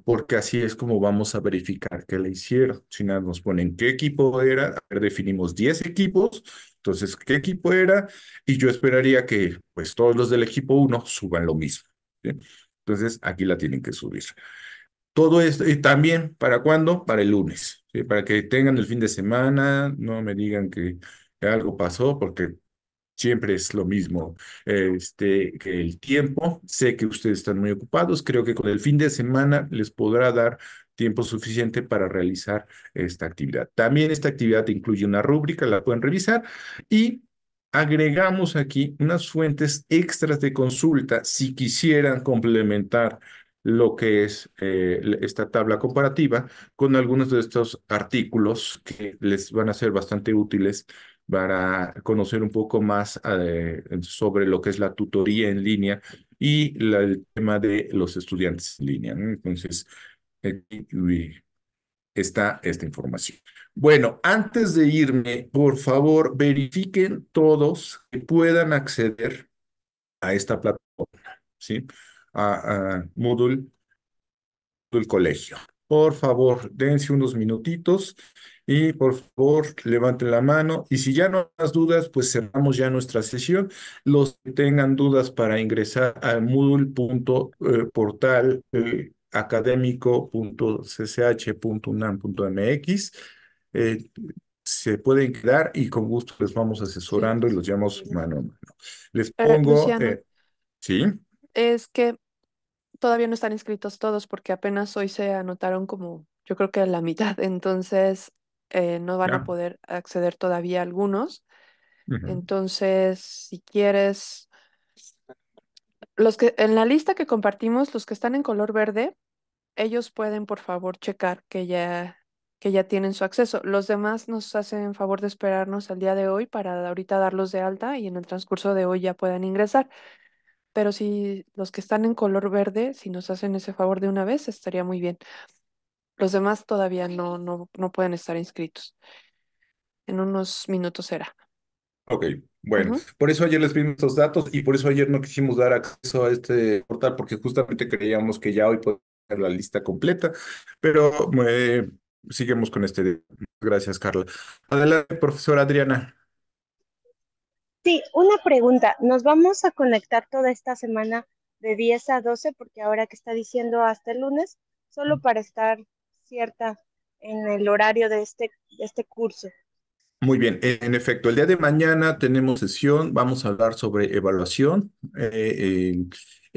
porque así es como vamos a verificar que la hicieron. Si nada nos ponen qué equipo era, definimos 10 equipos entonces, ¿qué equipo era? Y yo esperaría que pues todos los del equipo 1 suban lo mismo. Entonces, aquí la tienen que subir. Todo esto, y también, ¿para cuándo? Para el lunes, para que tengan el fin de semana, no me digan que, algo pasó, porque siempre es lo mismo este, que el tiempo. Sé que ustedes están muy ocupados, creo que con el fin de semana les podrá dar tiempo suficiente para realizar esta actividad. También esta actividad incluye una rúbrica, la pueden revisar, y agregamos aquí unas fuentes extras de consulta si quisieran complementar lo que es eh, esta tabla comparativa con algunos de estos artículos que les van a ser bastante útiles para conocer un poco más eh, sobre lo que es la tutoría en línea y el tema de los estudiantes en línea. Entonces, está esta información. Bueno, antes de irme, por favor, verifiquen todos que puedan acceder a esta plataforma, ¿sí? A, a Moodle del colegio. Por favor, dense unos minutitos y por favor, levanten la mano. Y si ya no hay más dudas, pues cerramos ya nuestra sesión. Los que tengan dudas para ingresar al moodle.portal académico.cch.unam.mx. Eh, se pueden quedar y con gusto les vamos asesorando y los llevamos mano a mano. Les pongo... Eh, sí. Es que todavía no están inscritos todos porque apenas hoy se anotaron como yo creo que la mitad, entonces eh, no van a poder acceder todavía algunos. Entonces, si quieres, los que en la lista que compartimos, los que están en color verde, ellos pueden, por favor, checar que ya, que ya tienen su acceso. Los demás nos hacen favor de esperarnos al día de hoy para ahorita darlos de alta y en el transcurso de hoy ya puedan ingresar. Pero si los que están en color verde, si nos hacen ese favor de una vez, estaría muy bien. Los demás todavía no, no, pueden estar inscritos. En unos minutos será. Ok, bueno, por eso ayer les dimos los datos y por eso ayer no quisimos dar acceso a este portal porque justamente creíamos que ya hoy podemos la lista completa, pero eh, seguimos con este. Gracias, Carla. Adelante, profesora Adriana. Sí, una pregunta. Nos vamos a conectar toda esta semana de 10 a 12, porque ahora que está diciendo hasta el lunes, solo mm. para estar cierta en el horario de este, este curso. Muy bien, eh, en efecto, el día de mañana tenemos sesión, vamos a hablar sobre evaluación. Eh,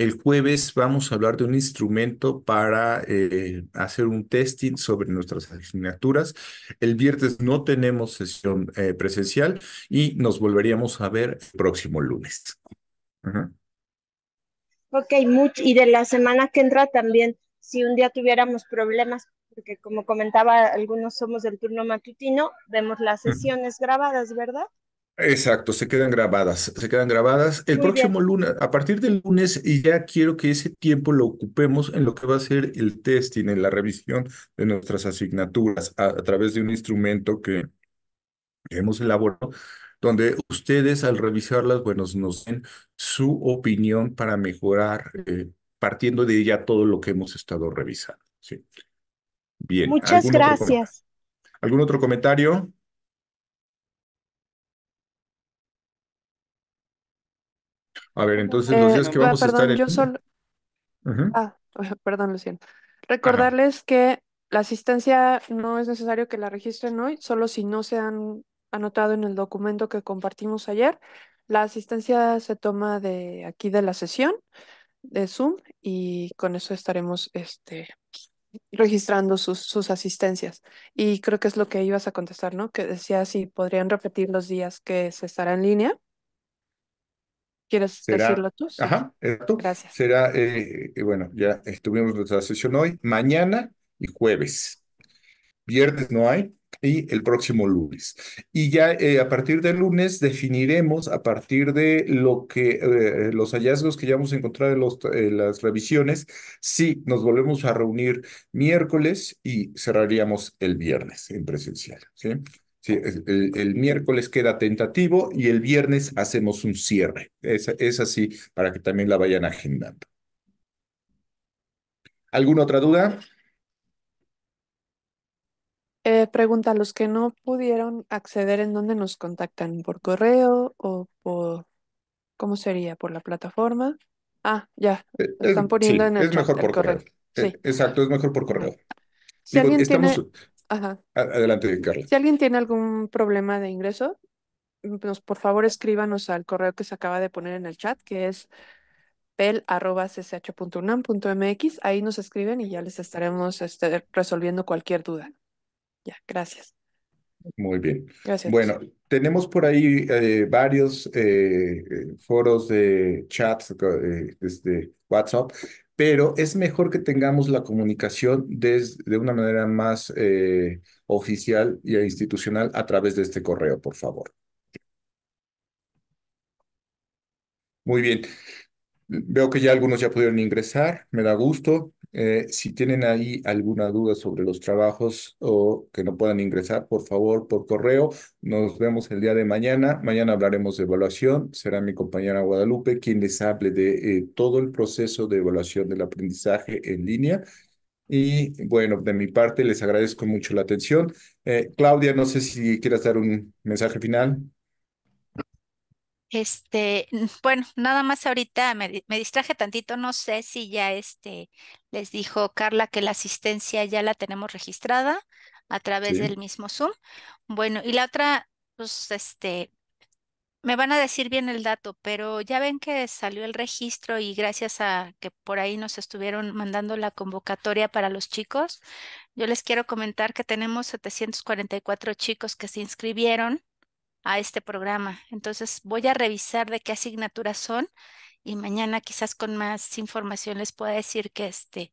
el jueves vamos a hablar de un instrumento para eh, hacer un testing sobre nuestras asignaturas. El viernes no tenemos sesión eh, presencial y nos volveríamos a ver el próximo lunes. Ok, y de la semana que entra también, si un día tuviéramos problemas, porque como comentaba, algunos somos del turno matutino, vemos las sesiones grabadas, ¿verdad? Exacto, se quedan grabadas, se quedan grabadas. El próximo lunes, a partir del lunes, y ya quiero que ese tiempo lo ocupemos en lo que va a ser el testing, en la revisión de nuestras asignaturas a, través de un instrumento que, hemos elaborado donde ustedes al revisarlas, bueno, nos den su opinión para mejorar, eh, partiendo de ella todo lo que hemos estado revisando. Sí. Bien. Muchas gracias. ¿Algún otro comentario? A ver, entonces los días eh, que vamos a estar yo Solo... Ah, perdón, lo Recordarles que la asistencia no es necesario que la registren hoy, solo si no se han anotado en el documento que compartimos ayer. La asistencia se toma de aquí de la sesión de Zoom y con eso estaremos este, registrando sus, sus asistencias. Y creo que es lo que ibas a contestar, ¿no? Que decía si podrían repetir los días que se estará en línea. ¿Quieres decirlo tú? Ajá, tú. Gracias. Será, eh, eh, bueno, ya estuvimos nuestra sesión hoy, mañana y jueves. Viernes no hay y el próximo lunes. Y ya eh, a partir del lunes definiremos a partir de lo que los hallazgos que ya hemos encontrado en los, las revisiones, si nos volvemos a reunir miércoles y cerraríamos el viernes en presencial. ¿sí? Sí, el, miércoles queda tentativo y el viernes hacemos un cierre. Es, así para que también la vayan agendando. ¿Alguna otra duda? Eh, pregunta, los que no pudieron acceder, ¿en dónde nos contactan? ¿Por correo o por, cómo sería? ¿Por la plataforma? Ah, ya, eh, están poniendo en el Es mejor por correo. Eh, exacto, es mejor por correo. Si estamos, Adelante, carlos Si alguien tiene algún problema de ingreso, mm, pues, por favor escríbanos al correo que se acaba de poner en el chat, que es pel.cch.unam.mx. Ahí nos escriben y ya les estaremos este, resolviendo cualquier duda. Ya, gracias. Muy bien. Gracias. Bueno, tenemos por ahí eh, varios eh, eh, foros de chats de desde WhatsApp pero es mejor que tengamos la comunicación de una manera más eh, oficial y e institucional a través de este correo, por favor. Muy bien. Veo que ya algunos ya pudieron ingresar, me da gusto. Eh, si tienen ahí alguna duda sobre los trabajos o que no puedan ingresar, por favor, por correo. Nos vemos el día de mañana. Mañana hablaremos de evaluación. Será mi compañera Guadalupe quien les hable de eh, todo el proceso de evaluación del aprendizaje en línea. Y bueno, de mi parte les agradezco mucho la atención. Eh, Claudia, no sé si quieras dar un mensaje final. Este, bueno, nada más ahorita me, distraje tantito, no sé si ya este les dijo Carla que la asistencia ya la tenemos registrada a través del mismo Zoom. Bueno, y la otra, pues este, me van a decir bien el dato, pero ya ven que salió el registro y gracias a que por ahí nos estuvieron mandando la convocatoria para los chicos, yo les quiero comentar que tenemos 744 chicos que se inscribieron a este programa. Entonces voy a revisar de qué asignaturas son y mañana quizás con más información les pueda decir que este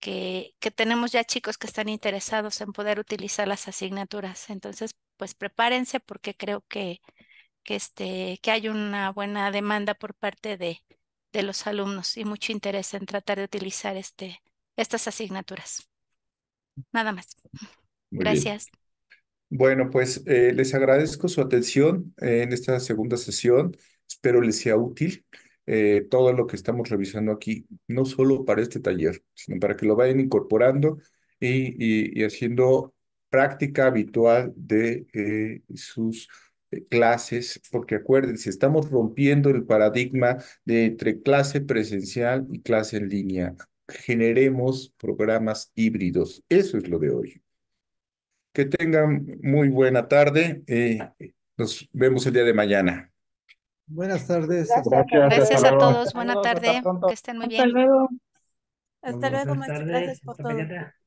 que, que tenemos ya chicos que están interesados en poder utilizar las asignaturas. Entonces, pues prepárense porque creo que, que, este, que hay una buena demanda por parte de, de los alumnos y mucho interés en tratar de utilizar este, estas asignaturas. Nada más. Gracias. Bueno, pues eh, les agradezco su atención en esta segunda sesión. Espero les sea útil eh, todo lo que estamos revisando aquí, no solo para este taller, sino para que lo vayan incorporando y, haciendo práctica habitual de eh, sus clases, porque acuérdense, estamos rompiendo el paradigma de entre clase presencial y clase en línea. Generemos programas híbridos. Eso es lo de hoy. Que tengan muy buena tarde. y eh, nos vemos el día de mañana. Buenas tardes. Gracias, a todos. Buena tarde. Que estén muy bien. Hasta luego. Hasta luego. Muchas gracias por todo.